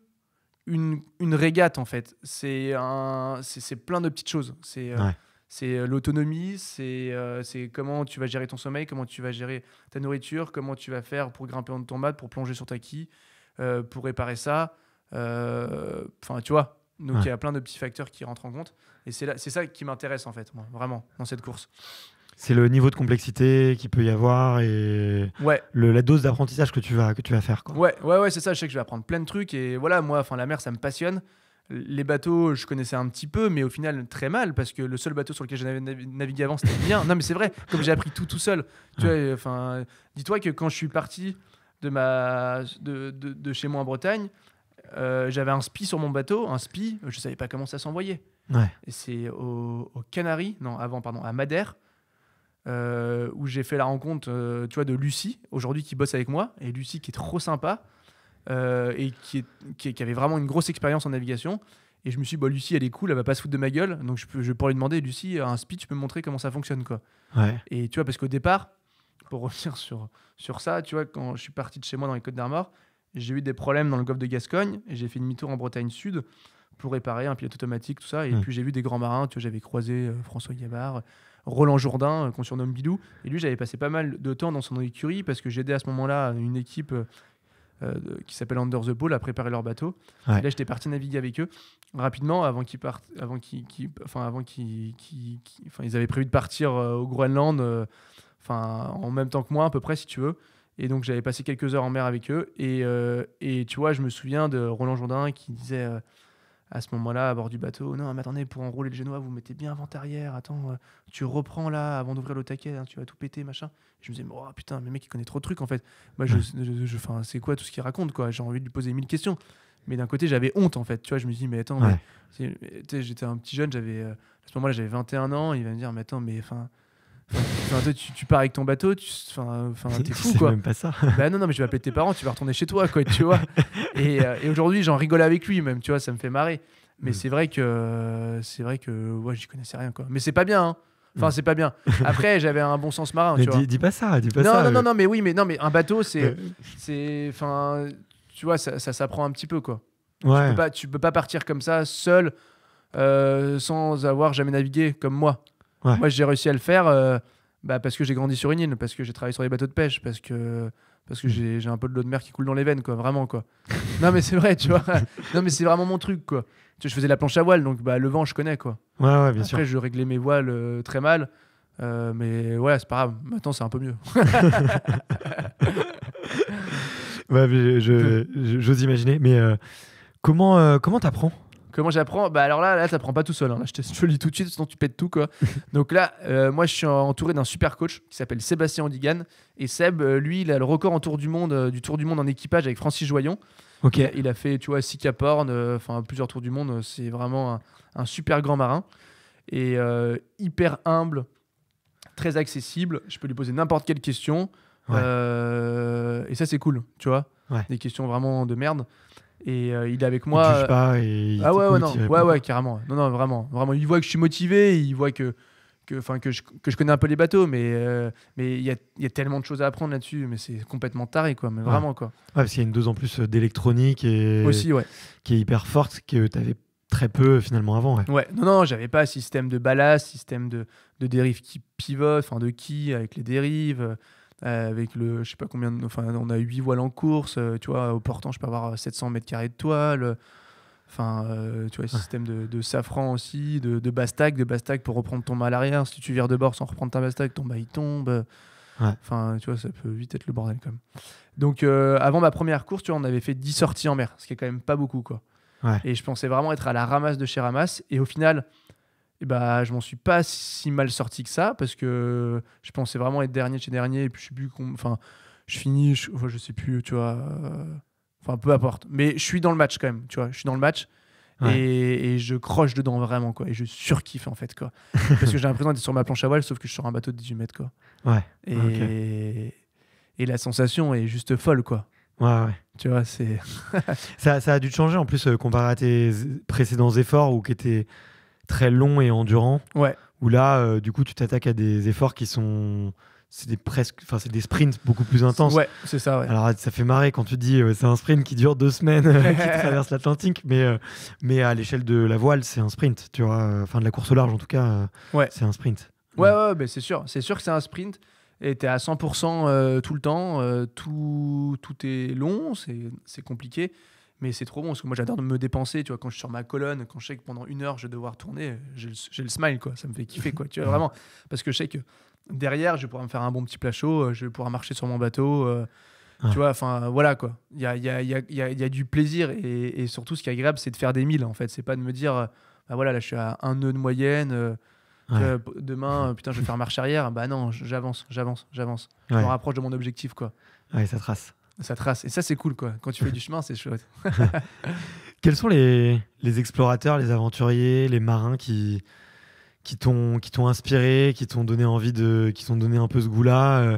une, régate, en fait. C'est un, c'est plein de petites choses. C'est ouais c'est euh, l'autonomie, euh, c'est comment tu vas gérer ton sommeil, comment tu vas gérer ta nourriture, comment tu vas faire pour grimper en ton mat, pour plonger sur ta quille, euh, pour réparer ça. Enfin, tu vois. Donc il y a plein de petits facteurs qui rentrent en compte. Et c'est ça qui m'intéresse en fait, moi, vraiment, dans cette course. C'est le niveau de complexité qu'il peut y avoir et ouais. le, la dose d'apprentissage que tu vas que tu vas faire. Quoi. Ouais, ouais, ouais, c'est ça. Je sais que je vais apprendre plein de trucs et voilà, moi, enfin, la mer, ça me passionne. Les bateaux, je connaissais un petit peu, mais au final très mal, parce que le seul bateau sur lequel j'avais navigué avant, c'était bien. Non, mais c'est vrai, comme j'ai appris tout tout seul. Tu euh, enfin, dis-toi que quand je suis parti de, ma, de, chez moi en Bretagne, euh, j'avais un spi sur mon bateau, un spi, je savais pas comment ça s'envoyait. Et c'est aux au Canaries, non, avant, pardon, à Madère, euh, où j'ai fait la rencontre, tu vois, de Lucie, aujourd'hui qui bosse avec moi, et Lucie qui est trop sympa. Euh, et qui, qui, avait vraiment une grosse expérience en navigation. Et je me suis dit, bah, Lucie, elle est cool, elle va pas se foutre de ma gueule. Donc je pourrais lui demander, Lucie, un speed, tu peux me montrer comment ça fonctionne. quoi. Et tu vois, parce qu'au départ, pour <laughs> revenir sur, sur ça, tu vois, quand je suis parti de chez moi dans les Côtes d'Armor, j'ai eu des problèmes dans le golfe de Gascogne et j'ai fait demi-tour en Bretagne Sud pour réparer un pilote automatique, tout ça. Et hmm. puis j'ai vu des grands marins, tu vois, j'avais croisé euh, François Gavard, Roland Jourdain, euh, qu'on surnomme Bidou. Et lui, j'avais passé pas mal de temps dans son écurie parce que j'aidais à ce moment-là une équipe euh, qui s'appelle Under the Pole a préparé leur bateau. et Là, j'étais parti naviguer avec eux rapidement avant qu'ils partent, avant qu'ils, enfin avant qu'ils, enfin ils avaient prévu de partir euh, au Groenland, euh, enfin en même temps que moi à peu près si tu veux. Et donc j'avais passé quelques heures en mer avec eux et, et tu vois, je me souviens de Roland Jourdain qui disait à ce moment-là à bord du bateau. Non, mais attendez, pour enrouler le génois, vous mettez bien avant arrière. Attends, euh, tu reprends là avant d'ouvrir le taquet, hein, tu vas tout péter, machin. je me disais, oh putain, mais mec, il connaît trop de trucs en fait. Moi, je, je, c'est quoi tout ce qu'il raconte, quoi J'ai envie de lui poser mille questions. Mais d'un côté, j'avais honte en fait. Tu vois, je me dis, mais attends, j'étais un petit jeune, j'avais euh, à ce moment-là, j'avais 21 ans. Il va me dire, mais attends, mais enfin. tu, pars avec ton bateau, tu, enfin, <laughs> t'es fou quoi. Même pas ça. Bah non, non, mais je vais appeler tes parents, tu vas retourner chez toi quoi, tu vois. <laughs> Euh, et, aujourd'hui, j'en rigole avec lui, même, tu vois, ça me fait marrer. Mais mm. c'est vrai que c'est vrai que ouais, j'y connaissais rien quoi. Mais c'est pas bien. Hein. Enfin, mm. c'est pas bien. Après, j'avais un bon sens marin. tu dis, vois. dis, pas ça, dis pas non, ça. Non, non, euh. non, mais oui, mais non, mais un bateau, c'est, c'est, enfin, tu vois, ça, ça s'apprend un petit peu quoi. Ouais. Tu peux pas, peux pas partir comme ça seul, euh, sans avoir jamais navigué comme moi. Ouais. Moi, j'ai réussi à le faire bah, parce que j'ai grandi sur une île, parce que j'ai travaillé sur des bateaux de pêche, parce que parce que hmm. j'ai un peu de l'eau de mer qui coule dans les veines, quoi, vraiment, quoi. non, mais c'est vrai, tu vois. <laughs> non, mais c'est vraiment mon truc, quoi. Tu je faisais la planche à voile, donc bah, le vent, je connais, quoi. Ouais, ouais, bien sûr. Après, je réglais mes voiles euh, très mal, euh, mais ouais, c'est pas grave. Maintenant, c'est un peu mieux. <laughs> j'ose imaginer, mais euh, comment comment t'apprends Comment j'apprends Bah alors là, là, t'apprends pas tout seul. Hein. je, te, <laughs> le dis tout de suite, sinon tu pètes tout quoi. <laughs> Donc là, euh, moi, je suis entouré d'un super coach qui s'appelle Sébastien Ondigan. Et Seb, euh, lui, il a le record en tour du monde, euh, du tour du monde en équipage avec Francis Joyon. Ok. Il, a fait, tu vois, six enfin plusieurs tours du monde. C'est vraiment un, super grand marin et hyper humble, très accessible. Je peux lui poser n'importe quelle question. et ça, c'est cool, tu vois. Des questions vraiment de merde. Et euh, il est avec moi. Il pas et euh, ah ouais, ouais, ouais, carrément. Non, non, vraiment, vraiment. Il voit que je suis motivé, il voit que que, que, je, que je connais un peu les bateaux, mais euh, mais il y a, y a, tellement de choses à apprendre là-dessus, mais c'est complètement taré, quoi, mais vraiment quoi. parce qu'il y a une dose en plus d'électronique et aussi, qui est hyper forte, que tu avais très peu finalement avant. Ouais, ouais. non, non, j'avais pas système de ballast, système de, de dérive qui pivote, enfin de qui avec les dérives. Euh, avec le, je sais pas combien, enfin, on a 8 voiles en course, euh, tu vois, au portant, je peux avoir 700 euh, mètres carrés de toile. Enfin, tu vois, système de, safran aussi, de, de de bastac pour reprendre ton mal à Si tu vires de bord sans reprendre ta bastac, ton bail il tombe. Enfin, tu vois, ça peut vite être le bordel quand même. Donc, avant ma première course, tu vois, on avait fait 10 sorties en mer, ce qui est quand même pas beaucoup, quoi. Et je pensais vraiment être à la ramasse de chez Ramasse. Et au final, et eh bah, je m'en suis pas si mal sorti que ça parce que je pensais vraiment être dernier de chez dernier et puis je sais plus enfin je finis je, je, sais plus tu vois euh, enfin peu importe mais je suis dans le match quand même tu vois je suis dans le match et, je croche dedans vraiment quoi et je surkiffe en fait quoi <laughs> parce que j'ai l'impression d'être sur ma planche à voile sauf que je suis sur un bateau de 18 mètres quoi ouais et et la sensation est juste folle quoi Ouais, ouais. Tu vois, c'est. <laughs> ça, ça, a dû te changer en plus euh, comparé à tes précédents efforts ou qui étaient très long et endurant. Ouais. Où là, euh, du coup, tu t'attaques à des efforts qui sont. C'est des, presque, enfin, c'est des sprints beaucoup plus intenses. Ouais, c'est ça. Ouais. Alors, ça fait marrer quand tu dis c'est un sprint qui dure deux semaines, euh, qui <laughs> traverse l'Atlantique, mais, euh, mais à l'échelle de la voile, c'est un sprint, tu vois. Enfin, de la course au large, en tout cas, c'est un sprint. Ouais, ouais, mais c'est sûr. C'est sûr que c'est un sprint et tu es à 100% tout le temps. tout, tout est long, c'est, c'est compliqué. Mais c'est trop bon parce que moi j'adore me dépenser. Tu vois, quand je suis sur ma colonne, quand je sais que pendant une heure je vais devoir tourner, j'ai le, smile quoi. Ça me fait kiffer quoi. Tu vois <laughs> vraiment parce que je sais que derrière je vais pouvoir me faire un bon petit plat chaud, euh, je vais pouvoir marcher sur mon bateau. Euh, ah. Tu vois, enfin voilà quoi. Il y a, du plaisir et, surtout ce qui est agréable, c'est de faire des milles en fait. C'est pas de me dire, euh, bah voilà, là je suis à un nœud de moyenne. demain, putain, je vais faire marche arrière. Bah non, j'avance, j'avance, j'avance. Je me rapproche de mon objectif, quoi. Ouais, ça trace. Ça trace. Et ça, c'est cool, quoi. Quand tu fais du <laughs> chemin, c'est chouette. <laughs> Quels sont les, les, explorateurs, les aventuriers, les marins qui, qui t'ont inspiré, qui t'ont donné envie de. qui t'ont donné un peu ce goût-là euh,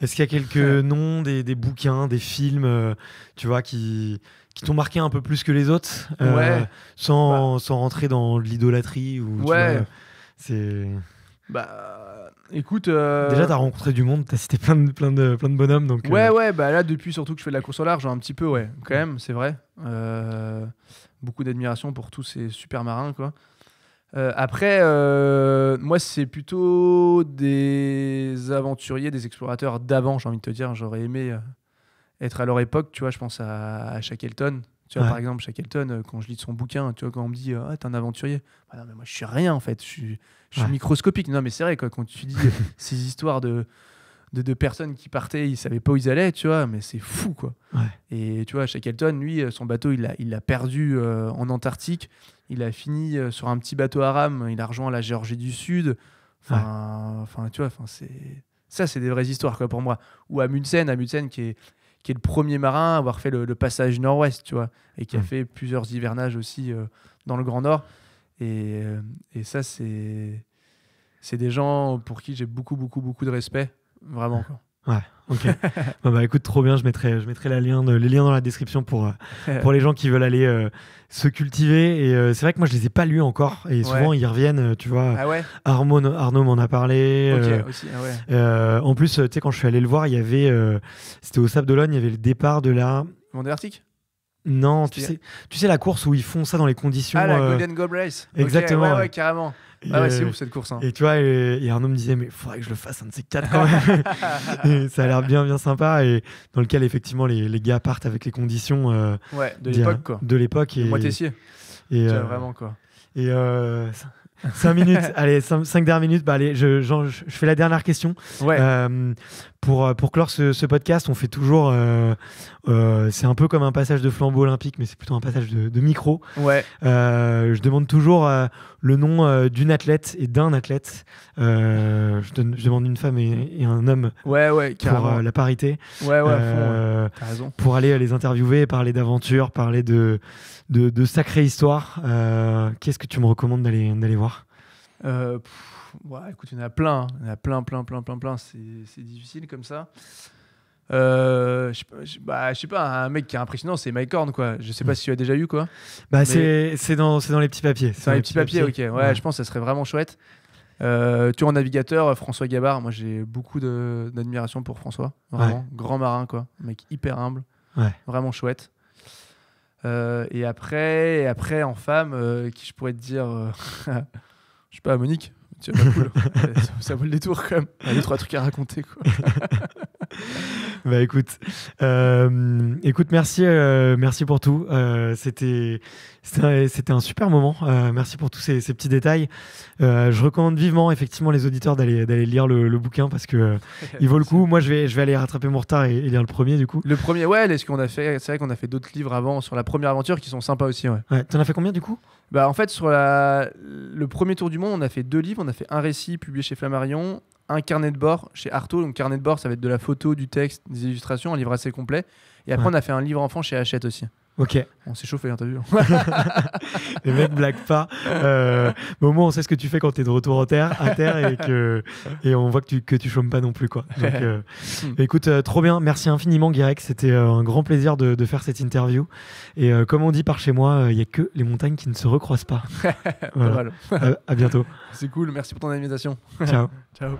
Est-ce qu'il y a quelques <laughs> noms, des, des, bouquins, des films, euh, tu vois, qui, qui t'ont marqué un peu plus que les autres euh, ouais. Bah. sans, rentrer dans l'idolâtrie ou. Ouais. C'est. Bah Écoute. Euh, Déjà, t'as rencontré du monde, t'as cité plein de, plein, de, plein de bonhommes. Donc, euh, ouais, ouais, bah là, depuis surtout que je fais de la course au large, hein, un petit peu, ouais, quand même, c'est vrai. Euh, beaucoup d'admiration pour tous ces super marins, quoi. après, moi, c'est plutôt des aventuriers, des explorateurs d'avant, j'ai envie de te dire. J'aurais aimé être à leur époque, tu vois. Je pense à, à Shackleton, tu vois, par exemple, Shackleton, euh, quand je lis son bouquin, tu vois, quand on me dit Ah, t'es un aventurier. Bah non, mais moi, je suis rien, en fait. Je suis, microscopique. Non, mais c'est vrai, quand tu dis euh, <laughs> ces histoires de, de, personnes qui partaient, ils savaient pas où ils allaient, tu vois, mais c'est fou, quoi. Et tu vois, Shackleton, lui, euh, son bateau, il l'a il perdu en Antarctique. Il a fini sur un petit bateau à rame. Il a rejoint la Géorgie du Sud. Enfin, enfin tu vois, Ça, c'est des vraies histoires, quoi, pour moi. Ou Amundsen, Amundsen qui est qui est le premier marin à avoir fait le, passage nord-ouest, tu vois, et qui a hmm. fait plusieurs hivernages aussi euh, dans le Grand Nord. Et, euh, ça, c'est, des gens pour qui j'ai beaucoup, beaucoup, beaucoup de respect, vraiment. Ouais. Ok. <laughs> bah, écoute, trop bien. Je mettrai, je mettrai les liens dans la description pour, euh, <laughs> pour les gens qui veulent aller euh, se cultiver. Et euh, c'est vrai que moi, je les ai pas lus encore. Et souvent, ils reviennent. Tu vois, ah Arnaud, m'en a parlé. Ah en plus, tu sais, quand je suis allé le voir, il y avait, c'était au Sable d'Olonne, il y avait le départ de la. mon Arctique non, tu sais, tu sais la course où ils font ça dans les conditions. Ah, la euh, Golden Globe Race. Exactement. ouais, carrément. Ah ouais, c'est euh, ouf cette course. Hein. Et tu vois, il y a un homme disait, mais il faudrait que je le fasse un de ces quatre quand même. <laughs> ça a l'air bien, bien sympa. Et dans lequel, effectivement, les, les gars partent avec les conditions euh, ouais, de l'époque. Quoi. De l'époque. Et, Moi, Tessier. Et, vraiment, quoi. Et. 5 minutes, <laughs> allez, 5 dernières minutes. Bah, allez, je, je, fais la dernière question. Ouais. Pour, euh, pour clore ce, podcast, on fait toujours. Euh, euh, c'est un peu comme un passage de flambeau olympique, mais c'est plutôt un passage de, micro. Ouais. je demande toujours le nom d'une athlète et d'un athlète. Je, demande une femme et, un homme. Ouais, ouais, pour la parité. Ouais, ouais, raison. Pour aller les interviewer, parler d'aventures, parler de, de, de sacrée histoire. Qu'est-ce que tu me recommandes d'aller voir euh, écoute, hein. il y en a plein. plein, plein, plein, plein, plein. C'est difficile comme ça. Euh, bah, je, sais pas, un mec qui est impressionnant, c'est Mike Horn, quoi. Je sais pas si tu as déjà eu, quoi. Bah, c'est dans, dans les petits papiers. les petits, papiers, ok. Ouais, je pense que ça serait vraiment chouette. Euh, tu es en navigateur, François Gabard. Moi, j'ai beaucoup d'admiration pour François. Vraiment, grand marin, quoi. mec hyper humble. Vraiment chouette. Euh, et après, après en femme, qui je pourrais te dire, <laughs> je sais pas, Monique tu ça, <laughs> ça vaut le détour quand même. Il y a trois trucs à raconter. Quoi. <laughs> <laughs> bah écoute, euh, écoute, merci, euh, merci pour tout. Euh, c'était, un super moment. merci pour tous ces, petits détails. je recommande vivement, effectivement, les auditeurs d'aller, lire le, bouquin parce que <laughs> il vaut le coup. Moi, je vais, je vais aller rattraper mon retard et, lire le premier du coup. Le premier, ouais. ce qu'on a fait C'est vrai qu'on a fait d'autres livres avant sur la première aventure qui sont sympas aussi. Ouais. ouais T'en as fait combien du coup Bah en fait, sur la, le premier tour du monde, on a fait deux livres. On a fait un récit publié chez Flammarion, un carnet de bord chez Artaud. Donc, carnet de bord, ça va être de la photo, du texte, des illustrations, un livre assez complet. Et après, on a fait un livre enfant chez Hachette aussi. Ok. On s'est chauffé, hein, t'as vu hein. <laughs> Les mecs blaguent pas. Euh, au moins, on sait ce que tu fais quand t'es de retour à terre, à terre et, que, on voit que tu, que tu chômes pas non plus. Quoi. <laughs> Euh, bah, écoute, euh, trop bien. Merci infiniment, Guirec. C'était un grand plaisir de, faire cette interview. Et comme on dit par chez moi, il n'y a que les montagnes qui ne se recroisent pas. <laughs> voilà. à bientôt. C'est cool. Merci pour ton invitation. Ciao. Ciao.